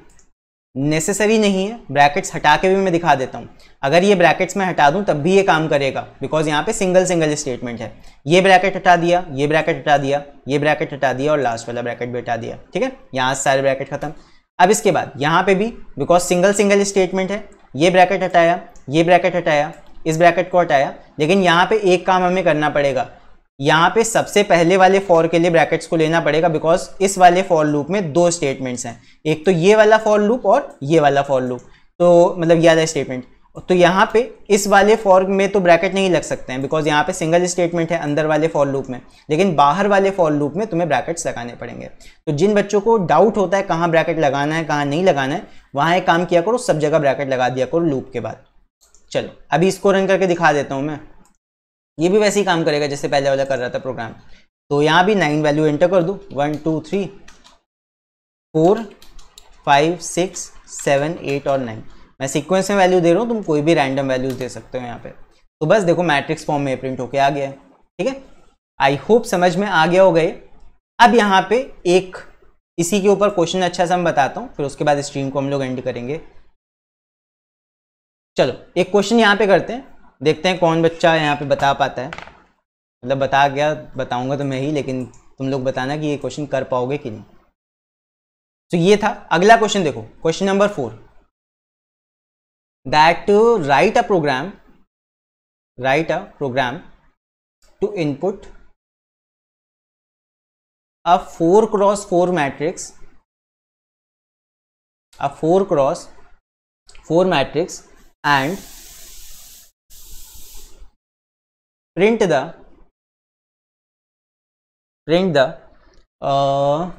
नेसेसरी नहीं है ब्रैकेट्स हटा के भी मैं दिखा देता हूँ अगर ये ब्रैकेट्स मैं हटा दूँ तब भी ये काम करेगा बिकॉज यहाँ पे सिंगल सिंगल स्टेटमेंट है ये ब्रैकेट हटा दिया ये ब्रैकेट हटा दिया ये ब्रैकेट हटा दिया और लास्ट वाला ब्रैकेट भी हटा दिया ठीक है यहाँ से सारे ब्रैकेट खत्म अब इसके बाद यहाँ पे भी बिकॉज सिंगल सिंगल स्टेटमेंट है ये ब्रैकेट हटाया ये ब्रैकेट हटाया इस ब्रैकेट को हटाया लेकिन यहाँ पे एक काम हमें करना पड़ेगा यहाँ पे सबसे पहले वाले फॉर के लिए ब्रैकेट्स को लेना पड़ेगा बिकॉज इस वाले फॉर लूप में दो स्टेटमेंट्स हैं एक तो ये वाला फॉर लूप और ये वाला फॉर लूप तो मतलब ये वाला स्टेटमेंट तो यहाँ पे इस वाले फॉर में तो ब्रैकेट नहीं लग सकते हैं बिकॉज यहाँ पे सिंगल स्टेटमेंट है अंदर वाले फॉर लूप में लेकिन बाहर वाले फॉर लूप में तुम्हें ब्रैकेट्स लगाने पड़ेंगे तो जिन बच्चों को डाउट होता है कहाँ ब्रैकेट लगाना है कहाँ नहीं लगाना है वहाँ एक काम किया करो सब जगह ब्रैकेट लगा दिया करो लूप के बाद चलो अभी इसको रन करके दिखा देता हूँ मैं ये भी वैसे ही काम करेगा जैसे पहले वाला कर रहा था प्रोग्राम तो यहाँ भी नाइन वैल्यू एंटर कर दूँ one two three four five six seven eight और नाइन मैं सीक्वेंस में वैल्यू दे रहा हूँ तुम कोई भी रैंडम वैल्यूज़ दे सकते हो यहाँ पे तो बस देखो मैट्रिक्स फॉर्म में प्रिंट होके आ गया है ठीक है आई होप समझ में आ गया हो गए अब यहाँ पे एक इसी के ऊपर क्वेश्चन अच्छा सा मैं बताता हूँ फिर उसके बाद स्ट्रीम को हम लोग एंड करेंगे चलो एक क्वेश्चन यहाँ पे करते हैं देखते हैं कौन बच्चा यहाँ पे बता पाता है मतलब बता गया बताऊंगा तो मैं ही लेकिन तुम लोग बताना कि ये क्वेश्चन कर पाओगे कि नहीं तो ये था अगला क्वेश्चन देखो question number four that write a program write a program to input a four cross four matrix a four cross four matrix and print the print the uh,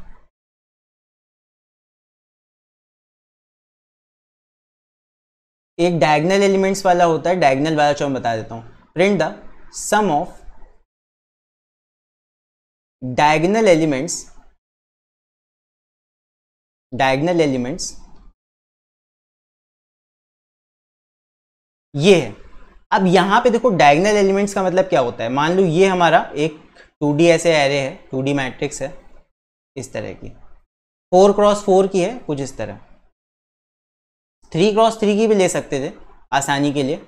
एक डायगनल एलिमेंट्स वाला होता है diagonal वाला चलो बता देता हूं print the sum of diagonal elements diagonal elements ये है अब यहाँ पे देखो डायगनल एलिमेंट्स का मतलब क्या होता है मान लो ये हमारा एक टू डी ऐसे एरे है टू डी मैट्रिक्स है इस तरह की फोर क्रॉस फोर की है कुछ इस तरह थ्री क्रॉस थ्री की भी ले सकते थे आसानी के लिए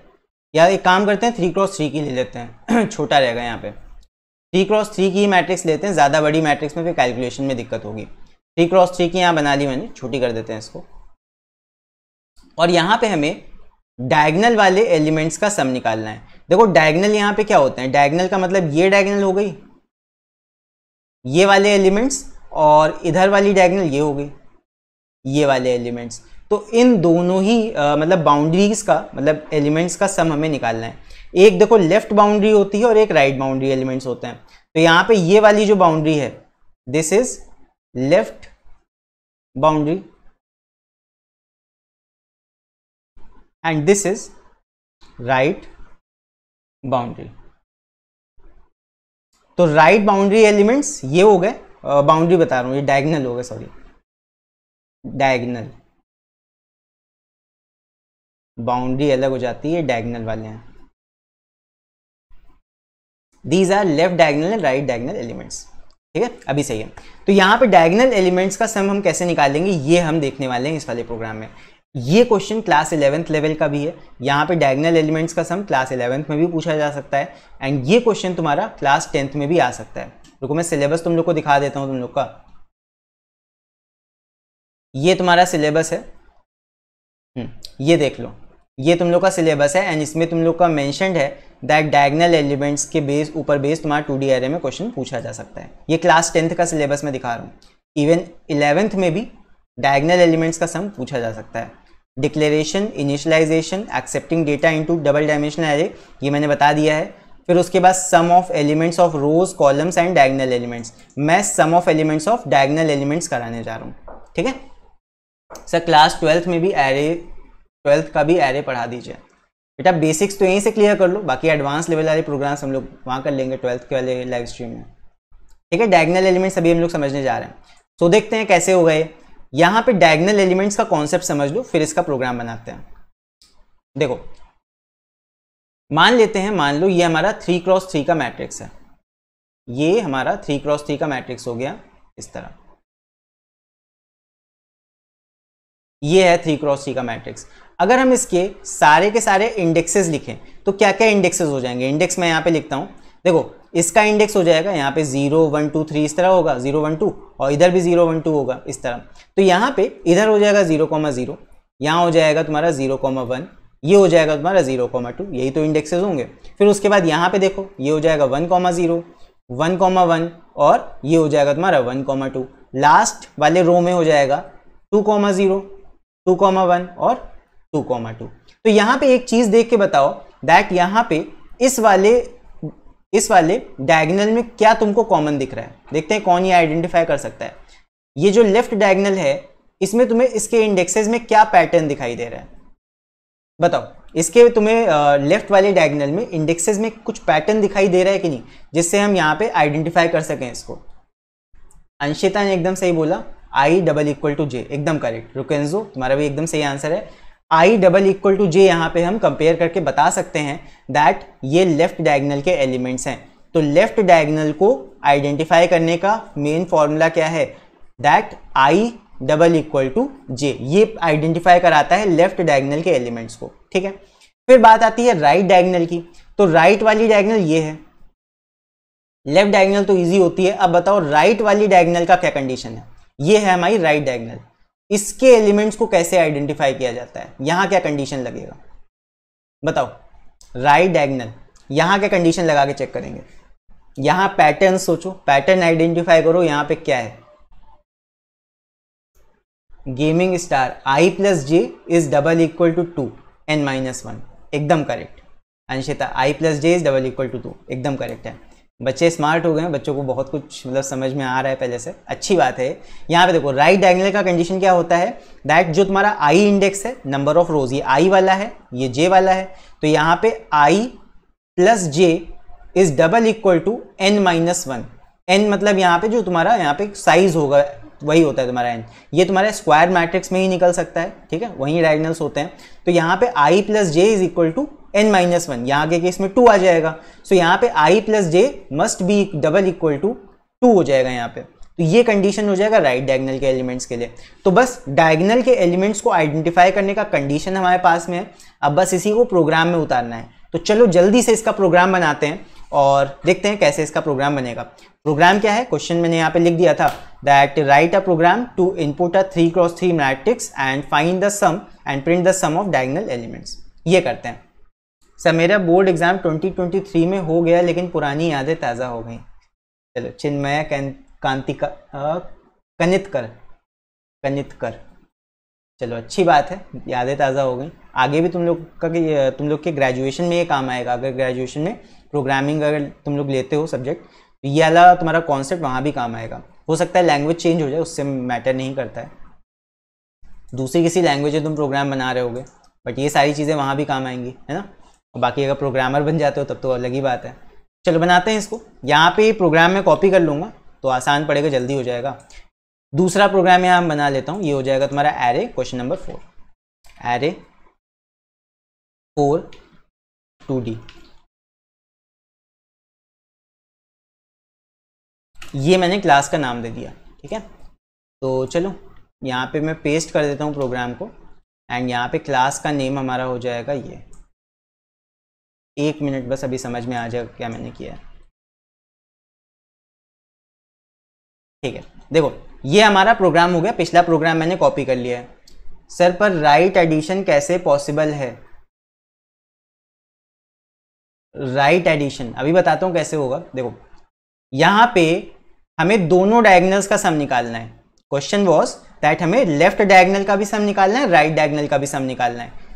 या एक काम करते हैं थ्री क्रॉस थ्री की ले लेते हैं छोटा रहेगा यहाँ पे थ्री क्रॉस थ्री की मैट्रिक्स लेते हैं ज़्यादा बड़ी मैट्रिक्स में फिर कैलकुलेशन में दिक्कत होगी थ्री क्रॉस थ्री की यहाँ बना ली मैंने छोटी कर देते हैं इसको और यहाँ पे हमें डायगनल वाले एलिमेंट्स का सम निकालना है देखो डायगनल यहाँ पे क्या होते हैं डायगनल का मतलब ये डायगनल हो गई ये वाले एलिमेंट्स और इधर वाली डायगनल ये हो गई ये वाले एलिमेंट्स तो इन दोनों ही आ, मतलब बाउंड्रीज का मतलब एलिमेंट्स का सम हमें निकालना है एक देखो लेफ्ट बाउंड्री होती है और एक राइट बाउंड्री एलिमेंट्स होते हैं तो यहाँ पे ये वाली जो बाउंड्री है this is left boundary and this is right boundary तो राइट बाउंड्री एलिमेंट्स ये हो गए बाउंड्री uh, बता रहा हूँ ये डायगनल हो गए सॉरी डायगनल बाउंड्री अलग हो जाती है डायगनल वाले हैं these are left diagonal and right diagonal elements ठीक है अभी सही है तो यहाँ पे डायगनल एलिमेंट्स का सम हम कैसे निकालेंगे ये हम देखने वाले हैं इस वाले प्रोग्राम में ये क्वेश्चन क्लास इलेवेंथ लेवल का भी है यहाँ पे डायगनल एलिमेंट्स का सम क्लास इलेवेंथ में भी पूछा जा सकता है एंड ये क्वेश्चन तुम्हारा क्लास टेंथ में भी आ सकता है रुको मैं सिलेबस तुम लोग को दिखा देता हूँ तुम लोग का ये तुम्हारा सिलेबस है हम्म, ये देख लो ये तुम लोग का सिलेबस है एंड इसमें तुम लोग का मैंशनड है दैट डायगनल एलिमेंट्स के बेस ऊपर बेस तुम्हारा टू डी में क्वेश्चन पूछा जा सकता है ये क्लास टेंथ का सिलेबस में दिखा रहा हूँ इवन इलेवेंथ में भी डायगनल एलिमेंट्स का सम पूछा जा सकता है declaration initialization accepting data to double dimensional array ये मैंने बता दिया है फिर उसके बाद sum of elements of rows columns and diagonal elements मैं sum of elements of diagonal elements कराने जा रहा हूँ ठीक है सर क्लास ट्वेल्थ में भी एरे ट्वेल्थ का भी एरे पढ़ा दीजिए बेटा बेसिक्स तो यहीं से क्लियर कर लो बाकी एडवांस लेवल वाले प्रोग्राम्स हम लोग वहाँ कर लेंगे ट्वेल्थ के वाले लाइव स्ट्रीम में ठीक है डायगनल एलिमेंट्स अभी हम लोग समझने जा रहे हैं तो देखते हैं कैसे हो गए यहां पे डायगनल एलिमेंट्स का कॉन्सेप्ट समझ लो फिर इसका प्रोग्राम बनाते हैं देखो मान लेते हैं मान लो ये हमारा थ्री क्रॉस थ्री का मैट्रिक्स है ये हमारा थ्री क्रॉस थ्री का मैट्रिक्स हो गया इस तरह ये है थ्री क्रॉस थ्री का मैट्रिक्स अगर हम इसके सारे के सारे इंडेक्सेस लिखें तो क्या क्या इंडेक्सेस हो जाएंगे इंडेक्स मैं यहां पे लिखता हूं देखो इसका इंडेक्स हो जाएगा यहाँ पे जीरो वन टू थ्री इस तरह होगा जीरो वन टू और इधर भी जीरो वन टू होगा इस तरह तो यहाँ पे इधर हो जाएगा जीरो कॉमा जीरो यहाँ हो जाएगा तुम्हारा जीरो कॉमा वन ये हो जाएगा तुम्हारा जीरो कॉमा टू यही तो इंडेक्सेज होंगे फिर उसके बाद यहाँ पे देखो ये हो जाएगा one comma zero one comma one और ये हो जाएगा तुम्हारा वन कॉमा टू लास्ट वाले रो में हो जाएगा two comma zero two comma one और टू कॉमा टू तो यहाँ पे एक चीज़ देख के बताओ दैट यहाँ पे इस वाले इस वाले डायगनल में क्या तुमको कॉमन दिख रहा है देखते हैं कौन ये आइडेंटिफाई कर सकता है ये जो लेफ्ट डायगनल है इसमें तुम्हें इसके इंडेक्सेस में क्या पैटर्न दिखाई दे रहा है बताओ इसके तुम्हें लेफ्ट वाले डायगनल में इंडेक्सेस में कुछ पैटर्न दिखाई दे रहा है कि नहीं जिससे हम यहाँ पे आइडेंटिफाई कर सकें इसको अंशिता ने एकदम सही बोला I double equal to J एकदम करेक्ट रुकेंजो तुम्हारा भी एकदम सही आंसर है I double equal to J यहाँ पे हम कंपेयर करके बता सकते हैं दैट ये लेफ्ट डायगनल के एलिमेंट्स हैं तो लेफ्ट डायगनल को आइडेंटिफाई करने का मेन फॉर्मूला क्या है that I double equal to J ये आइडेंटिफाई कराता है लेफ्ट डायगनल के एलिमेंट्स को ठीक है फिर बात आती है राइट right डायगनल की तो राइट right वाली डायगनल ये है लेफ्ट डायगनल तो ईजी होती है अब बताओ राइट right वाली डायगनल का क्या कंडीशन है ये है हमारी राइट डायगनल इसके एलिमेंट्स को कैसे आइडेंटिफाई किया जाता है यहां क्या कंडीशन लगेगा बताओ राइट डायगनल यहां क्या कंडीशन लगा के चेक करेंगे यहां पैटर्न सोचो पैटर्न आइडेंटिफाई करो यहां पे क्या है gaming star I plus J is double equal to to N minus one एकदम correct Anshita I plus J is double equal to two एकदम करेक्ट है बच्चे स्मार्ट हो गए हैं बच्चों को बहुत कुछ मतलब समझ में आ रहा है पहले से अच्छी बात है यहाँ पे देखो राइट एंगल का कंडीशन क्या होता है दैट जो तुम्हारा आई इंडेक्स है नंबर ऑफ रोज ये आई वाला है ये जे वाला है तो यहाँ पे I plus J is double equal to N minus one N मतलब यहाँ पे जो तुम्हारा यहाँ पे साइज होगा वही होता है तुम्हारा एन ये तुम्हारा स्क्वायर मैट्रिक्स में ही निकल सकता है ठीक है वहीं डायगनल्स होते हैं तो यहाँ पे I plus J is equal to N minus one यहाँ आगे के इसमें टू आ जाएगा सो so, यहाँ पे I plus J must be double equal to two हो जाएगा यहाँ पे तो ये कंडीशन हो जाएगा राइट डायगनल के एलिमेंट्स के लिए तो बस डायगनल के एलिमेंट्स को आइडेंटिफाई करने का कंडीशन हमारे पास में है अब बस इसी को प्रोग्राम में उतारना है तो चलो जल्दी से इसका प्रोग्राम बनाते हैं और देखते हैं कैसे इसका प्रोग्राम बनेगा प्रोग्राम क्या है क्वेश्चन मैंने यहाँ पे लिख दिया था that write a program to input a three cross three matrix and find the sum and print the sum of diagonal elements ये करते हैं सर मेरा बोर्ड एग्ज़ाम 2023 में हो गया लेकिन पुरानी यादें ताज़ा हो गई चलो चिन्मया कनित कर कनित कर चलो अच्छी बात है यादें ताज़ा हो गई आगे भी तुम लोग का तुम लोग के ग्रेजुएशन में ये काम आएगा अगर ग्रेजुएशन में प्रोग्रामिंग अगर तुम लोग लेते हो सब्जेक्ट तो ये अला तुम्हारा कॉन्सेप्ट वहाँ भी काम आएगा हो सकता है लैंग्वेज चेंज हो जाए उससे मैटर नहीं करता है दूसरी किसी लैंग्वेज में तुम प्रोग्राम बना रहे होगे बट ये सारी चीज़ें वहाँ भी काम आएंगी है ना और बाकी अगर प्रोग्रामर बन जाते हो तब तो अलग ही बात है चलो बनाते हैं इसको यहाँ पे प्रोग्राम में कॉपी कर लूँगा तो आसान पड़ेगा जल्दी हो जाएगा दूसरा प्रोग्राम यहाँ बना लेता हूँ ये हो जाएगा तुम्हारा array question number four array four two D ये मैंने क्लास का नाम दे दिया ठीक है तो चलो यहाँ पे मैं पेस्ट कर देता हूँ प्रोग्राम को एंड यहाँ पे क्लास का नेम हमारा हो जाएगा ये एक मिनट बस अभी समझ में आ जाएगा क्या मैंने किया ठीक है देखो ये हमारा प्रोग्राम हो गया पिछला प्रोग्राम मैंने कॉपी कर लिया है सर पर राइट एडिशन कैसे पॉसिबल है राइट एडिशन अभी बताता हूँ कैसे होगा देखो यहाँ पे हमें दोनों डायगनल्स का सम निकालना है क्वेश्चन वॉज दैट हमें लेफ्ट डायगनल का भी सम निकालना है राइट right डायगनल का भी सम निकालना है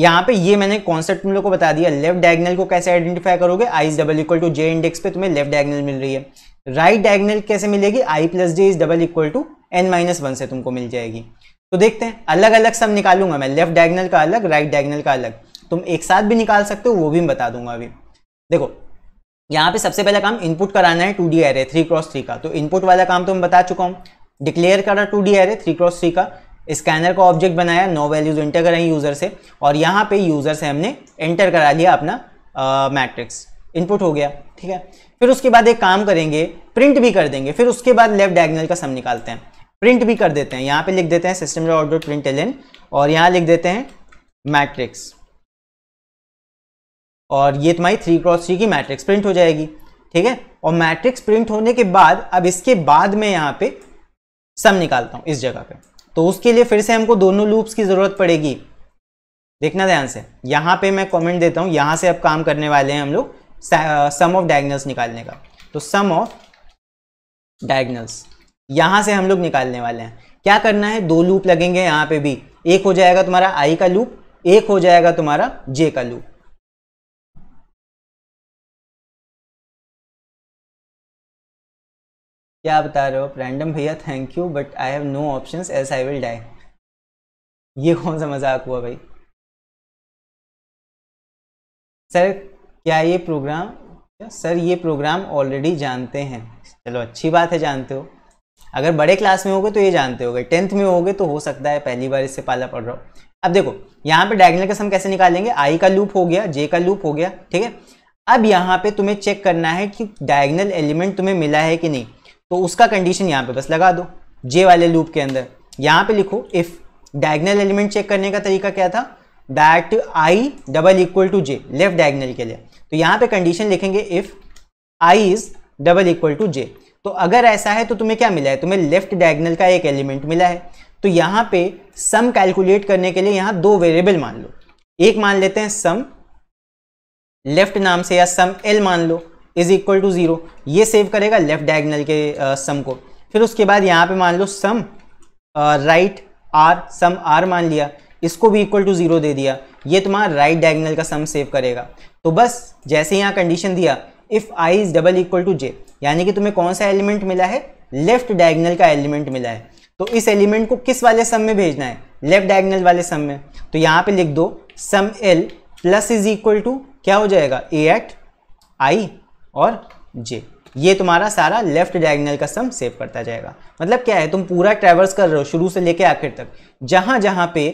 यहाँ पे ये मैंने कॉन्सेप्ट तुम लोग को बता दिया लेफ्ट डायगनल को कैसे आइडेंटिफाई करोगे I is double equal to J index पे तुम्हें लेफ्ट डायगनल मिल रही है राइट right डायगनल कैसे मिलेगी I plus J is double equal to N minus one से तुमको मिल जाएगी तो देखते हैं अलग अलग सब निकालूंगा मैं लेफ्ट डायगनल का अलग राइट right डायगनल का अलग तुम एक साथ भी निकाल सकते हो वो भी मैं बता दूंगा अभी देखो यहाँ पे सबसे पहला काम इनपुट कराना है two D array three cross three का तो इनपुट वाला काम तो मैं बता चुका हूँ डिक्लेयर करा two D array three cross three का स्कैनर का ऑब्जेक्ट बनाया नो वैल्यूज इंटर कराई यूज़र से और यहाँ पे यूज़र से हमने इंटर करा लिया अपना मैट्रिक्स इनपुट हो गया ठीक है फिर उसके बाद एक काम करेंगे प्रिंट भी कर देंगे फिर उसके बाद लेफ्ट डायगनल का सम निकालते हैं प्रिंट भी कर देते हैं यहाँ पे लिख देते हैं सिस्टम ऑर्डर प्रिंट एल और यहाँ लिख देते हैं मैट्रिक्स और ये तुम्हारी थ्री क्रॉस थ्री की मैट्रिक्स प्रिंट हो जाएगी ठीक है और मैट्रिक्स प्रिंट होने के बाद अब इसके बाद में यहाँ पे सम निकालता हूँ इस जगह पे तो उसके लिए फिर से हमको दोनों लूप्स की ज़रूरत पड़ेगी देखना ध्यान से यहाँ पे मैं कमेंट देता हूँ यहाँ से अब काम करने वाले हैं हम लोग सम ऑफ डायगनल्स निकालने का तो सम ऑफ डायगनल्स यहाँ से हम लोग निकालने वाले हैं क्या करना है दो लूप लगेंगे यहाँ पे भी एक हो जाएगा तुम्हारा आई का लूप एक हो जाएगा तुम्हारा जे का लूप क्या बता रहे हो आप रैंडम भैया thank you but I have no options I will die ये कौन सा मजाक हुआ भाई सर क्या ये प्रोग्राम सर ये प्रोग्राम ऑलरेडी जानते हैं चलो अच्छी बात है जानते हो अगर बड़े क्लास में होगे तो ये जानते होगे टेंथ में होगे तो हो सकता है पहली बार इससे पाला पड़ रहा हो अब देखो यहाँ पे डायगनल कसम कैसे निकालेंगे आई का लूप हो गया जे का लूप हो गया ठीक है अब यहाँ पे तुम्हें चेक करना है कि डायगनल एलिमेंट तुम्हें मिला है कि नहीं तो उसका कंडीशन यहाँ पे बस लगा दो जे वाले लूप के अंदर यहाँ पे लिखो इफ डायगनल एलिमेंट चेक करने का तरीका क्या था that I double equal to J left diagonal के लिए तो यहाँ पे कंडीशन लिखेंगे if I is double equal to J तो अगर ऐसा है तो तुम्हें क्या मिला है तुम्हें लेफ्ट डायगनल का एक एलिमेंट मिला है तो यहाँ पे सम कैलकुलेट करने के लिए यहाँ दो वेरिएबल मान लो एक मान लेते हैं सम लेफ्ट नाम से या सम एल मान लो इज इक्वल टू ज़ीरो ये सेव करेगा लेफ्ट डायगनल के सम को फिर उसके बाद यहाँ पे मान लो sum right R sum R मान लिया इसको भी इक्वल टू ज़ीरो दे दिया ये तुम्हारा राइट डायगनल का सम सेव करेगा तो बस जैसे यहाँ कंडीशन दिया if I is double equal to J यानी कि तुम्हें कौन सा एलिमेंट मिला है लेफ्ट डायगनल का एलिमेंट मिला है तो इस एलिमेंट को किस वाले सम में भेजना है लेफ्ट डायगनल वाले सम में तो यहाँ पे लिख दो sum L plus is equal to क्या हो जाएगा ए एट आई और जे ये तुम्हारा सारा लेफ्ट डायगनल का सम सेव करता जाएगा मतलब क्या है तुम पूरा ट्रेवल्स कर रहे हो शुरू से लेके आखिर तक जहां जहां पे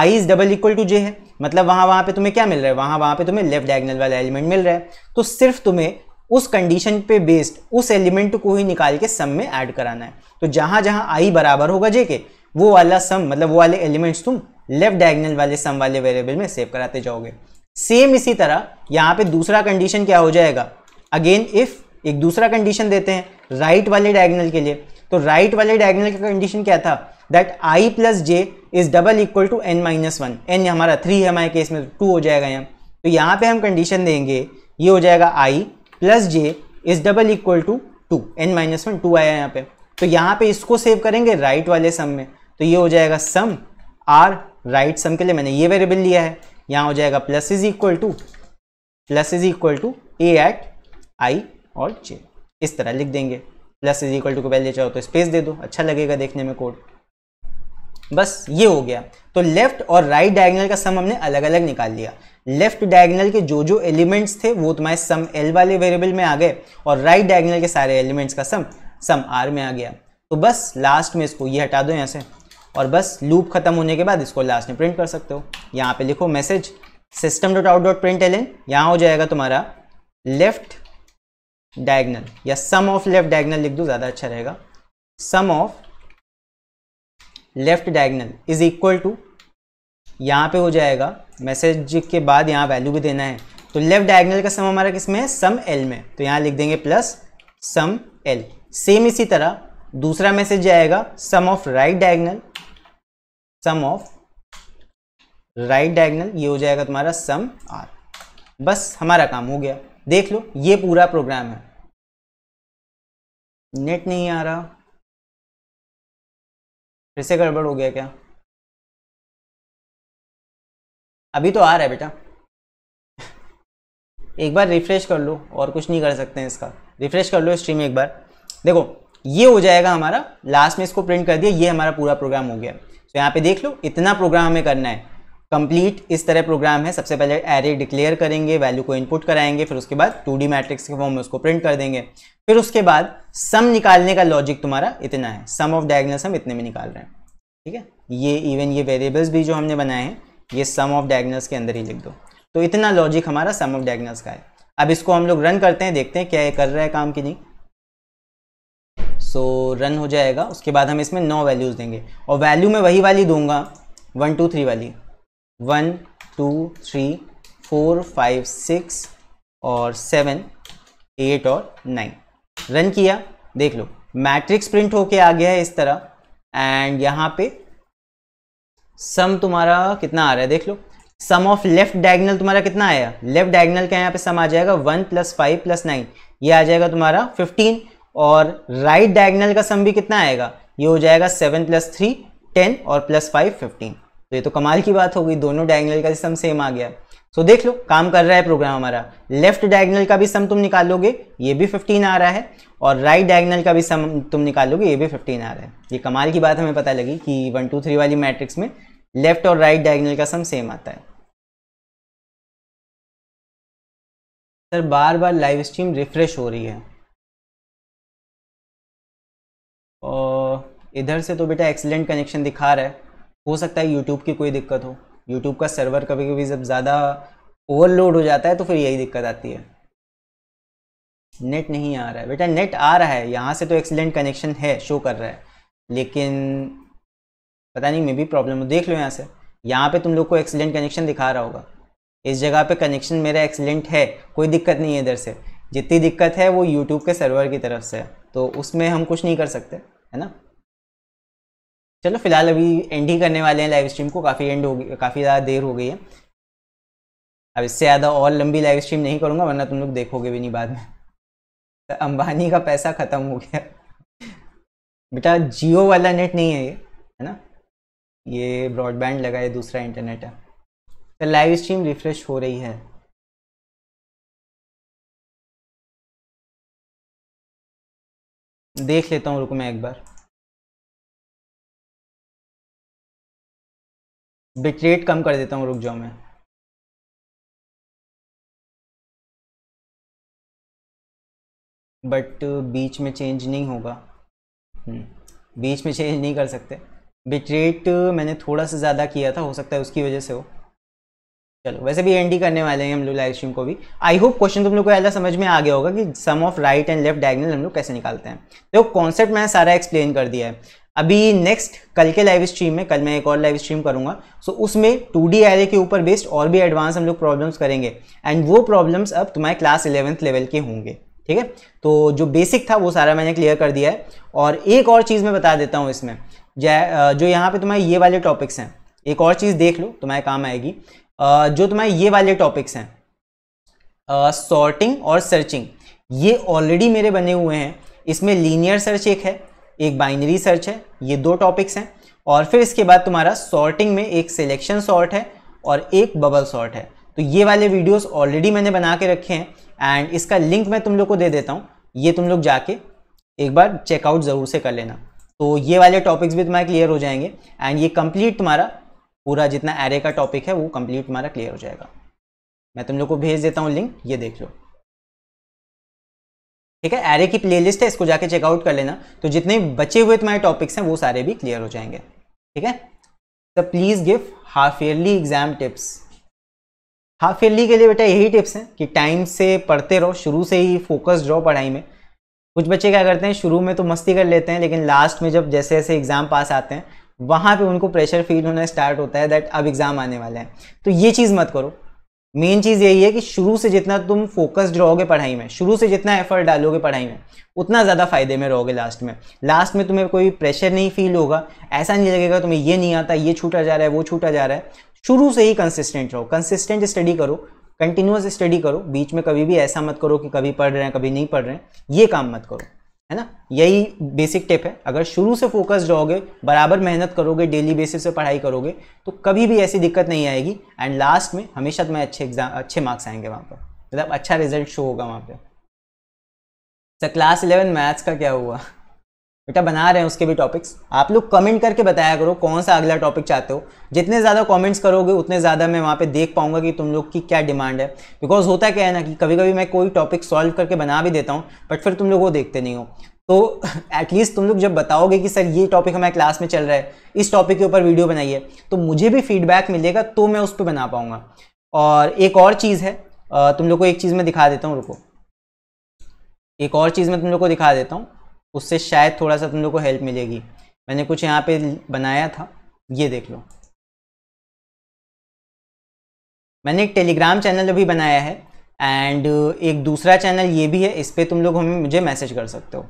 I is double equal to J है मतलब वहां वहां पे तुम्हें क्या मिल रहा है वहां वहां पे तुम्हें लेफ्ट डायगनल वाला एलिमेंट मिल रहा है तो सिर्फ तुम्हें उस कंडीशन पे बेस्ड उस एलिमेंट को ही निकाल के सम में ऐड कराना है तो जहाँ जहाँ आई बराबर होगा जे के वो वाला सम मतलब वो वाले एलिमेंट्स तुम लेफ्ट डायगनल वाले सम वाले वेरिएबल में सेव कराते जाओगे सेम इसी तरह यहाँ पे दूसरा कंडीशन क्या हो जाएगा अगेन इफ एक दूसरा कंडीशन देते हैं राइट वाले डायगनल के लिए तो राइट वाले डायगनल का कंडीशन क्या था that I plus J is double equal to N minus one N हमारा थ्री है हमारे केस में टू हो जाएगा यहाँ तो यहाँ पे हम कंडीशन देंगे ये हो जाएगा I plus J is double equal to to N minus one two आया यहाँ पे तो यहाँ पे इसको सेव करेंगे राइट वाले सम में तो ये हो जाएगा सम आर राइट सम के लिए मैंने ये वेरिएबल लिया है यहाँ हो जाएगा plus is equal to plus is equal to A at I और जे इस तरह लिख देंगे प्लस इज इक्वल टू को पहले चाहो तो स्पेस दे दो अच्छा लगेगा देखने में कोड बस ये हो गया तो लेफ्ट और राइट डायगनल का सम हमने अलग अलग निकाल लिया लेफ्ट डायगनल के जो जो एलिमेंट्स थे वो तुम्हारे सम एल वाले वेरिएबल में आ गए और राइट डायगनल के सारे एलिमेंट्स का सम सम आर में आ गया तो बस लास्ट में इसको ये हटा दो यहाँ से और बस लूप खत्म होने के बाद इसको लास्ट में प्रिंट कर सकते हो यहाँ पे लिखो message system dot out dot print L N यहाँ हो जाएगा तुम्हारा लेफ्ट डायगनल या सम ऑफ लेफ्ट डायगनल लिख दूँ ज़्यादा अच्छा रहेगा sum of left diagonal is equal to यहाँ पे हो जाएगा मैसेज के बाद यहाँ वैल्यू भी देना है तो लेफ्ट डायगनल का सम हमारा किस में है सम एल में तो यहाँ लिख देंगे प्लस सम एल सेम इसी तरह दूसरा मैसेज जाएगा sum of right diagonal sum of right diagonal ये हो जाएगा तुम्हारा सम आर बस हमारा काम हो गया देख लो ये पूरा प्रोग्राम है नेट नहीं आ रहा फिर से गड़बड़ हो गया क्या अभी तो आ रहा है बेटा एक बार रिफ्रेश कर लो और कुछ नहीं कर सकते हैं इसका रिफ्रेश कर लो स्ट्रीम एक बार देखो ये हो जाएगा हमारा लास्ट में इसको प्रिंट कर दिया ये हमारा पूरा प्रोग्राम हो गया तो यहाँ पे देख लो इतना प्रोग्राम हमें करना है कंप्लीट इस तरह प्रोग्राम है सबसे पहले एरे डिक्लेयर करेंगे वैल्यू को इनपुट कराएंगे फिर उसके बाद टू डी मैट्रिक्स के फॉर्म में उसको प्रिंट कर देंगे फिर उसके बाद सम निकालने का लॉजिक तुम्हारा इतना है सम ऑफ डायगनल्स हम इतने में निकाल रहे हैं ठीक है ये इवन ये वेरिएबल्स भी जो हमने बनाए हैं ये सम ऑफ डायग्नल्स के अंदर ही लिख दो तो इतना लॉजिक हमारा सम ऑफ डायग्नल्स का है अब इसको हम लोग रन करते हैं देखते हैं क्या ये कर रहा है काम कि नहीं सो so, रन हो जाएगा उसके बाद हम इसमें नौ वैल्यूज़ देंगे और वैल्यू मैं वही वाली दूंगा वन टू थ्री वाली one two three four five six और सेवन एट और नाइन रन किया देख लो मैट्रिक्स प्रिंट होके आ गया है इस तरह एंड यहाँ पे सम तुम्हारा कितना आ रहा है देख लो सम ऑफ लेफ्ट डायगनल तुम्हारा कितना आया लेफ्ट डायगनल का यहाँ पे सम आ जाएगा one plus five plus nine ये आ जाएगा तुम्हारा फिफ्टीन और राइट right डायगनल का सम भी कितना आएगा ये हो जाएगा सेवन प्लस थ्री टेन और प्लस फाइव फिफ्टीन तो ये तो कमाल की बात हो गई दोनों डायगनल का सम सेम आ गया सो so, देख लो काम कर रहा है प्रोग्राम हमारा लेफ्ट डायगनल का भी सम तुम निकालोगे ये भी 15 आ रहा है और राइट डायगनल का भी सम तुम निकालोगे ये भी 15 आ रहा है ये कमाल की बात हमें पता लगी कि वन टू थ्री वाली मैट्रिक्स में लेफ्ट और राइट डायगनल का सम सेम आता है सर बार बार लाइव स्ट्रीम रिफ्रेश हो रही है और इधर से तो बेटा एक्सीलेंट कनेक्शन दिखा रहा है हो सकता है यूट्यूब की कोई दिक्कत हो यूट्यूब का सर्वर कभी कभी जब ज़्यादा ओवरलोड हो जाता है तो फिर यही दिक्कत आती है नेट नहीं आ रहा है बेटा नेट आ रहा है यहाँ से तो एक्सीलेंट कनेक्शन है शो कर रहा है लेकिन पता नहीं मे भी प्रॉब्लम हो देख लो यहाँ से यहाँ पे तुम लोग को एक्सीलेंट कनेक्शन दिखा रहा होगा इस जगह पे कनेक्शन मेरा एक्सीलेंट है कोई दिक्कत नहीं है इधर से जितनी दिक्कत है वो यूट्यूब के सर्वर की तरफ से है तो उसमें हम कुछ नहीं कर सकते है ना चलो फिलहाल अभी एंड ही करने वाले हैं लाइव स्ट्रीम को काफ़ी एंड हो गई काफ़ी ज़्यादा देर हो गई है अब इससे ज़्यादा और लंबी लाइव स्ट्रीम नहीं करूँगा वरना तुम लोग देखोगे भी नहीं बाद में तो अंबानी का पैसा ख़त्म हो गया बेटा जियो वाला नेट नहीं है ये है ना ये ब्रॉडबैंड लगा है दूसरा इंटरनेट है तो लाइव स्ट्रीम रिफ्रेश हो रही है देख लेता हूँ रुको मैं एक बार बिटरेट कम कर देता हूँ रुक जाओ मैं बट uh, बीच में चेंज नहीं होगा हम्म, बीच में चेंज नहीं कर सकते बिटरेट uh, मैंने थोड़ा सा ज़्यादा किया था हो सकता है उसकी वजह से हो चलो वैसे भी एंडी करने वाले हैं हम लोग लाइव स्ट्रीम को भी आई होप क्वेश्चन तुम लोग को ऐसा समझ में आ गया होगा कि sum of right and left diagonal हम लोग कैसे निकालते हैं देखो कॉन्सेप्ट मैंने सारा एक्सप्लेन कर दिया है अभी नेक्स्ट कल के लाइव स्ट्रीम में कल मैं एक और लाइव स्ट्रीम करूंगा सो so, उसमें टू डी एरे के ऊपर बेस्ड और भी एडवांस हम लोग प्रॉब्लम्स करेंगे एंड वो प्रॉब्लम्स अब तुम्हारे क्लास इलेवेंथ लेवल के होंगे ठीक है तो जो बेसिक था वो सारा मैंने क्लियर कर दिया है और एक और चीज़ मैं बता देता हूँ इसमें जो यहाँ पर तुम्हारे ये वाले टॉपिक्स हैं एक और चीज़ देख लो तुम्हारे काम आएगी जो तुम्हारे ये वाले टॉपिक्स हैं सॉर्टिंग और सर्चिंग ये ऑलरेडी मेरे बने हुए हैं इसमें लीनियर सर्च एक है एक बाइनरी सर्च है ये दो टॉपिक्स हैं और फिर इसके बाद तुम्हारा सॉर्टिंग में एक सिलेक्शन सॉर्ट है और एक बबल सॉर्ट है तो ये वाले वीडियोस ऑलरेडी मैंने बना के रखे हैं एंड इसका लिंक मैं तुम लोग को दे देता हूँ ये तुम लोग जाके एक बार चेकआउट ज़रूर से कर लेना तो ये वाले टॉपिक्स भी तुम्हारे क्लियर हो जाएंगे एंड ये कम्प्लीट तुम्हारा पूरा जितना एरे का टॉपिक है वो कम्प्लीट तुम्हारा क्लियर हो जाएगा मैं तुम लोग को भेज देता हूँ लिंक ये देख लो ठीक है एरे की प्लेलिस्ट है इसको जाके चेकआउट कर लेना तो जितने बचे हुए तुम्हारे टॉपिक्स हैं वो सारे भी क्लियर हो जाएंगे ठीक है तो please give half yearly exam tips half yearly के लिए बेटा यही टिप्स हैं कि टाइम से पढ़ते रहो शुरू से ही फोकस रहो पढ़ाई में कुछ बच्चे क्या करते हैं शुरू में तो मस्ती कर लेते हैं लेकिन लास्ट में जब जैसे जैसे एग्ज़ाम पास आते हैं वहाँ पे उनको प्रेशर फील होना स्टार्ट होता है दैट अब एग्ज़ाम आने वाला है तो ये चीज़ मत करो मेन चीज़ यही है कि शुरू से जितना तुम फोकस्ड रहोगे पढ़ाई में शुरू से जितना एफर्ट डालोगे पढ़ाई में उतना ज़्यादा फायदे में रहोगे लास्ट में लास्ट में तुम्हें कोई प्रेशर नहीं फील होगा ऐसा नहीं लगेगा तुम्हें ये नहीं आता ये छूटा जा रहा है वो छूटा जा रहा है शुरू से ही कंसिस्टेंट रहो कंसिस्टेंट स्टडी करो कंटिन्यूस स्टडी करो बीच में कभी भी ऐसा मत करो कि कभी पढ़ रहे हैं कभी नहीं पढ़ रहे हैं ये काम मत करो है ना यही बेसिक टिप है अगर शुरू से फोकस रहोगे बराबर मेहनत करोगे डेली बेसिस पे पढ़ाई करोगे तो कभी भी ऐसी दिक्कत नहीं आएगी एंड लास्ट में हमेशा तुम्हें अच्छे एग्जाम अच्छे मार्क्स आएंगे वहाँ पर मतलब अच्छा रिजल्ट शो होगा वहाँ पर सर क्लास इलेवन मैथ्स का क्या हुआ बेटा बना रहे हैं उसके भी टॉपिक्स आप लोग कमेंट करके बताया करो कौन सा अगला टॉपिक चाहते हो जितने ज़्यादा कमेंट्स करोगे उतने ज़्यादा मैं वहाँ पे देख पाऊंगा कि तुम लोग की क्या डिमांड है बिकॉज होता क्या है ना कि कभी कभी मैं कोई टॉपिक सॉल्व करके बना भी देता हूँ बट फिर तुम लोग वो देखते नहीं हो तो एटलीस्ट तुम लोग जब बताओगे कि सर ये टॉपिक हमारे क्लास में चल रहा है इस टॉपिक के ऊपर वीडियो बनाइए तो मुझे भी फीडबैक मिलेगा तो मैं उस पर बना पाऊँगा और एक और चीज़ है तुम लोग को एक चीज़ मैं दिखा देता हूँ रुको एक और चीज़ मैं तुम लोग को दिखा देता हूँ उससे शायद थोड़ा सा तुम लोग को हेल्प मिलेगी मैंने कुछ यहाँ पे बनाया था ये देख लो मैंने एक टेलीग्राम चैनल अभी बनाया है एंड एक दूसरा चैनल ये भी है इस पर तुम लोग हमें मुझे मैसेज कर सकते हो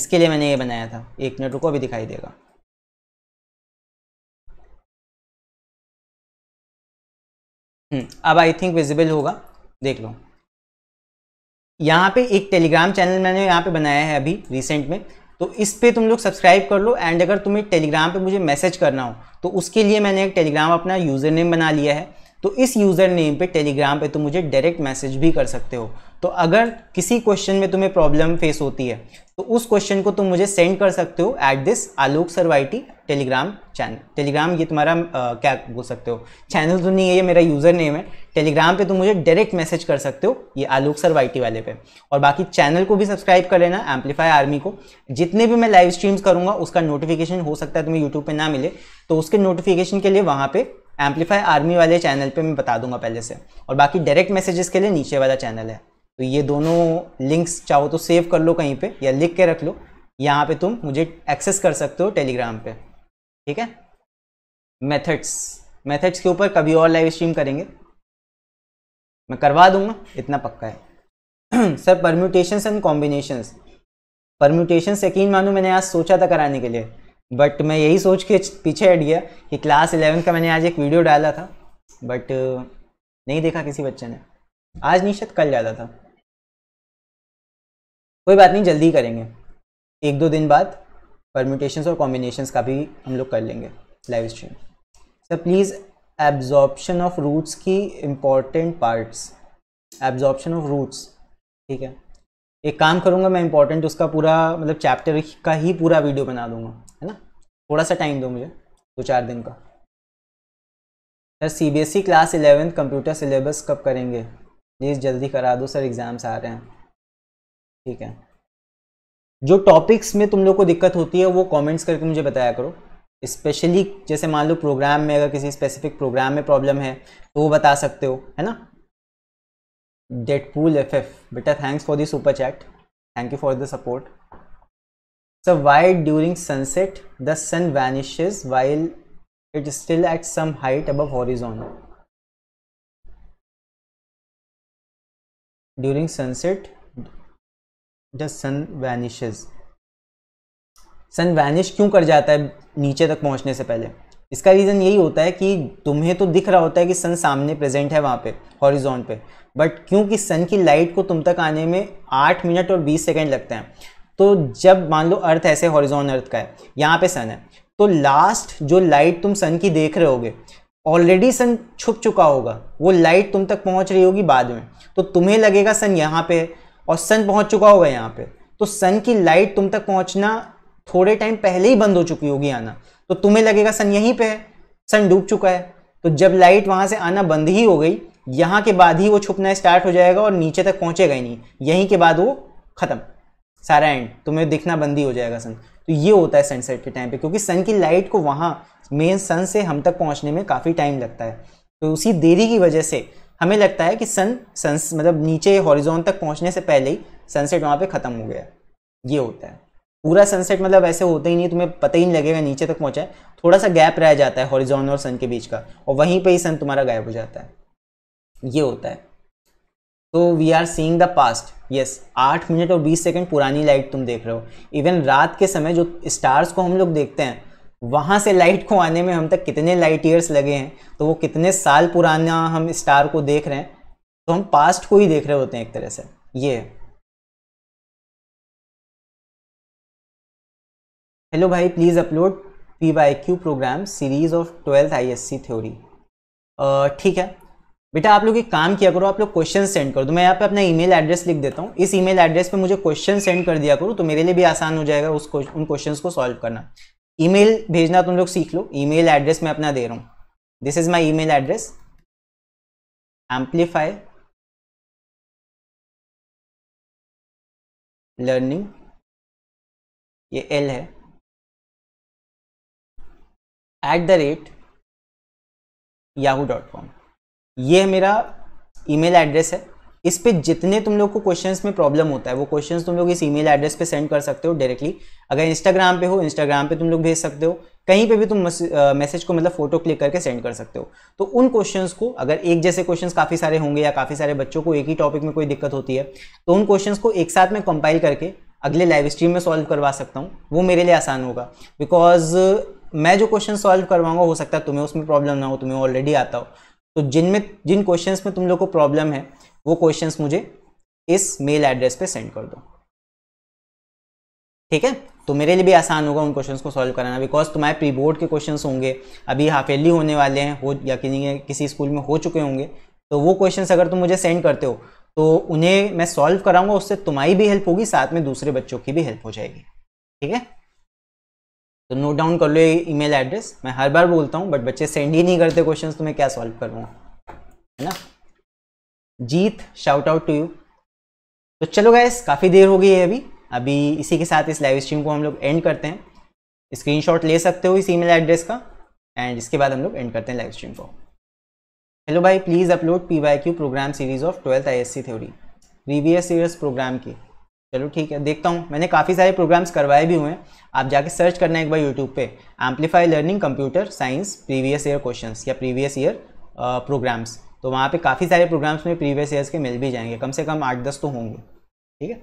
इसके लिए मैंने ये बनाया था एक मिनट रुको अभी दिखाई देगा हम्म, अब आई थिंक विजिबल होगा देख लो यहाँ पे एक टेलीग्राम चैनल मैंने यहाँ पे बनाया है अभी रिसेंट में तो इस पर तुम लोग सब्सक्राइब कर लो एंड अगर तुम्हें टेलीग्राम पे मुझे मैसेज करना हो तो उसके लिए मैंने एक टेलीग्राम अपना यूज़र नेम बना लिया है तो इस यूज़र नेम पे टेलीग्राम पे तुम मुझे डायरेक्ट मैसेज भी कर सकते हो तो अगर किसी क्वेश्चन में तुम्हें प्रॉब्लम फेस होती है तो उस क्वेश्चन को तुम मुझे सेंड कर सकते हो एट दिस आलोक सरवाइटी टेलीग्राम चैनल टेलीग्राम ये तुम्हारा आ, क्या बोल सकते हो चैनल तो नहीं है ये मेरा यूज़र नेम है टेलीग्राम पे तुम मुझे डायरेक्ट मैसेज कर सकते हो ये आलोक सर वाई वाले पे और बाकी चैनल को भी सब्सक्राइब कर लेना एम्पलीफाई आर्मी को जितने भी मैं लाइव स्ट्रीम्स करूँगा उसका नोटिफिकेशन हो सकता है तुम्हें यूट्यूब पर ना मिले तो उसके नोटिफिकेशन के लिए वहाँ पर एम्पलीफाई आर्मी वाले चैनल पर मैं बता दूंगा पहले से और बाकी डायरेक्ट मैसेजेस के लिए नीचे वाला चैनल है तो ये दोनों लिंक्स चाहो तो सेव कर लो कहीं पे या लिख के रख लो यहाँ पे तुम मुझे एक्सेस कर सकते हो टेलीग्राम पे ठीक है मेथड्स मेथड्स के ऊपर कभी और लाइव स्ट्रीम करेंगे मैं करवा दूंगा इतना पक्का है sir permutations and combinations permutation यकीन मानो मैंने आज सोचा था कराने के लिए बट मैं यही सोच के पीछे हट गया कि क्लास इलेवन का मैंने आज एक वीडियो डाला था बट नहीं देखा किसी बच्चे ने आज नहीं कल डाला था कोई बात नहीं जल्दी करेंगे एक दो दिन बाद परम्यूटेशंस और कॉम्बिनेशंस का भी हम लोग कर लेंगे live stream sir please absorption of roots की important parts absorption of roots ठीक है एक काम करूँगा मैं इम्पॉर्टेंट उसका पूरा मतलब चैप्टर का ही पूरा वीडियो बना दूँगा है ना थोड़ा सा टाइम दो मुझे दो चार दिन का sir C B S E class eleventh computer syllabus कब करेंगे प्लीज़ जल्दी करा दो सर एग्ज़ाम्स आ रहे हैं ठीक है जो टॉपिक्स में तुम लोग को दिक्कत होती है वो कमेंट्स करके मुझे बताया करो स्पेशली जैसे मान लो प्रोग्राम में अगर किसी स्पेसिफिक प्रोग्राम में प्रॉब्लम है तो वो बता सकते हो है ना डेट पूल एफ एफ बेटा thanks for the super chat thank you for the support sir why during sunset the sun vanishes while it still at some height above horizon during sunset the sun vanishes sun vanish क्यों कर जाता है नीचे तक पहुंचने से पहले इसका रीज़न यही होता है कि तुम्हें तो दिख रहा होता है कि सन सामने प्रेजेंट है वहाँ पे हॉरिजॉन पे बट क्योंकि सन की लाइट को तुम तक आने में आठ मिनट और बीस सेकेंड लगते हैं तो जब मान लो अर्थ ऐसे हॉरिजॉन अर्थ का है यहाँ पे सन है तो लास्ट जो लाइट तुम सन की देख रहे होगे ऑलरेडी सन छुप चुका होगा वो लाइट तुम तक पहुँच रही होगी बाद में तो तुम्हें लगेगा सन यहाँ पे और सन पहुँच चुका होगा यहाँ पे तो सन की लाइट तुम तक पहुँचना थोड़े टाइम पहले ही बंद हो चुकी होगी आना तो तुम्हें लगेगा सन यहीं पे है सन डूब चुका है तो जब लाइट वहां से आना बंद ही हो गई यहाँ के बाद ही वो छुपना स्टार्ट हो जाएगा और नीचे तक पहुंचेगा ही नहीं यहीं के बाद वो खत्म सारा एंड तुम्हें दिखना बंद ही हो जाएगा सन तो ये होता है सनसेट के टाइम पे क्योंकि सन की लाइट को वहाँ मेन सन से हम तक पहुँचने में काफ़ी टाइम लगता है तो उसी देरी की वजह से हमें लगता है कि सन सन मतलब नीचे हॉरिजोन तक पहुँचने से पहले ही सनसेट वहाँ पर ख़त्म हो गया ये होता है पूरा सनसेट मतलब ऐसे होता ही नहीं तुम्हें पता ही नहीं लगेगा नीचे तक पहुंचा है थोड़ा सा गैप रह जाता है हॉरिजॉन और सन के बीच का और वहीं पे ही सन तुम्हारा गायब हो जाता है ये होता है तो we are seeing the past yes आठ मिनट और बीस सेकेंड पुरानी लाइट तुम देख रहे हो इवन रात के समय जो स्टार्स को हम लोग देखते हैं वहाँ से लाइट को आने में हम तक कितने लाइट ईयर्स लगे हैं तो वो कितने साल पुराना हम स्टार को देख रहे हैं तो हम पास्ट को ही देख रहे होते हैं एक तरह से ये है हेलो भाई please upload P Y Q program series of twelfth I S C theory ठीक है बेटा आप लोग एक काम किया करो आप लोग क्वेश्चन सेंड कर दो मैं यहाँ पे अपना ईमेल एड्रेस लिख देता हूँ इस ईमेल एड्रेस पे मुझे क्वेश्चन सेंड कर दिया करो तो मेरे लिए भी आसान हो जाएगा उस उन क्वेश्चन को सॉल्व करना मेल भेजना तुम लोग सीख लो मेल एड्रेस मैं अपना दे रहा हूँ this is my mail address Amplify Learning ये एल है at the rate Yahoo dot com ये मेरा ईमेल एड्रेस है इस पे जितने तुम लोग को क्वेश्चंस में प्रॉब्लम होता है वो क्वेश्चंस तुम लोग इस ईमेल एड्रेस पे सेंड कर सकते हो डायरेक्टली अगर इंस्टाग्राम पे हो इंस्टाग्राम पे तुम लोग भेज सकते हो कहीं पे भी तुम मैसेज को मतलब फोटो क्लिक करके सेंड कर सकते हो तो उन क्वेश्चंस को अगर एक जैसे क्वेश्चंस काफ़ी सारे होंगे या काफ़ी सारे बच्चों को एक ही टॉपिक में कोई दिक्कत होती है तो उन क्वेश्चन को एक साथ में कंपाइल करके अगले लाइव स्ट्रीम में सॉल्व करवा सकता हूँ वो मेरे लिए आसान होगा बिकॉज मैं जो क्वेश्चन सॉल्व करवाऊंगा हो सकता है तुम्हें उसमें प्रॉब्लम ना हो तुम्हें ऑलरेडी आता हो तो जिनमें जिन क्वेश्चंस में तुम लोग को प्रॉब्लम है वो क्वेश्चंस मुझे इस मेल एड्रेस पे सेंड कर दो ठीक है तो मेरे लिए भी आसान होगा उन क्वेश्चंस को सॉल्व कराना बिकॉज तुम्हारे प्री बोर्ड के क्वेश्चंस होंगे अभी हाफ एयरली होने वाले हैं हो या कि किसी स्कूल में हो चुके होंगे तो वो क्वेश्चंस अगर तुम मुझे सेंड करते हो तो उन्हें मैं सॉल्व कराऊंगा उससे तुम्हारी भी हेल्प होगी साथ में दूसरे बच्चों की भी हेल्प हो जाएगी ठीक है तो नोट डाउन कर लो ये ईमेल एड्रेस मैं हर बार बोलता हूँ बट बच्चे सेंड ही नहीं करते क्वेश्चन तो मैं क्या सॉल्व करूँगा है ना Jeet shout out to you तो चलो गैस काफ़ी देर हो गई है अभी अभी इसी के साथ इस लाइव स्ट्रीम को हम लोग एंड करते हैं शॉट ले सकते हो इस मेल एड्रेस का एंड इसके बाद हम लोग एंड करते हैं लाइव स्ट्रीम को हेलो भाई please upload P Y Q program series of twelfth I S C theory previous years program की चलो ठीक है देखता हूँ मैंने काफ़ी सारे प्रोग्राम्स करवाए भी हुए हैं आप जाके सर्च करना है एक बार यूट्यूब पे Amplify Learning computer science previous year questions या प्रीवियस ईयर प्रोग्राम्स तो वहाँ पे काफ़ी सारे प्रोग्राम्स में प्रीवियस ईयर्स के मिल भी जाएंगे कम से कम आठ दस तो होंगे ठीक है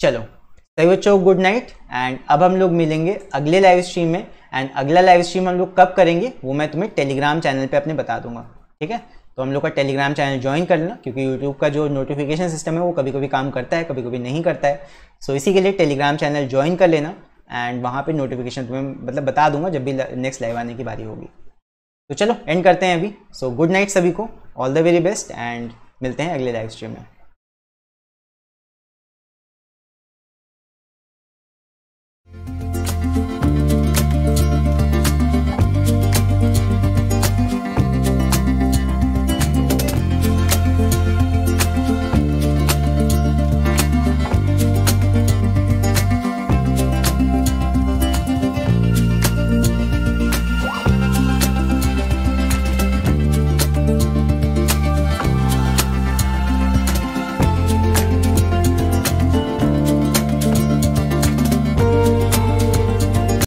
चलो सही बच्चों गुड नाइट एंड अब हम लोग मिलेंगे अगले लाइव स्ट्रीम में एंड अगला लाइव स्ट्रीम हम लोग कब करेंगे वो मैं तुम्हें टेलीग्राम चैनल पर अपने बता दूंगा ठीक है तो हम लोग का टेलीग्राम चैनल ज्वाइन कर लेना क्योंकि यूट्यूब का जो नोटिफिकेशन सिस्टम है वो कभी कभी काम करता है कभी कभी नहीं करता है सो so, इसी के लिए टेलीग्राम चैनल ज्वाइन कर लेना एंड वहाँ पर नोटिफिकेशन तुम्हें मतलब बता दूंगा जब भी नेक्स्ट लाइव आने की बारी होगी तो चलो एंड करते हैं अभी सो गुड नाइट सभी को all the very best and मिलते हैं अगले लाइव स्ट्रीम में